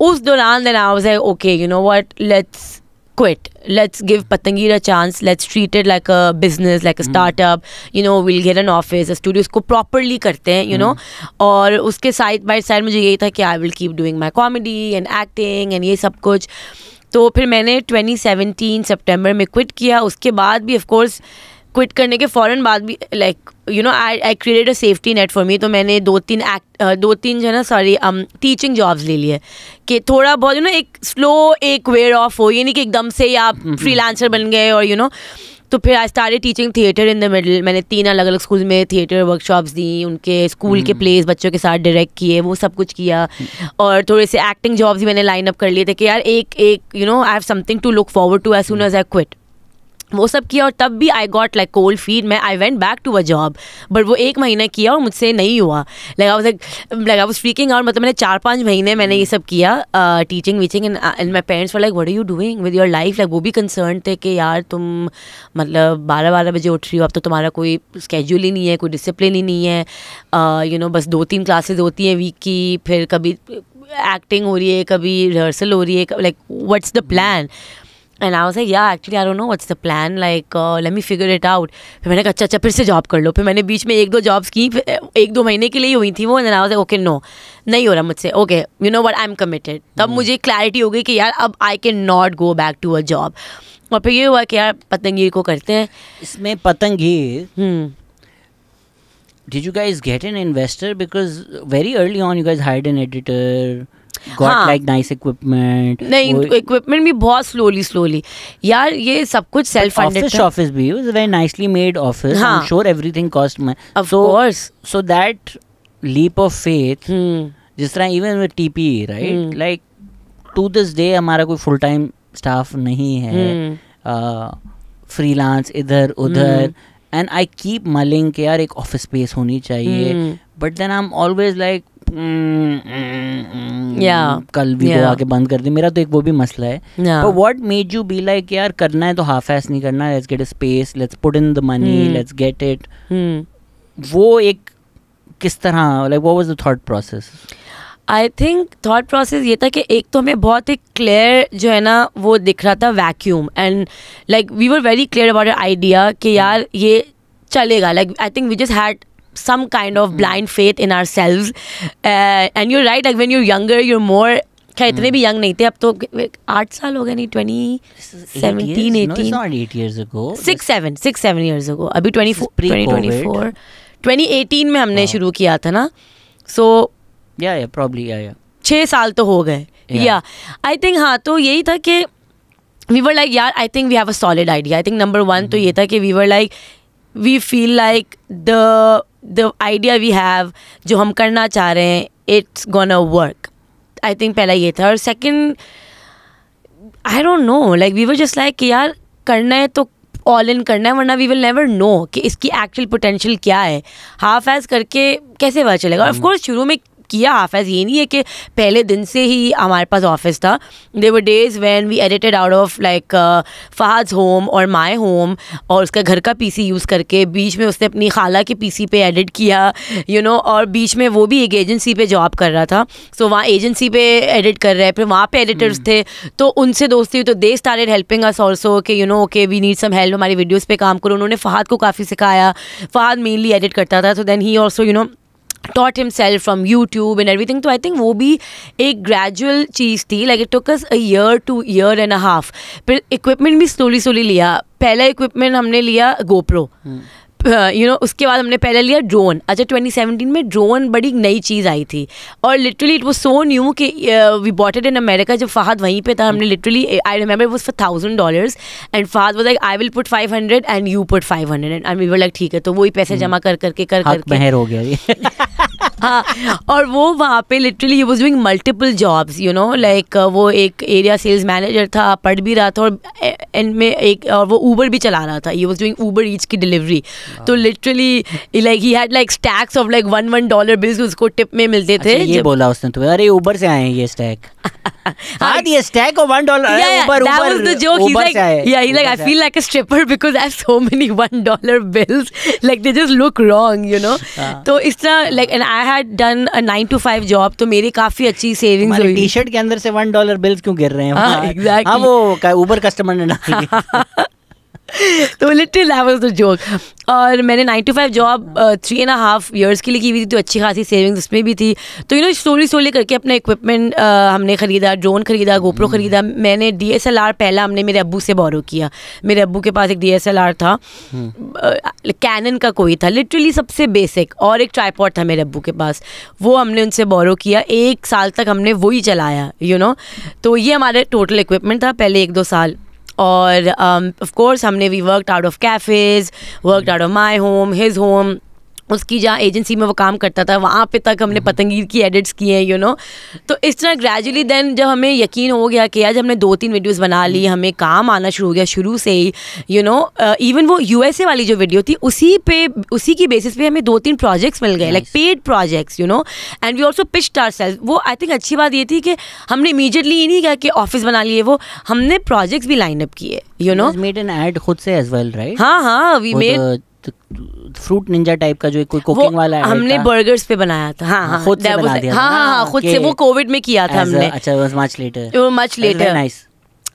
उस दौरान देन आई है okay you know what let's quit let's give Patangeer a chance let's treated like a business like a startup you know will get an office studio उसको properly करते हैं you know hmm. और उसके side by side मुझे यही था कि I will keep doing my comedy and acting and ये सब कुछ तो फिर मैंने ट्वेंटी सेवनटीन सेप्टेम्बर में क्विट किया उसके बाद भी ऑफकोर्स क्विट करने के फ़ौरन बाद भी like you know I I created a safety net for me तो मैंने दो तीन एक्ट दो तीन जो है ना सॉरी टीचिंग जॉब्स ले लिए कि थोड़ा बहुत यू नो एक स्लो एक वेयर ऑफ हो ये नहीं कि एकदम से फ्री फ्रीलांसर हम्म, हम्म। बन गए और यू नो तो फिर I start teaching theatre in the middle मैंने तीन अलग अलग स्कूल में थिएटर वर्कशॉप्स दी उनके स्कूल के प्लेस हम्म। बच्चों के साथ डायरेक्ट किए वो सब कुछ किया और थोड़े से एक्टिंग जॉब्स भी मैंने लाइन अप कर लिए थे कि यार एक एक you know I have something to look forward to as soon as I quit वो सब किया और तब भी I got like cold feet मैं I went back to a job but वो एक महीने किया और मुझसे नहीं हुआ लाइक आई लाइक आई और मतलब मैंने चार पाँच महीने मैंने ये सब किया टीचिंग वीचिंग and and my parents were like what are you doing with your life like वो भी कंसर्न थे कि यार तुम मतलब बारह बारह बजे उठ रही हो अब तो तुम्हारा कोई स्केड्यूल ही नहीं है कोई डिसिप्लिन ही नहीं है यू uh, नो बस दो तीन क्लासेज होती हैं वीक की फिर कभी एक्टिंग हो रही है कभी रिहर्सल हो रही है like what's the plan and I was like या actually I don't know what's the plan like let me figure it out फिर मैंने कहा अच्छा अच्छा फिर से जॉब कर लो फिर मैंने बीच में एक दो जॉब्स की एक दो महीने के लिए हुई थी वो and I was like okay no नहीं हो रहा मुझसे okay you know what I am committed तब hmm. मुझे क्लैरिटी हो गई कि यार अब I can not go back to a job और फिर ये हुआ कि यार पतंगीर को करते हैं इसमें Patangeer hmm. Did you guys get an investor? Because very early on, you guys hired an editor. Got like हाँ। नहीं भी बहुत यार ये सब कुछ भी जिस तरह e, hmm। हमारा कोई फुल टाइम स्टाफ नहीं है फ्रीलांस hmm। इधर hmm। उधर एंड आई कीप मलिंग के यार एक ऑफिस स्पेस होनी चाहिए but then I am always like या mm, कल भी yeah. आके बंद कर दी मेरा तो एक वो भी मसला है पर what made you be like यार करना है तो हाफ एस नहीं करना let's get a space let's put in the money let's get it वो एक किस तरह like what was the thought process I think thought process ये था कि एक तो हमें बहुत एक क्लियर जो है ना वो दिख रहा था vacuum and like we were very clear about idea कि hmm. यार ये चलेगा like I think we just had some kind of hmm. blind faith in ourselves. Uh, and you're right, like when you're younger, you're more खैर hmm. इतने भी young नहीं थे अब तो आठ साल हो गए नहीं twenty seventeen eighteen six seven six seven years ago अभी twenty twenty four twenty eighteen में हमने हाँ। शुरू किया था ना सो या या प्रॉब्ली या या छः साल तो हो गए या आई थिंक हाँ तो यही था कि वी वर लाइक यार I think we have a solid idea I think number one तो mm-hmm. ये था कि we were like we feel like the the idea we have जो हम करना चाह रहे हैं it's gonna work I think पहला ये था और second I don't know like we were just like यार करना है तो ऑल इन करना है वरना वी विल नेवर नो कि इसकी एक्चुअल पोटेंशियल क्या है हाफ एज करके कैसे पता चलेगा और ऑफकोर्स hmm. शुरू में किया हाफिज़ ये नहीं है कि पहले दिन से ही हमारे पास ऑफिस था they were days when we edited out of like Faz home और माई होम और उसका घर का पी सी यूज़ करके बीच में उसने अपनी खाला के पी सी पे एडिट किया यू you नो know, और बीच में वो भी एक एजेंसी पे जॉब कर रहा था सो so, वहाँ एजेंसी पे एडिट कर रहे हैं फिर वहाँ पे एडिटर्स hmm. थे तो उनसे दोस्ती हुई तो they started helping us also के यू नो के वी नीड सम हेल्प हमारी वीडियोज़ पे काम करो उन्होंने फ़हाद को काफ़ी सिखाया फ़हाद मेनली एडिट करता था तो then he also you know taught taught self from YouTube and everything. तो आई थिंक वो भी एक ग्रेजुअल चीज़ थी like it takes a year to year and a half फिर इक्विपमेंट भी स्लोली स्लोली लिया पहला इक्विपमेंट हमने लिया GoPro hmm. hmm. You know उसके बाद हमने पहले लिया ड्रोन अच्छा 2017 में ड्रोन बड़ी नई चीज़ आई थी और लिटरली इट वो सो न्यू कि we bought it in America जब फहद वहीं पे था हमने literally I remember was four thousand dollars and Fahad वो like I will put five hundred and you put five hundred and we were like ठीक है तो वही पैसे हम्म। जमा कर करके कर करके हो गया हाँ और वो वहाँ पे literally he was doing multiple jobs you know like वो एक एरिया सेल्स मैनेजर था पढ़ भी रहा था और एंड में एक और वो ऊबर भी चला रहा था he was doing Uber Eats की डिलीवरी हाँ। तो literally like he had like stacks of like one one dollar bills उसको टिप में मिलते थे अच्छा, ये बोला उसने तुम्हें अरे ऊबर से आए हैं ये स्टैक हाँ stack of one dollar yeah, yeah Uber, that Uber, was the joke Uber he's like yeah he's Uber like I feel like a stripper because I have so many one dollar bills like they just look wrong you know तो इस तरह like and I had done a nine to five job so my काफी अच्छी savings हुई T-shirt के अंदर से one dollar bills क्यों गिर रहे हैं हाँ exactly हाँ वो Uber customer ने डाली तो little that was the joke और मैंने nine to five job three and half years के लिए की हुई थी तो अच्छी खासी सेविंग्स उसमें भी थी तो यू नो स्टोरी स्लोली करके अपना इक्विपमेंट uh, हमने ख़रीदा ड्रोन ख़रीदा गोप्रो mm. ख़रीदा मैंने डी एस एल आर पहला हमने मेरे अबू से बोरो किया मेरे अबू के पास एक डी एस एल आर था कैनन mm. uh, का कोई था लिटरली सबसे बेसिक और एक ट्राईपॉड था मेरे अबू के पास वो हमने उनसे बोरो किया एक साल तक हमने वही चलाया यू you नो know? तो ये हमारे टोटल इक्विपमेंट था पहले एक दो साल और ऑफ um, कोर्स हमने we work out of cafes work out of my home his home उसकी जहाँ एजेंसी में वो काम करता था वहाँ पे तक हमने हम्म। पतंगीर की एडिट्स किए हैं यू नो तो इस तरह ग्रेजुअली देन जब हमें यकीन हो गया कि आज हमने दो तीन वीडियोस बना ली हम्म। हमें काम आना शुरू हो गया शुरू से ही यू नो इवन वो यूएसए वाली जो वीडियो थी उसी पे उसी की बेसिस पे हमें दो तीन प्रोजेक्ट्स मिल गए like paid projects you know and we also pitch our sales वो आई थिंक अच्छी बात ये थी कि हमने इमीजिएटली ये नहीं कहा कि ऑफिस बना लिए वो हमने प्रोजेक्ट्स भी लाइन अप किए you know made an ad खुद से एज वेल राइट हाँ हाँ वी मेड तो फ्रूट निंजा टाइप का जो एक कोई कुकिंग वाला है हमने बर्गर्स हाँ। पे बनाया था हाँ हाँ, हाँ खुद से बना दिया हाँ हाँ हाँ खुद से वो कोविड में किया था हमने अच्छा much later much later nice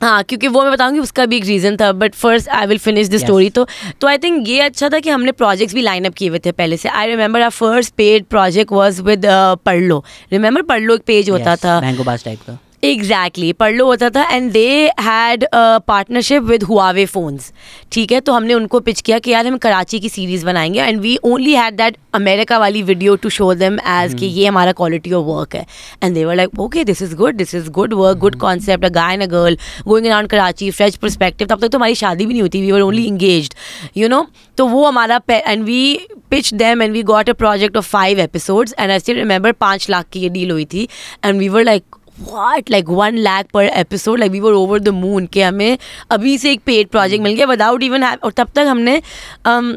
हाँ क्योंकि वो मैं बताऊंगी उसका भी एक रीज़न था but first I will finish the story तो तो आई थिंक ये अच्छा था कि हमने प्रोजेक्ट्स भी लाइनअप किए हुए थे पहले से I remember our first paid project was with Parhlo remember पढ़ लो एक पेज yes, होता था टाइप का एग्जैक्टली exactly, लो होता था and they had partnership with Huawei phones ठीक है तो हमने उनको पिच किया कि यार हम कराची की सीरीज़ बनाएंगे and we only had that America वाली video to show them as कि hmm. ये हमारा क्वालिटी ऑफ वर्क है and they were like okay this is good this is good work good concept a guy and a girl going around Karachi fresh perspective तब तक तो हमारी शादी भी नहीं होती we were only engaged you know तो वो हमारा and we pitch them and we got a project of five episodes and I still remember पाँच लाख की ये डील हुई थी and we were like what like one lakh पर episode like we were over the moon के हमें अभी से एक पेड प्रोजेक्ट hmm. मिल गया विदाउट इवन और तब तक हमने um,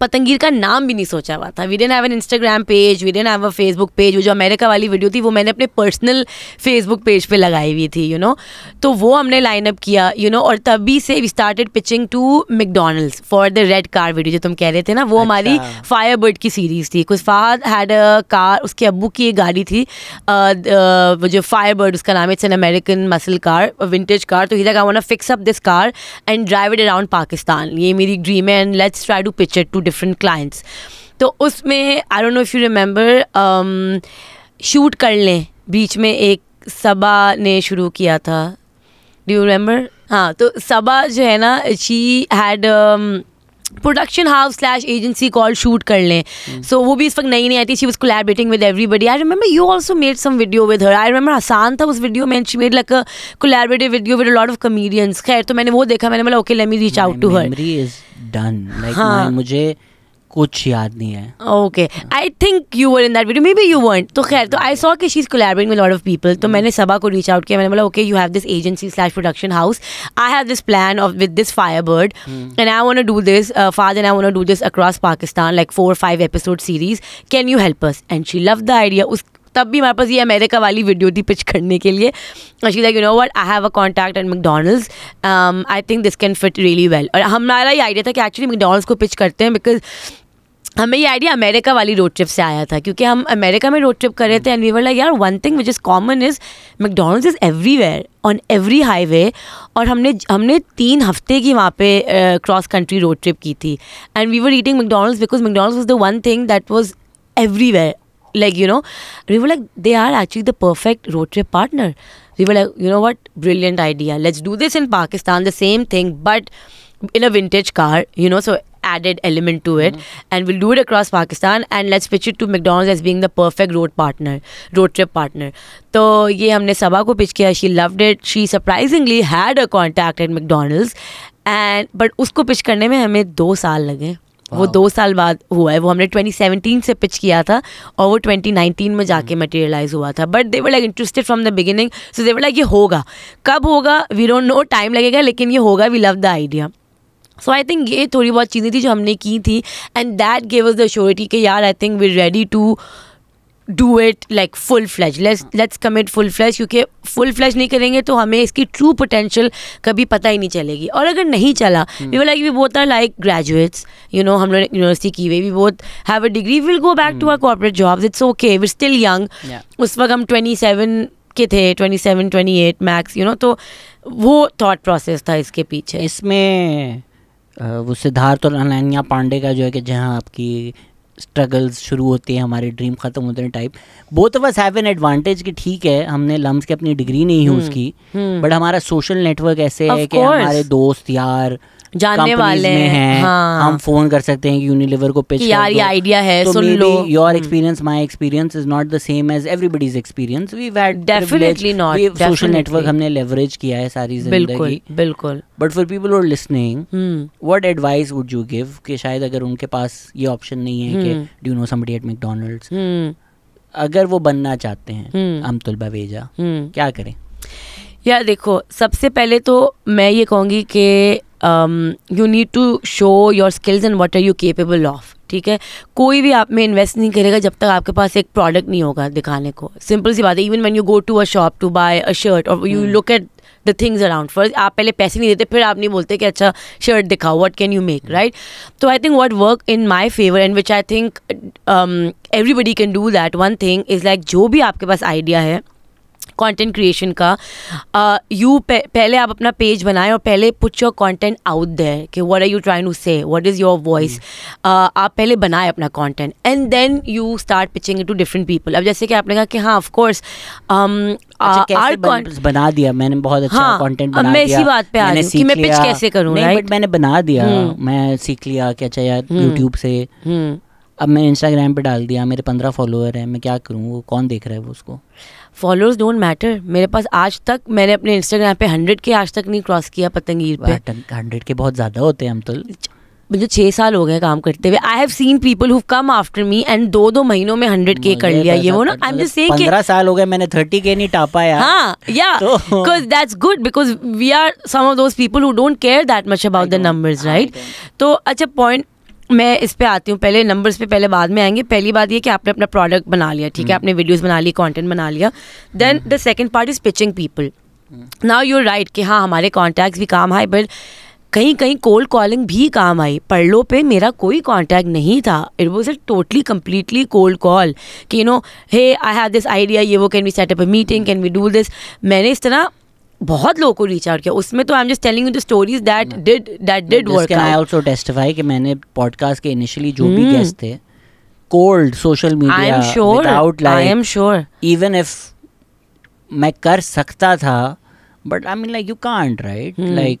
पतंगीर का नाम भी नहीं सोचा हुआ था we didn't have an Instagram page we didn't have a Facebook page वो जो अमेरिका वाली वीडियो थी वो मैंने अपने पर्सनल फेसबुक पेज पे लगाई हुई थी यू you नो know? तो वो हमने लाइन अप किया यू you नो know? और तभी से we started pitching to McDonald's for the red car video जो तुम कह रहे थे ना वो अच्छा। हमारी फायर बर्ड की सीरीज़ थी कुछ फाद हैड अ कार उसके अबू की एक गाड़ी थी वो जो फायर बर्ड उसका नाम है it's an American muscle car vintage car तो ही का want fix up this car and drive it around Pakistan ये मेरी ड्रीम है and let's try to pitch it to different clients तो उसमें I don't know if you remember shoot कर लें बीच में एक सबा ने शुरू किया था डू यू रिमेंबर हाँ तो सबा जो है ना she had production house slash agency called shoot कर लें सो hmm. वो भी इस वक्त नई नहीं आई थी she was collaborating with everybody I remember you also made some video with her I remember आसान था उस वीडियो में she made like collaborative video with lot of comedians खैर तो मैंने वो देखा मैंने बोला okay let me reach out to her done like मुझे कुछ याद नहीं है okay I think you were in that video maybe you weren't तो खैर तो आई सॉ कि she is with lot of people तो मैंने सभा को रीच आउट किया मैंने बोला okay you have this agency slash production house I have this plan of with this Firebird and I want do this father and I want do this across Pakistan like four five episode series can you help us and she love the idea उस तब भी हमारे पास ये America वाली video थी pitch करने के लिए she like you know what I have a contact at McDonald's I think this can fit really well और हमारा ये आइडिया था कि एक्चुअली मैकडोनल्ड्स को पिच करते हैं बिकॉज हमें ये आइडिया अमेरिका वाली रोड ट्रिप से आया था क्योंकि हम अमेरिका में रोड ट्रिप कर रहे थे एंड वी वर लाइक यार one thing which is common is McDonald's is everywhere on every highway और हमने हमने तीन हफ्ते की वहाँ पे क्रॉस कंट्री रोड ट्रिप की थी and we were eating McDonald's because McDonald's was the one thing that was everywhere like you know we were like they are actually the perfect road trip partner we were like you know what brilliant idea let's do this in Pakistan the same thing but in a vintage car you know so added element to it. Mm-hmm. And we'll do it across Pakistan. And let's pitch it to McDonald's as being the perfect road partner, road trip partner. तो ये हमने सबा को pitch किया she loved it she surprisingly had a contact at McDonald's and but उसको pitch करने में हमें दो साल लगे Wow. वो दो साल बाद हुआ है वो हमने 2017 से पिच किया था और वो 2019 में जाके मटेरियलाइज mm. Mm-hmm. हुआ था but they were like interested from the beginning so they were like ये होगा कब होगा वी डोंट नो टाइम लगेगा लेकिन ये होगा we love the idea so I think ये थोड़ी बहुत चीज़ें थी जो हमने की थी and that give us the surety कि यार I think we ready to do it like full flash let's let's commit full flash क्योंकि फुल फ्लैश नहीं करेंगे तो हमें इसकी ट्रू पोटेंशियल कभी पता ही नहीं चलेगी और अगर नहीं चला वी वो like we both are like graduates you know हम लोग यूनिवर्सिटी की हुई we both have a degree will go back to our corporate job it's okay we still young उस वक्त हम ट्वेंटी सेवन के थे twenty seven twenty eight max you know तो वो थाट प्रोसेस था इसके पीछे इसमें वो सिद्धार्थ और अनन्या पांडे का जो है कि जहाँ आपकी स्ट्रगल्स शुरू होती हैं हमारे ड्रीम ख़त्म होते हैं type both of us have an advantage कि ठीक है हमने लम्स की अपनी डिग्री नहीं यूज़ की बट हमारा सोशल नेटवर्क ऐसे है कि हमारे दोस्त यार जानने वाले हैं है, हाँ। हम फोन कर सकते हैं कि यूनिलीवर को पिच यार ये आइडिया है तो सुन लो your experience my experience is not the same as everybody's experience we had definitely not social network हमने लेवरेज किया है सारी जिंदगी बिल्कुल but for people are listening what advice would you give कि शायद अगर उनके पास ये ऑप्शन नहीं है कि do you know somebody at McDonald's अगर वो बनना चाहते हैं हम्म। अमतुल बवेजा हम्म। क्या करें यार देखो सबसे पहले तो मैं ये कहूँगी कि you need to show your skills and what are you capable of ठीक है कोई भी आप में इन्वेस्ट नहीं करेगा जब तक आपके पास एक प्रोडक्ट नहीं होगा दिखाने को सिंपल सी बात है even when you go to a shop to buy a shirt और you look at the things around first आप पहले पैसे नहीं देते फिर आप नहीं बोलते कि अच्छा शर्ट दिखाओ what can you make right तो I think what work in my favour and which I think everybody can do that one thing is like जो भी आपके पास आइडिया है कंटेंट क्रिएशन का यू uh, पहले आप अपना पेज बनाएं और पहले put your content out there कि what are you trying to say what is your voice आप पहले बनाएं अपना content and then you start pitching to different people अब जैसे कि आपने कहा कि हाँ ऑफकोर्स um, अच्छा, uh, बना दिया मैंने बहुत अच्छा हाँ, मैं इसी बात पे आ रही कि मैं पिच कैसे बट मैंने बना दिया hmm. मैं सीख लिया अच्छा यूट्यूब hmm. से hmm. अब इंस्टाग्राम पे डाल दिया मेरे पंद्रह फॉलोअर हैं मैं क्या करूँ वो कौन देख रहा है वो उसको फॉलोअर्स डोंट मैटर मेरे पास आज तक मैंने अपने इंस्टाग्राम पे हंड्रेड के आज तक नहीं क्रॉस किया पतंगीर पे हंड्रेड के बहुत ज़्यादा होते हैं हम तो मुझे छः साल हो गए काम करते हुए I have seen people who come after me and दो दो महीनों में हंड्रेड के कर लिया तो ये वो ना आई एम जस्ट सेइंग पंद्रह साल हो गए मैंने थर्टी के नहीं टापा यार हाँ yeah because that's good because we are some of those people who don't care that much about the numbers right तो अच्छा पॉइंट मैं इस पे आती हूँ पहले नंबर्स पे पहले बाद में आएंगे पहली बात ये कि आपने अपना प्रोडक्ट बना लिया ठीक है हम्म। आपने वीडियोस बना ली कंटेंट बना लिया then the second part is pitching people now your right कि हाँ हमारे कॉन्टैक्ट्स भी काम आए बट कहीं कहीं कोल्ड कॉलिंग भी काम आई परलो पे मेरा कोई कांटेक्ट नहीं था it was a totally completely cold call कि you know hey I have this idea ये वो can we set up a meeting can we do this मैंने इस तरह बहुत लोगों को रीच आउट किया उसमें तो I am just telling you the stories that did that did work I also testify कि मैंने पॉडकास्ट के इनिशियली जो भी गेस्ट hmm. थे cold social media I am sure without like I am sure even if मैं कर सकता था but I mean like you can't right like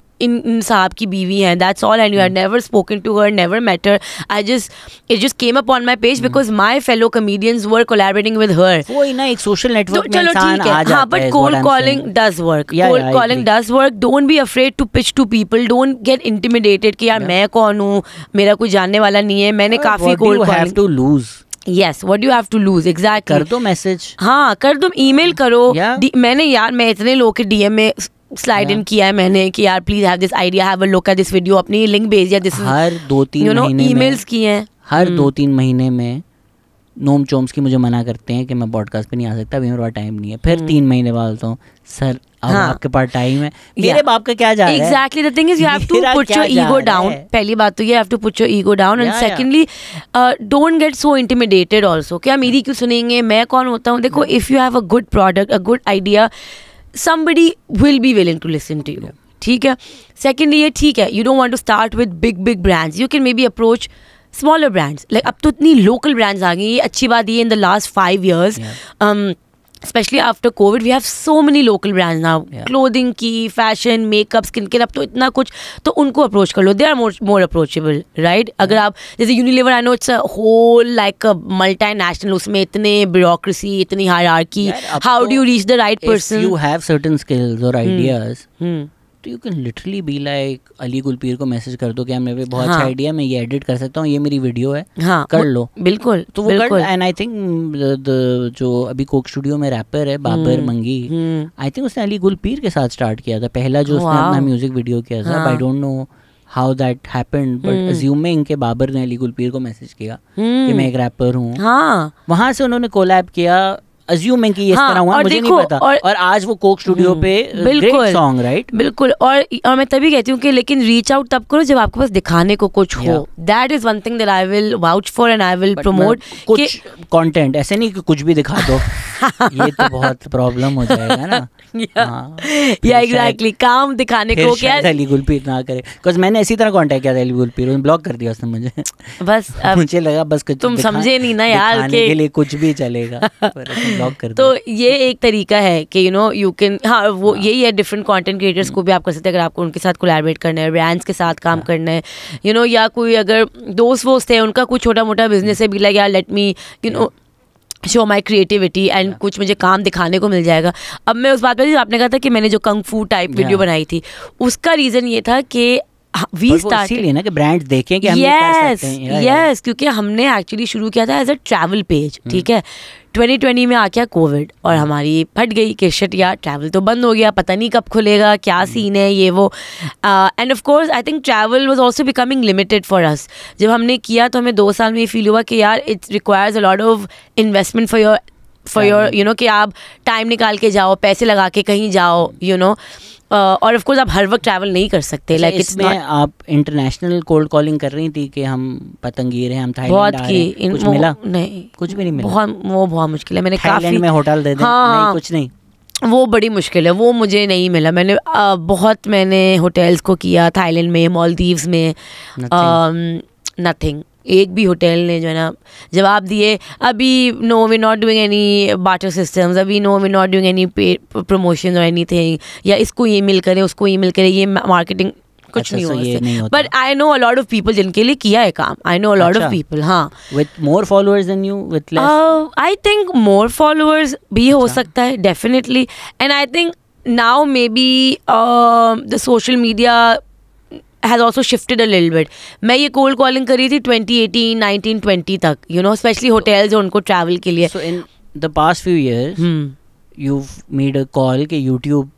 इन, इन साहब की बीवी हैं that's all and you had never spoken to her never matter I just it just came up on my page because my fellow comedians were collaborating with her वही ना एक social network तो चलो ठीक है हाँ but cold calling does work cold calling does work don't be afraid to pitch to people don't get intimidated कि यार मैं कौन हूँ मेरा कोई जानने वाला नहीं है मैंने काफी cold calling yes what you have to lose exact कर दो मैसेज हाँ कर दो ई मेल करो yeah. मैंने यार मैं इतने लोग के डीएम में स्लाइड इन किया है मैंने कि यार please have this idea have a look at this video अपनी लिंक भेज दिया दिस हर दो तीन यू नो ईमेल्स किए हैं हर दो हम्म। तीन महीने में नोम चोम्स की मुझे मना करते हैं कि मैं पॉडकास्ट पे नहीं आ सकता अभी मेरे पास टाइम नहीं है फिर तीन हम्म। महीने बाद बोलता हूँ सर अब हाँ. आपके पास टाइम है मेरे बाप का क्या जा रहा exactly, है exactly the thing is you have to put your ego down पहली बात तो ये have to put your ego down and secondly don't get so intimidated also क्या मेरी क्यों सुनेंगे मैं कौन होता हूँ देखो if you have a good product a good idea somebody will be willing to listen to you. ठीक है सेकेंडली ये ठीक है you don't want to start with big big brands you can maybe approach smaller brands like अब तो इतनी local brands आ गई ये अच्छी बात ये in the last five years specially after covid we have so many local brands now clothing की fashion makeup skin care अब तो इतना कुछ तो उनको अप्रोच कर लो they are more more approachable right अगर आप जैसे Unilever I know it's whole like multi national उसमें इतने ब्यूरोक्रेसी इतनी आर की how do you reach the right person you have certain skills और आइडियाज तो you can literally be like Ali Gulpir को मैसेज कर दो क्या मेरे पे बहुत अच्छा हाँ। आइडिया मैं ये एडिट कर सकता हूँ ये मेरी वीडियो है हाँ, कर लो बिल्कुल तो वो बिल्कुल. एंड आई थिंक जो अभी कोक स्टूडियो में रैपर है बाबर हम्म, मंगी आई हम्म। थिंक उसने अली गुलपीर के साथ स्टार्ट किया था पहला जो उसने अपना म्यूजिक वीडियो किया था I don't know how that happened but assuming के बाबर ने अली गुलपीर को मैसेज किया कि हम्म। मैं एक रैपर हूँ हाँ वहाँ से उन्होंने कोलैब किया अज्यूमिंग कि ये हाँ, तरह हुआ और मुझे नहीं पता और, और आज वो कोक स्टूडियो हम्म, पे uh, बिल्कुल सॉन्ग राइट बिल्कुल और और मैं तभी कहती हूँ कि लेकिन रीच आउट तब करो जब आपके पास दिखाने को कुछ हो that is one thing that I will vouch for and I will promote कुछ कंटेंट ऐसे नहीं कि कुछ भी दिखा दो ये तो बहुत प्रॉब्लम हो जाएगा ना हाँ, या एग्जैक्टली काम दिखाने को क्या अली गुलपीर ना करे बिकॉज मैंने इसी तरह कांटेक्ट किया था अली गुलपीर उन्होंने ब्लॉक कर दिया उसने मुझे बस अब मुझे लगा बस कुछ तुम समझे नहीं ना यार के... के लिए कुछ भी चलेगा ब्लॉक कर तो ये एक तरीका है कि यू नो यू कैन हाँ वो हाँ। यही है डिफरेंट कॉन्टेंट क्रिएटर्स को भी आप कर सकते हैं अगर आपको उनके साथ कोलेबरेट करना है ब्रांड्स के साथ काम हाँ। करना है यू नो या कोई अगर दोस्त वोस्त हम्म। है उनका कुछ छोटा मोटा बिजनेस है भी लाइक यार let me you know show my creativity and कुछ मुझे काम दिखाने को मिल जाएगा अब मैं उस बात पर आपने कहा था कि मैंने जो कंग फू टाइप वीडियो बनाई थी उसका रीज़न ये था कि हाँ, वी इसीलिए ना कि ब्रांड्स देखें कि हम यस यस क्योंकि हमने एक्चुअली शुरू किया था एज अ ट्रैवल पेज ठीक है 2020 में आ गया कोविड और हम्म। हमारी फट गई कि शिट यार ट्रैवल तो बंद हो गया पता नहीं कब खुलेगा क्या सीन हम्म। है ये वो and of course I think travel was also becoming limited for us जब हमने किया तो हमें दो साल में ये फील हुआ कि यार it's requires a lot of investment for your for your you know कि आप टाइम निकाल के जाओ पैसे लगा के कहीं जाओ यू you नो know? और ऑफ कोर्स आप हर वक्त ट्रैवल नहीं कर सकते लाइक अच्छा, like, इसमें not... आप इंटरनेशनल कोल्ड कॉलिंग कर रही थी कि हम पतंगीर हैं हम बहुत की इन, कुछ मिला नहीं कुछ भी नहीं मिला बहुत वो बहुत मुश्किल है मैंने काफी में होटल दे दे हाँ, नहीं, हाँ। कुछ नहीं वो बड़ी मुश्किल है वो मुझे नहीं मिला मैंने आ, बहुत मैंने होटल्स को किया थाईलैंड में मालदीव्स में नथिंग एक भी होटल ने जो है ना जवाब दिए अभी no we not doing any barter systems अभी no we not doing any pay promotion और एनी थिंग या इसको ये मिल करें उसको ये मिल करें ये मार्केटिंग कुछ अच्छा, नहीं, नहीं होता but I know a lot of people जिनके लिए किया है काम I know a lot of people हाँ with more followers than you with I think more followers भी अच्छा. हो सकता है definitely and I think now maybe the social media has also shifted a लिल बिट मैं ये कोल्ड कॉलिंग करी थी ट्वेंटी एटीन नाइनटीन ट्वेंटी तक यू नो स्पेशली होटल्स उनको ट्रैवल के लिए in the past few year you made a call के यूट्यूब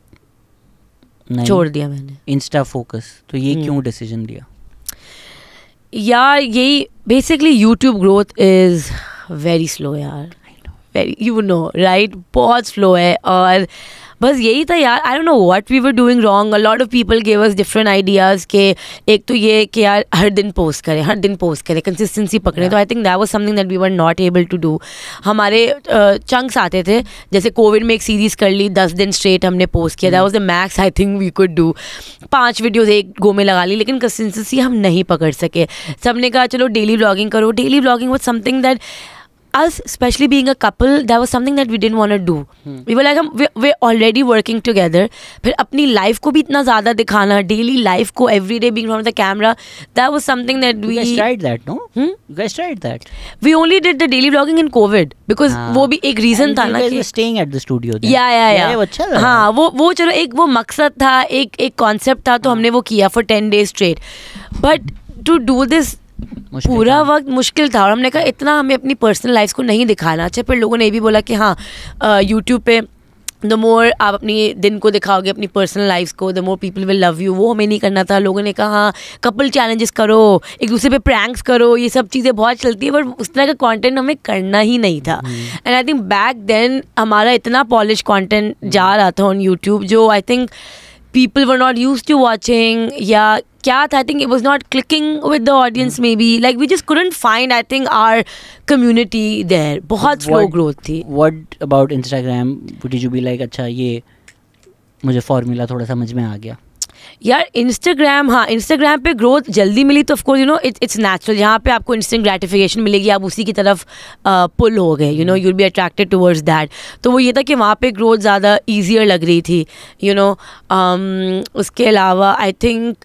छोड़ दिया मैंने इंस्टा फोकस तो ये हम्म। क्यों डिसीजन लिया यार यही basically YouTube growth is very slow यार वेरी यू नो राइट बहुत स्लो है और बस यही था यार I don't know what we were doing wrong a lot of people gave us different ideas के एक तो ये कि यार हर दिन पोस्ट करें हर दिन पोस्ट करें कंसिस्टेंसी पकड़ें तो I think that was something that we were not able to do हमारे चंक्स आते थे जैसे कोविड में एक सीरीज़ कर ली दस दिन स्ट्रेट हमने पोस्ट किया that was the max I think we could do पाँच वीडियोज एक गो में लगा ली लेकिन कंसिस्टेंसी हम नहीं पकड़ सके सबने कहा चलो डेली ब्लॉगिंग करो daily blogging was something that us, especially being a couple, that was something that we didn't want to do. Hmm. We were like, हम we, we're already working together. फिर apni life ko bhi itna zyada dikhana daily life ko every day being from the camera, that was something that we... You guys tried that, no? Hmm? You guys tried that? We only did the daily vlogging in COVID because ah. wo bhi ek reason And tha na ki staying at the studio then. Yeah, yeah, yeah. yeah अच्छा ha wo wo chalo ek wo वो tha ek ek concept tha to ah. humne wo kiya for 10 days straight. But to do this पूरा वक्त मुश्किल था और हमने कहा इतना हमें अपनी पर्सनल लाइफ को नहीं दिखाना अच्छा फिर लोगों ने ये भी बोला कि हाँ यूट्यूब पे द मोर आप अपनी दिन को दिखाओगे अपनी पर्सनल लाइफ को the more people will love you वो हमें नहीं करना था लोगों ने कहा हाँ कपल चैलेंजेस करो एक दूसरे पे प्रैंक्स करो ये सब चीज़ें बहुत चलती है बट उस तरह का कॉन्टेंट हमें करना ही नहीं था and I think back then हमारा इतना पॉलिश कॉन्टेंट जा रहा था ऑन यूट्यूब जो I think people were not used to watching yeah Kyath, I think it was not clicking with the audience maybe. Like we just couldn't find I think our community there. बहुत slow growth थी. What about Instagram? Did you be like अच्छा ये मुझे formula थोड़ा समझ में आ गया यार इंस्टाग्राम हाँ इंस्टाग्राम पे ग्रोथ जल्दी मिली तो of course you know it's it's natural यहाँ पे आपको इंस्टेंट ग्रेटिफिकेशन मिलेगी आप उसी की तरफ पुल हो गए you know you'll be attracted towards that तो वो ये था कि वहाँ पे ग्रोथ ज़्यादा ईजियर लग रही थी you you know know, um, उसके अलावा आई थिंक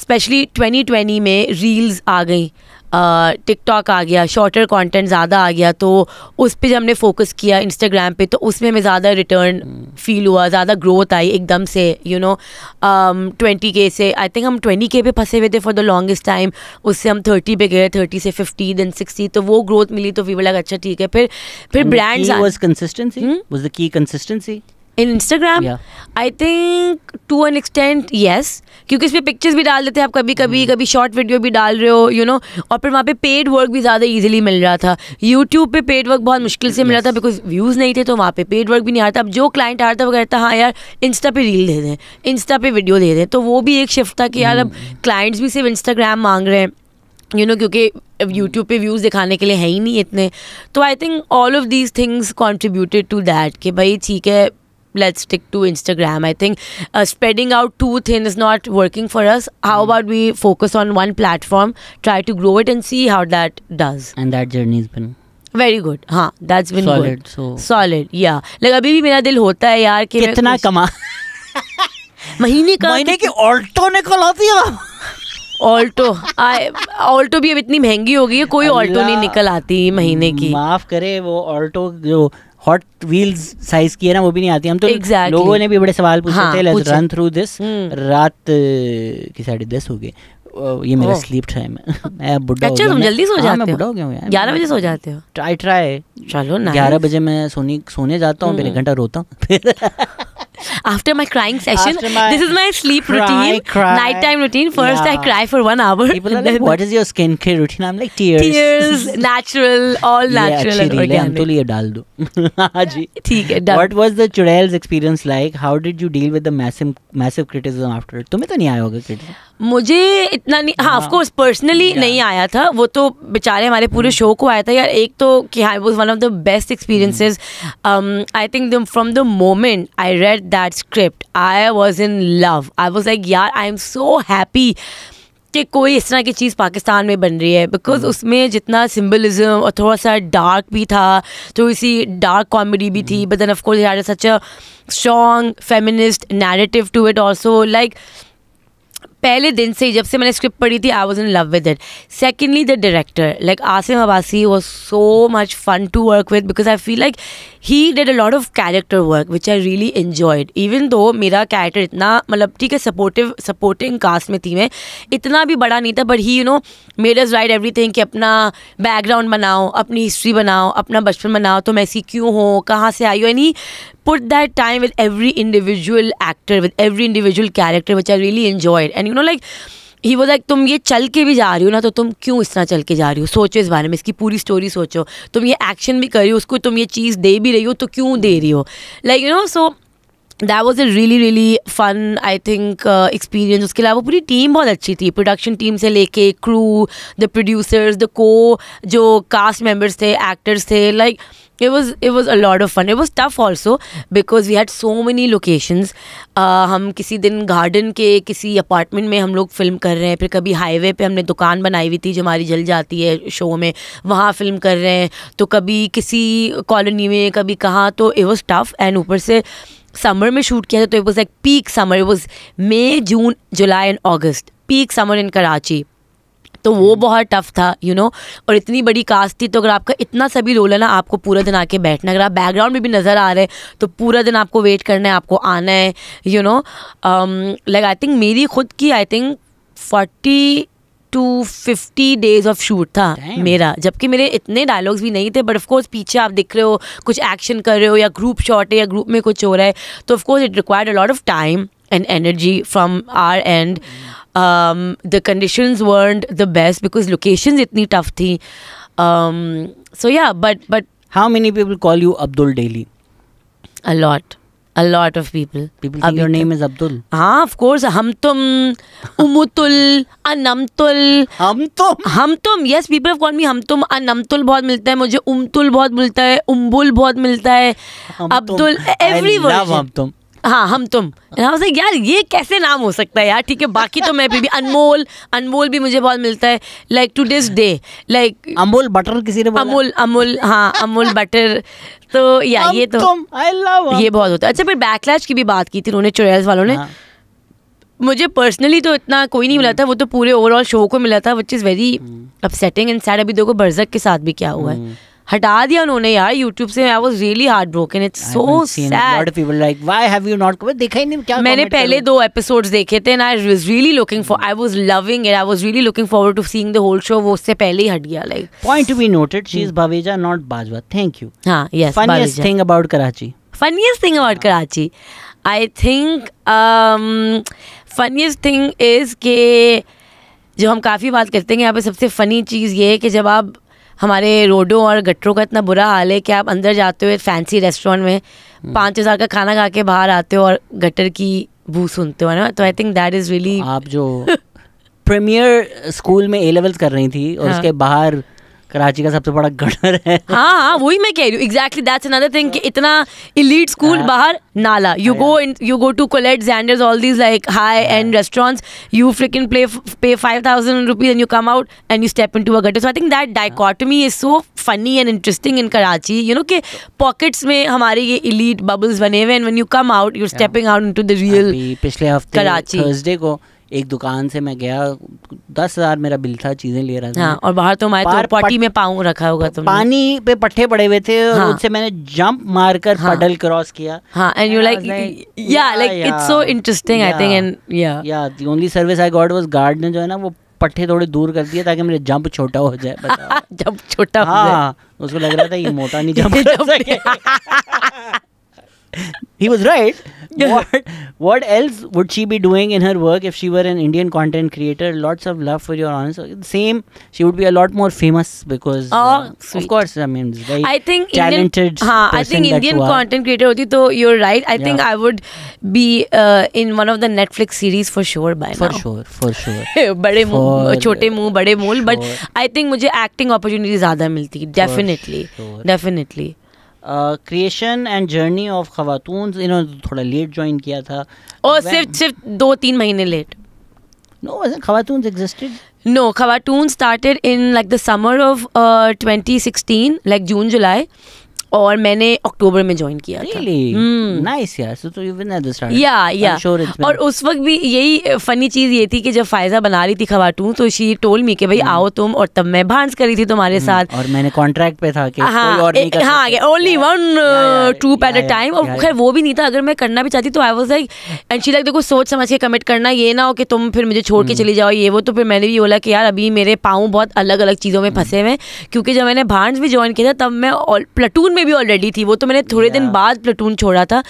स्पेशली 2020 में रील्स आ गई टिकटॉक आ गया शॉर्टर कंटेंट ज़्यादा आ गया तो उस पर जब हमने फोकस किया इंस्टाग्राम पे तो उसमें हमें ज़्यादा रिटर्न फील हुआ ज़्यादा ग्रोथ आई एकदम से यू नो ट्वेंटी के से आई थिंक हम ट्वेंटी के पे फंसे हुए थे फॉर द लॉन्गेस्ट टाइम उससे हम थर्टी पे गए थर्टी से फिफ्टी देन सिक्सटी तो वो ग्रोथ मिली तो वी लगा अच्छा ठीक है फिर फिर brands consistency consistency in Instagram I think to an extent yes क्योंकि इस पर पिक्चर्स भी डाल देते हैं आप hmm. कभी कभी कभी शॉर्ट वीडियो भी डाल रहे हो यू you नो know? और फिर वहाँ पे पेड वर्क भी ज़्यादा ईज़िली मिल रहा था यूट्यूब पे पेड वर्क बहुत मुश्किल से मिल रहा था बिकॉज व्यूज़ नहीं थे तो वहाँ पे पेड वर्क भी नहीं आ रहा था अब जो क्लाइंट आ रहा था वो कहता हाँ यार इंस्टा पे रील दे दें इंस्टा पे वीडियो दे दें तो वो भी एक शिफ्ट था कि यार अब क्लाइंट्स hmm. भी सिर्फ इंस्टाग्राम मांग रहे हैं यू you नो know, क्योंकि यूट्यूब पे व्यूज़ दिखाने के लिए है ही नहीं इतने तो I think all of these things contributed to that कि भाई ठीक है let's stick to Instagram. I think uh, spreading out too thin is not working for us. How mm. about we focus on one platform, try to grow it, and see how that does? And that journey's been. Very good हाँ that's been solid solid yeah like अभी भी मेरा दिल होता है यार कि कितना कमा महीने का महीने की ऑल्टो निकल आती है ऑल्टो आई ऑल्टो भी अब इतनी महंगी हो गई है कोई ऑल्टो नहीं निकल आती महीने की माफ करे वो ऑल्टो जो हॉट व्हील्स साइज की है ना वो भी नहीं आती हम तो exactly. लोगों ने भी बड़े सवाल पूछे हाँ, थे लेट्स रन थ्रू दिस रात की साढ़े दस हो गए ये मेरा स्लीप टाइम है मैं बुढ़ा अच्छा तुम जल्दी सो हाँ, जाते हो मैं बुढ़ा हो गया हूं यार 11 बजे सो जाते हो ट्राई ट्राई चलो ना 11 बजे मैं सोने सोने जाता हूँ फिर एक हम्म। घंटा रोता हूँ after my crying session. this is my sleep cry, routine, cry. nighttime routine. First, yeah. I cry for one hour. People are like, "What is your skincare routine?" I'm like, "Tears, tears, natural, all natural yeah, What was the Churails experience like? How did you deal with the massive massive criticism after it? तुम्हें तो नहीं आया होगा criticism. मुझे इतना नहीं हाँ of course personally हाँ। नहीं आया था वो तो बेचारे हमारे पूरे शो hmm. को आया था यार एक तो कि hi was one of the best experiences I think from the moment I read that script I was in love I was like यार आई एम सो हैप्पी कि कोई इस तरह की चीज़ पाकिस्तान में बन रही है बिकॉज hmm. उसमें जितना सिम्बलिज्म और थोड़ा सा डार्क भी था थोड़ी सी डार्क कॉमेडी भी थी but then of course course such a strong feminist narrative to it also like पहले दिन से ही जब से मैंने स्क्रिप्ट पढ़ी थी I was in love with it secondly the director like Asim Abbasi was so much fun to work with because I feel like he did a lot of character work which I really enjoyed even though मेरा character इतना मतलब ठीक है supportive supporting cast में थी मैं इतना भी बड़ा नहीं था but he you know made is right everything कि अपना बैकग्राउंड बनाओ अपनी हिस्ट्री बनाओ अपना बचपन बनाओ तुम तो ऐसी क्यों हो कहाँ से आई हो यानी put that time with every individual actor with every individual character which I really enjoyed and you know like he वो लाइक तुम ये चल के भी जा रही हो ना तो तुम क्यों इस तरह चल के जा रही हो सोचो इस बारे में इसकी पूरी स्टोरी सोचो तुम ये एक्शन भी कर रही हो उसको तुम ये चीज़ दे भी रही हो तो क्यों दे रही हो like you know so that was a really really fun I think experience उसके अलावा पूरी टीम बहुत अच्छी थी प्रोडक्शन टीम से लेके क्रू द प्रोड्यूसर्स द को जो कास्ट मेम्बर्स थे एक्टर्स थे like it was it was a lot of fun it was tough also because we had so many locations uh, हम किसी दिन गार्डन के किसी अपार्टमेंट में हम लोग फिल्म कर रहे हैं फिर कभी हाईवे पर हमने दुकान बनाई हुई थी जो हमारी जल जाती है शो में वहाँ फिल्म कर रहे हैं तो कभी किसी कॉलोनी में कभी कहाँ तो इट वॉज टफ एंड ऊपर से समर में शूट किया था तो it was like peak summer it was May June July and August peak summer in Karachi तो वो hmm. बहुत टफ था यू you नो know? और इतनी बड़ी कास्ट थी तो अगर आपका इतना सभी रोल है ना आपको पूरा दिन आके बैठना अगर आप बैकग्राउंड में भी नज़र आ रहे हैं तो पूरा दिन आपको वेट करना है आपको आना है you know like I think मेरी खुद की I think forty two fifty days of shoot था Damn. मेरा जबकि मेरे इतने डायलॉग्स भी नहीं थे बट ऑफकोर्स पीछे आप दिख रहे हो कुछ एक्शन कर रहे हो या ग्रुप शॉट है या ग्रुप में कुछ हो रहा है तो of course it required a lot of time and energy from are and the condition world the best because location इतनी टफ थी सो या but but how many people call you Abdul daily allot a lot of people. People think Abhi your name is Abdul. हाँ of course Hamtum, Umutul, Anamtul. Hamtum. Hamtum yes people have called me Hamtum, Anamtul बहुत मिलता है मुझे Umtul बहुत मिलता है Umbul बहुत मिलता है Abdul every I version. I love Hamtum. हाँ हम तुम like, यार ये कैसे नाम हो सकता है यार ठीक है बाकी तो मैं भी, भी अनमोल अनमोल भी मुझे बहुत मिलता है like to this day like Amol बटर किसी ने अमोल अमोल हाँ अमोल बटर तो या ये तो ये बहुत होता है अच्छा फिर बैकलैश की भी बात की थी उन्होंने चुड़ैल्स वालों ने हाँ। मुझे पर्सनली तो इतना कोई नहीं मिला हम्म। था वो तो पूरे ओवरऑल शो को मिला था which is very upsetting and sad अभी देखो बर्जक के साथ भी क्या हुआ है हम्म। हटा दिया उन्होंने यार यूट्यूब से I was really heart broken it's so sad people like why have you not देखा ही नहीं क्या मैंने पहले दो एपिसोड्स देखे थे and I was really looking for I was loving it I was really looking forward to seeing the whole show वो उससे पहले ही हट गया like point to be noted she is Bhaveja not Bajwa thank you हां yes funniest thing about Karachi funniest thing about Karachi I think funniest thing is के जो हम काफ़ी बात करते हैं यहाँ पे सबसे फ़नी चीज़ ये है कि जब आप हमारे रोडों और गटरों का इतना बुरा हाल है कि आप अंदर जाते हो एक फैंसी रेस्टोरेंट में हम्म। पाँच हज़ार का खाना खा के बाहर आते हो और गटर की बू सुनते हो ना तो I think that is really आप जो प्रीमियर स्कूल में ए लेवल्स कर रही थी और हाँ. उसके बाहर कराची का सबसे बड़ा गटर है हाँ हाँ वही मैं कह रही हूँ एग्जैक्टली दैट्स अनदर थिंग कि इतना इलीट स्कूल हाँ। बाहर नाला you go in you go to कोलेट Xanders all these like high end restaurants you freak in play pay five thousand rupees and you come out and you step into a gutter so I think that dichotomy is so funny and interesting in Karachi you know कि pockets में हमारे ये elite bubbles बने हुए and when you come out you stepping out in to the real पिछले हफ्ते Karachi Thursday को एक दुकान से मैं गया दस हजार मेरा बिल था चीजें ले रहा था हाँ, और बाहर तो हमारे तो पॉटी में पाऊ रखा होगा तुमने पानी पे पट्टे पड़े हुए थे और हाँ, उससे मैंने जंप मार कर हाँ, पडल क्रॉस किया हाँ and you like yeah like it's so interesting I think and yeah yeah the only service I got was guard ने जो है ना वो पट्टे थोड़े दूर कर दिए ताकि मेरे जंप छोटा हो जाए जंप छोटा हाँ उसको लग रहा था ये मोटा नहीं jump he was right. What, what else would she be doing in her work if she were an Indian content creator? Lots of love for your answer. Same, she would be a lot more famous because, oh, uh, of course, I mean, very I think talented. Indian, haan, I think Indian content creator, hoti, to you're right. I yeah. think I would be uh, in one of the Netflix series for sure by for now. For sure, for sure. बड़े मुंह छोटे मुंह बड़े मूल but I Definitely. Creation and journey of Khatoon इन्होंने तो थोड़ा late join किया था और सिर्फ सिर्फ दो तीन महीने late no Khatoon existed no Khatoon started in like the summer of twenty sixteen like June July और मैंने अक्टूबर में ज्वाइन किया हम्म। तो और उस वक्त भी यही फनी चीज ये थी कि जब फायजा बना रही थी खवाटून तो शी टोल मी के भाई आओ तुम और तब मैं भांस करी थी तुम्हारे हम्म, साथ और मैंने कॉन्ट्रैक्ट पे था only one two at a time और खैर वो भी नहीं था अगर मैं करना भी चाहती तो I was like and she like देखो सोच समझ के कमिट करना ये ना हो कि तुम फिर मुझे छोड़ के हम्म। चली जाओ ये वो तो फिर मैंने भी बोला कि यार अभी मेरे पाँव बहुत अलग अलग चीज़ों में फंसे हुए हैं क्योंकि जब मैंने भांस भी ज्वाइन किया था तब मैं प्लटून में में भी ऑलरेडी थी वो तो मैंने थोड़े yeah. दिन बाद प्लेटून छोड़ा था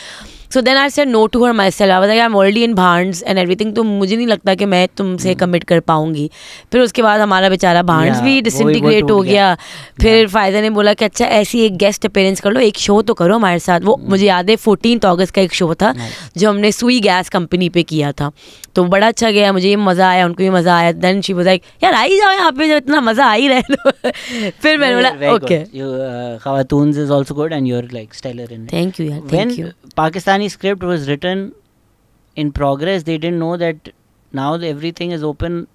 so then I said no to her myself I am already in भांड्स एंड एवरीथिंग तो मुझे नहीं लगता कि मैं तुमसे कमिट hmm. कर पाऊंगी फिर उसके बाद हमारा बेचारा भांड्स भी डिसइंटीग्रेट हो गया फिर फायदा ने बोला कि अच्छा ऐसी एक गेस्ट अपेरेंस कर लो एक शो तो करो हमारे साथ वो hmm. मुझे याद है फोर्टीन अगस्त का एक शो था जो हमने सुई गैस कंपनी पे किया था तो बड़ा अच्छा गया मुझे मज़ा आया उनको भी मज़ा आया देन शी वाज लाइक यार आई जाओ यहाँ पे जब इतना मज़ा आ ही रहा तो। फिर मैंने बोला okay Khatoon is also good and you are like styler इन थैंक यू यार thank you Pakistan script was written in progress. They didn't know that now everything is open.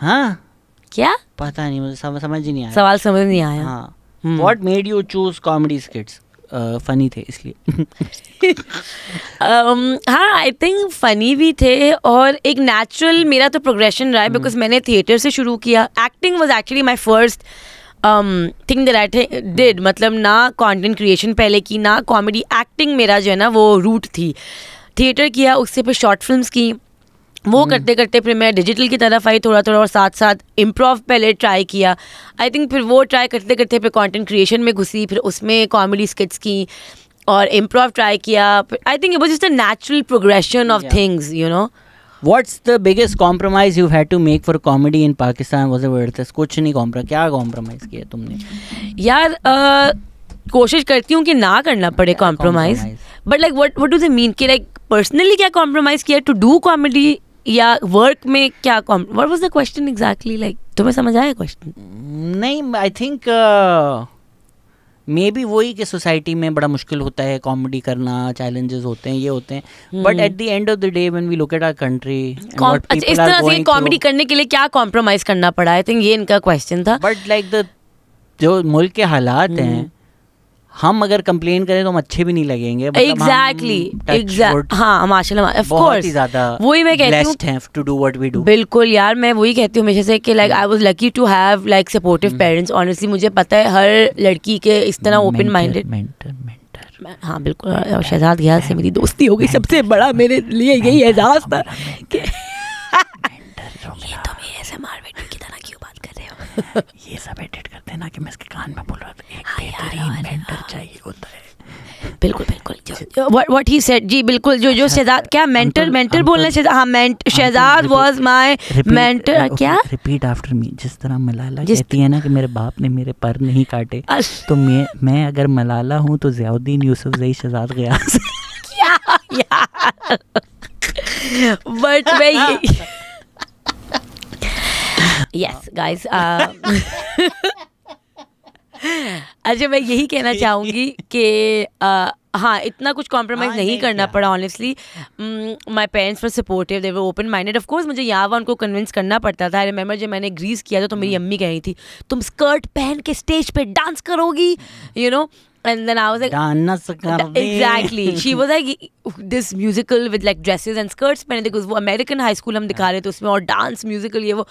हाँ क्या पता नहीं मुझे समझ समझ ही नहीं आया सवाल समझ नहीं आया हाँ what made you choose comedy skits funny थे इसलिए हाँ आई थिंक फनी भी थे और एक नेचुरल मेरा तो प्रोग्रेशन रहा है बिकॉज hmm. मैंने थिएटर से शुरू किया acting was actually my first thing that I did मतलब ना कंटेंट क्रिएशन पहले की ना कॉमेडी एक्टिंग मेरा जो है ना वो रूट थी थिएटर किया उससे फिर शॉर्ट फिल्म्स की वो हम्म। करते करते फिर मैं डिजिटल की तरफ आई थोड़ा थोड़ा और साथ साथ इम्प्रोव पहले ट्राई किया आई थिंक फिर वो ट्राई करते करते फिर कंटेंट क्रिएशन में घुसी फिर उसमें कॉमेडी स्किट्स की और इम्प्रोव ट्राई किया I think it was just a natural progression of things you know what's the biggest compromise you had to make for comedy in Pakistan was worth कुछ नहीं कॉम्प्रो क्या कॉम्प्रोमाइज़ किया तुमने यार कोशिश करती हूँ कि ना करना पड़े compromise but like what what do they mean कि लाइक पर्सनली क्या कॉम्प्रोमाइज़ किया टू डू कॉमेडी या वर्क में क्या what was the question exactly like तुम्हें समझ आया क्वेश्चन नहीं आई थिंक मे बी वही कि सोसाइटी में बड़ा मुश्किल होता है कॉमेडी करना चैलेंजेस होते हैं ये होते हैं but at the end of the day when we look at our country इस तरह से कॉमेडी करने के लिए क्या कॉम्प्रोमाइज करना पड़ा आई थिंक ये इनका क्वेश्चन था बट लाइक द जो मुल्क के हालात हैं hmm. हम अगर कंप्लेन करें तो हम अच्छे भी नहीं लगेंगे एग्जैक्टली मतलब हाँ वही मैं कहती हूँ बिल्कुल यार मैं वही कहती हूँ हमेशा से कि like I was lucky to have like supportive parents honestly मुझे पता है हर लड़की के इस तरह ओपन माइंडेड हाँ बिल्कुल और शहजाद गया से मेरी दोस्ती हो गई सबसे बड़ा मेरे लिए यही एहसास था कि तो ये सब एडिट करते हैं ना कि मैं इसके कान में बोल रहा था एक हाँ बेहतरीन मेंटर हाँ। चाहिए होता है बिल्कुल बिल्कुल व्हाट व्हाट ही सेड जी बिल्कुल जो जो अच्छा, शहजाद अच्छा। क्या मेंटर मेंटर बोलने से हां मेंट शहजाद वाज माय मेंटर क्या रिपीट आफ्टर मी जिस तरह मलाला कहती है ना कि मेरे बाप ने मेरे पर नहीं काटे तो मैं मैं अगर मलाला हूं तो जियाउद्दीन यूसुफ जई शहजाद गया क्या यार बट मैं yes हाँ। guys अच्छा मैं यही कहना चाहूँगी कि uh, हाँ इतना कुछ कॉम्प्रोमाइज़ हाँ, नहीं करना पड़ा honestly my parents for supportive they were open minded of course मुझे यहाँ वहाँ उनको कन्विंस करना पड़ता था आई रिमेंबर जब मैंने ग्रीस किया था तो मेरी हम्म। अम्मी कह रही थी तुम स्कर्ट पहन के स्टेज पे डांस करोगी you know And then I was like, Dance exactly. She was like, this musical with like dresses and skirts. पहने because wo American high school हम दिखा रहे थे उसमें और dance musical Ye wo.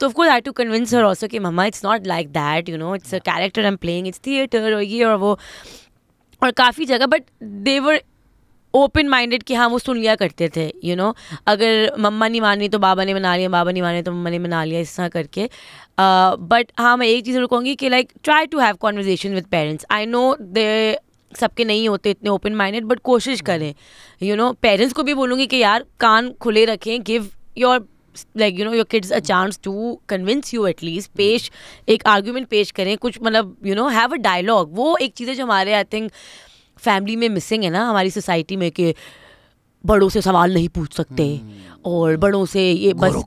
So of course I had to convince her also कि mama it's not like that you know it's a character I'm playing it's theater और ये और वो और काफ़ी जगह बट देवर ओपन माइंडेड कि हाँ वो सुन लिया करते थे यू you नो know? अगर मम्मा नहीं मानी तो बाबा ने मना लिया बाबा नहीं माने तो मम्मा ने मना लिया इस तरह करके बट uh, हाँ मैं एक चीज़ जरूर कहूँगी कि like try to have conversation with parents I know they सबके नहीं होते इतने ओपन माइंडेड बट कोशिश hmm. करें यू नो पेरेंट्स को भी बोलूँगी कि यार कान खुले रखें give your like you know your kids a chance to convince you at least पेश एक आर्ग्यूमेंट पेश करें कुछ मतलब you know have a dialogue वो एक चीज़ है जो हमारे आई थिंक फैमिली में मिसिंग है ना हमारी सोसाइटी में कि बड़ों से सवाल नहीं पूछ सकते hmm. और बड़ों से ये बस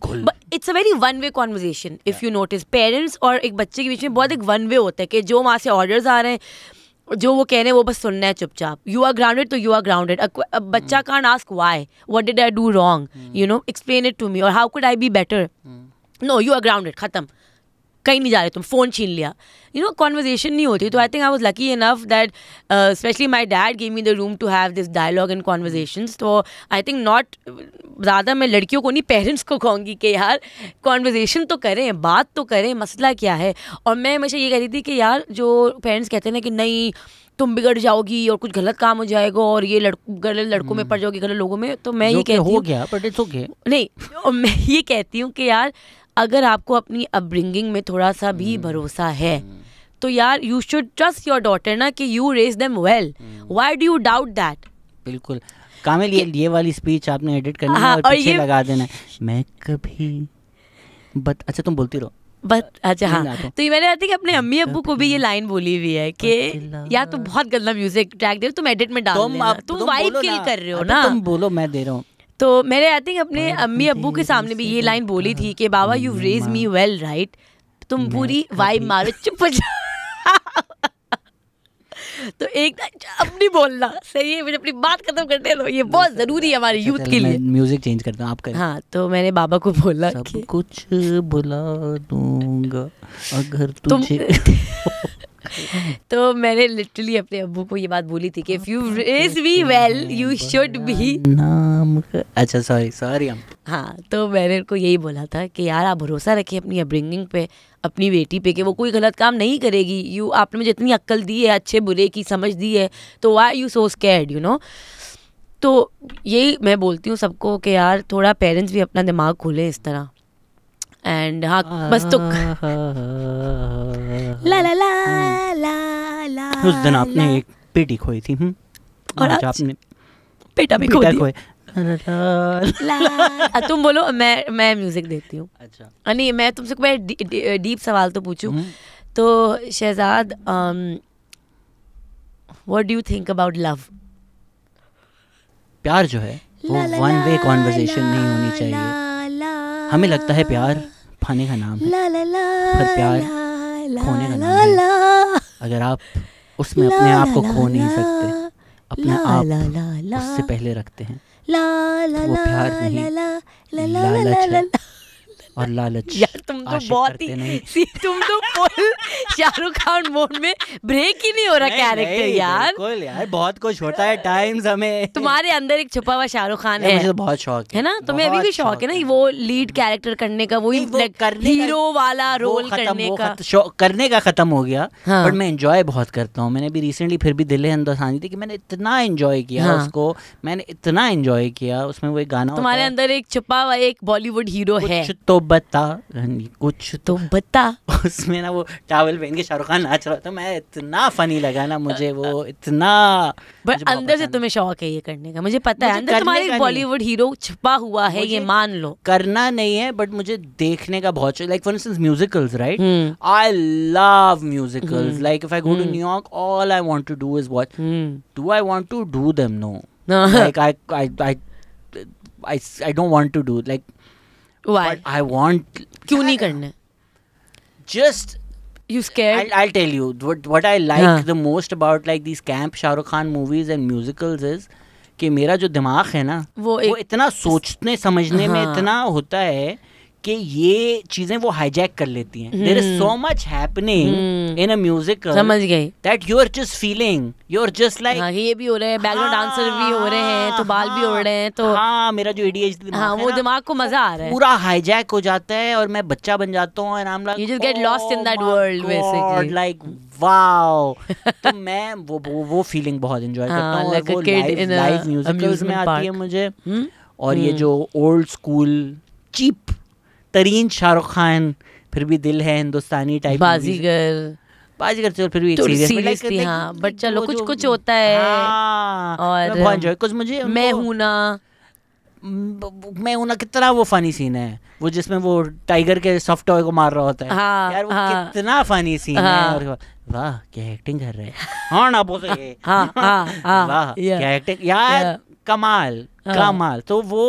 it's a very one way conversation if you notice parents और एक बच्चे के बीच में बहुत एक वन वे होता है कि जो वहाँ से ऑर्डर्स आ रहे हैं जो वो कह रहे हैं वो बस सुनना है चुपचाप यू आर ग्राउंडेड तो यू आर ग्राउंडेड बच्चा can ask why what did I do wrong you know explain it to me और how could I be better no you are grounded खत्म कहीं नहीं जा रहे तुम फ़ोन छीन लिया यू नो कॉन्वर्जेशन नहीं होती तो I think I was lucky enough that specially my dad gave me the room to have this dialogue and conversation तो आई थिंक नॉट ज़्यादा मैं लड़कियों को नहीं पेरेंट्स को कहूँगी कि यार कॉन्वर्जेशन तो करें बात तो करें मसला क्या है और मैं हमेशा ये कह रही थी कि यार जो पेरेंट्स कहते ना कि नहीं तुम बिगड़ जाओगी और कुछ गलत काम हो जाएगा और ये लड़कों गलत लड़कों में हम्म। पड़ जाओगी गलत लोगों में तो मैं ये कहती हूँ नहीं मैं ये कहती हूँ कि यार अगर आपको अपनी अपब्रिंगिंग में थोड़ा सा भी हम्म। भरोसा है हम्म। तो यार you should trust your daughter ना कि you raise them well why do you doubt that बिल्कुल कामिल ये ये वाली स्पीच आपने एडिट करनी है हाँ, और, पीछे लगा देना मैं कभी बट अच्छा तुम बोलती रहो बट अच्छा हाँ तो ये मैंने कहा था कि अपने अम्मी अबू को भी ये लाइन बोली हुई है कि या तुम तो बहुत गंदा म्यूजिक ट्रैक दे तुम एडिट में डाल तुम तुम वाइब किल कर रहे हो ना तुम बोलो मैं दे रहा हूँ तो मैंने आई थिंक अपने अम्मी अबू के सामने भी ये लाइन बोली थी कि बाबा you raise me well right तुम पूरी वाइब मारो चुप तो एक अपनी बोलना सही है मुझे अपनी बात खत्म करने दो ये बहुत जरूरी है हमारे यूथ अच्छा, के लिए म्यूजिक चेंज करता हूँ आप करें हाँ तो मैंने बाबा को बोला सब कुछ बुला दूंगा अगर तुझे तो मैंने लिटरली अपने अबू को ये बात बोली थी कि if you raise be well you should be नाम अच्छा सॉरी सॉरी हाँ तो मैंने उनको यही बोला था कि यार आप भरोसा रखें अपनी अपब्रिंगिंग पे अपनी बेटी पे कि वो कोई गलत काम नहीं करेगी यू आपने मुझे इतनी अक्ल दी है अच्छे बुरे की समझ दी है तो why you so scared you know तो यही मैं बोलती हूँ सबको कि यार थोड़ा पेरेंट्स भी अपना दिमाग खोलें इस तरह एंड हाँ बस तो ला ला ला ला ला उस दिन आपने एक पेटी खोई थी और आज आपने पेटा भी खोई दिया तुम बोलो मैं मैं म्यूजिक देखती हूँ अच्छा नहीं मैं तुमसे कोई डीप सवाल तो पूछूं हम्म। तो Shahzad what do you think about love प्यार जो है वो वन वे कॉन्वर्जेशन नहीं होनी चाहिए हमें लगता है प्यार फाने का नाम है पर प्यार खोने का नाम है अगर आप उसमें अपने आप को खो नहीं सकते अपना आप उससे पहले रखते हैं वो प्यार नहीं लालच है और लालच यार तुम तो बहुत ही तुम तो फुल शाहरुख खान मोड में ब्रेक ही नहीं हो रहा कैरेक्टर यार बिल्कुल यार बहुत कुछ होता है टाइम्स हमें तुम्हारे अंदर एक छुपा हुआ शाहरुख खान है मुझे तो बहुत शौक है ना तुम्हें अभी भी शौक है ना वो लीड कैरेक्टर करने का वही हीरो वाला रोल करने का करने का खत्म हो गया बट हाँ। मैं एंजॉय बहुत करता हूँ मैंने भी रिसेंटली फिर भी दिल दिल्ली हिंदुस्तानी थी कि मैंने इतना एंजॉय किया हाँ। उसको मैंने इतना एंजॉय किया उसमें वो एक गाना तुम्हारे अंदर एक छुपा हुआ एक बॉलीवुड हीरो है तो बता कुछ तो बता उसमें ना वो टावल पहन के शाहरुख खान नाच रहा था मैं इतना फनी लगा ना मुझे वो इतना बट अंदर से तुम्हें शौक है ये करने का मुझे पता मुझे है अंदर बॉलीवुड हीरो छुपा हुआ है ये मान लो करना नहीं है बट मुझे देखने का बहुत like for instance musicals right I love musicals like if I go to New York all I want to do is watch do I want to do them no like I I I I don't want to do like Why? But I want. क्यों नहीं करने? Just you scared? I'll, I'll tell you what what I like हाँ. the most about like these camp Shahrukh Khan movies and musicals is कि मेरा जो दिमाग है ना वो, वो इतना सोचने समझने हाँ. में इतना होता है कि ये चीजें वो हाईजैक कर लेती हैं there is so much happening in a music समझ गए that you are just feeling you are just like ये भी हो रहे हैं बैकग्राउंड डांसर भी हो रहे हैं तो बाल भी उड़ रहे हैं तो हाँ, हाँ मेरा जो एडीएच हाँ वो दिमाग को मजा आ रहा है पूरा हाईजैक हो जाता है और मैं बच्चा बन जाता हूँ and I am like you just get lost in that world basically like wow तो मैं वो वो, वो फीलिंग बहुत एंजॉय हाँ, करता हूँ like kid in live music में आती है मुझे हम्म। और ये हम्म। जो ओल्ड स्कूल चीप तरीन शाहरुख खान फिर भी दिल है हिंदुस्तानी टाइप बाजीगर बाजीगर चलो तो फिर भी एक सीरियस थी हाँ बट चलो कुछ कुछ होता है हाँ, और कुछ मुझे मैं हूं ना मैं हूं ना कितना वो फनी सीन है वो जिसमें वो टाइगर के सॉफ्ट टॉय को मार रहा होता है हाँ, यार वो हाँ, कितना फनी सीन हाँ, है और वाह क्या एक्टिंग कर रहे हैं हाँ ना बोल रहे हाँ, हाँ, वाह क्या एक्टिंग यार कमाल कमाल तो वो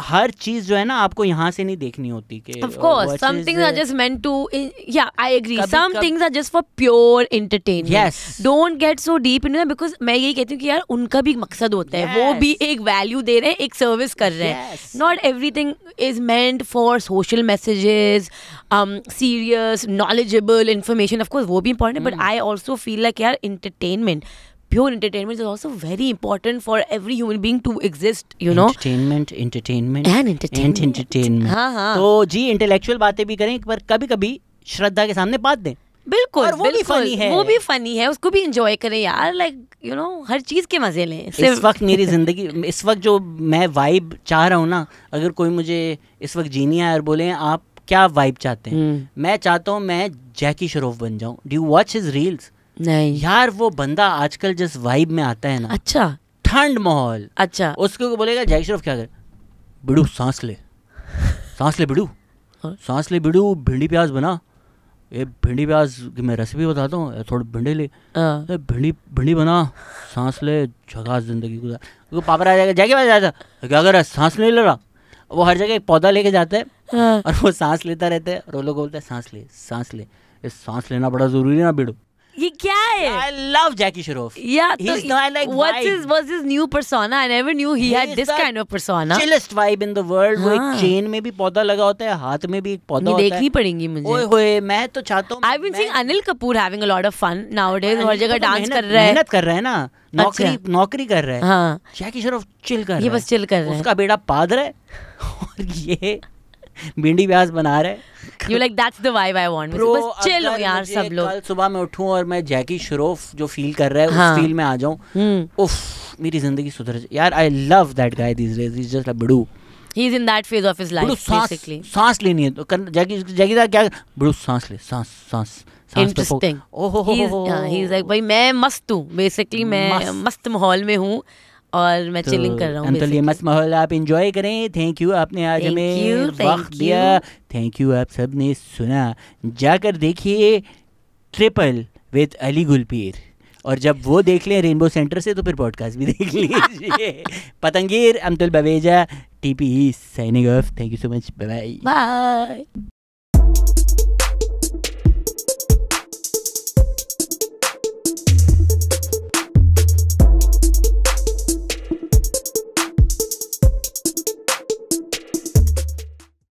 हर चीज जो है ना आपको यहाँ से नहीं देखनी होती कि of course some things are just meant to yeah I agree some things are just for pure entertainment yes don't get so deep in because मैं यही कहती हूँ कि यार उनका भी मकसद होता है yes. वो भी एक वैल्यू दे रहे हैं एक सर्विस कर रहे हैं not everything is meant for social messages serious knowledgeable information of course वो भी इंपॉर्टेंट है but I also feel like यार entertainment pure entertainment is also very important for every human being to exist you know entertainment entertainment and entertainment हाँ हाँ तो जी intellectual बातें भी करें पर कभी कभी श्रद्धा के सामने बात दें बिल्कुल और वो बिल्कुल, भी फनी है वो भी फनी है उसको भी इंजॉय करें यार लाइक यू नो हर चीज के मजे लें इस वक्त मेरी जिंदगी इस वक्त जो मैं वाइब चाह रहा हूँ ना अगर कोई मुझे इस वक्त जीनी है और बोले आप क्या वाइब चाहते हैं हम्म. मैं चाहता हूँ मैं जैकी श्रॉफ बन जाऊँ डू वॉच हिज रील्स नहीं यार वो बंदा आजकल जिस वाइब में आता है ना अच्छा ठंड माहौल अच्छा उसको को बोलेगा जय श्रॉफ क्या कर बिड़ू सांस ले सांस ले बिड़ू हाँ। सांस ले बिड़ू भिंडी प्याज बना ये भिंडी प्याज की मैं रेसिपी बताता हूँ थोड़ी भिंडी ले हाँ। भिंडी भिंडी बना सांस ले झकास जिंदगी गुजार तो पापा आ जाएगा जाके मैं जाता तो क्या कर सांस नहीं ले रहा वो हर जगह एक पौधा लेके जाता है हाँ। और वो सांस लेता रहता है और वो लोग बोलते हैं सांस ले सांस ले ये सांस लेना बड़ा ज़रूरी है ना बिड़ू ये क्या है आई लव जैकी श्रॉफ या तो he's not like what's vibe. his what's his new persona i never knew he, he had this kind of persona chillest vibe in the world वो एक चेन हाँ। में भी पौधा लगा होता है हाथ में भी एक पौधा होता है देखनी पड़ेगी मुझे ओए होए मैं तो चाहता हूं I been seeing Anil Kapoor having a lot of fun nowadays हर जगह डांस तो कर रहा है मेहनत कर रहा है ना नौकरी अच्छा। नौकरी कर रहा है हाँ जैकी श्रॉफ चिल कर रहा है ये बस चिल कर रहा है उसका बेटा पादर है और ये भिंडी प्याज बना रहे you like that's the vibe I want बस चिल हो यार सब लोग कल सुबह मैं उठूं और मैं जैकी श्रोफ जो फील कर रहा है हाँ. उस फील में आ जाऊं हम्म। उफ मेरी जिंदगी सुधर जाए यार I love that guy this days is just a बड़ू he is in that phase of his life basically सांस लेनी है तो जैकी जैकी दा क्या बड़ू सांस ले सांस सांस इंटरेस्टिंग ओहो ही इज लाइक भाई मैं मस्त हूं बेसिकली मैं मस्त माहौल में हूं और मैं चिलिंग तो कर रहा हूँ तो ये मस्त माहौल आप इंजॉय करें थैंक यू आपने आज हमें वक्त दिया थैंक यू आप सब ने सुना जाकर देखिए ट्रिपल विद अली गुलपीर और जब वो देख लें रेनबो सेंटर से तो फिर पॉडकास्ट भी देख लीजिए पतंगीर Amtul Baweja T P signing off thank you so much bye bye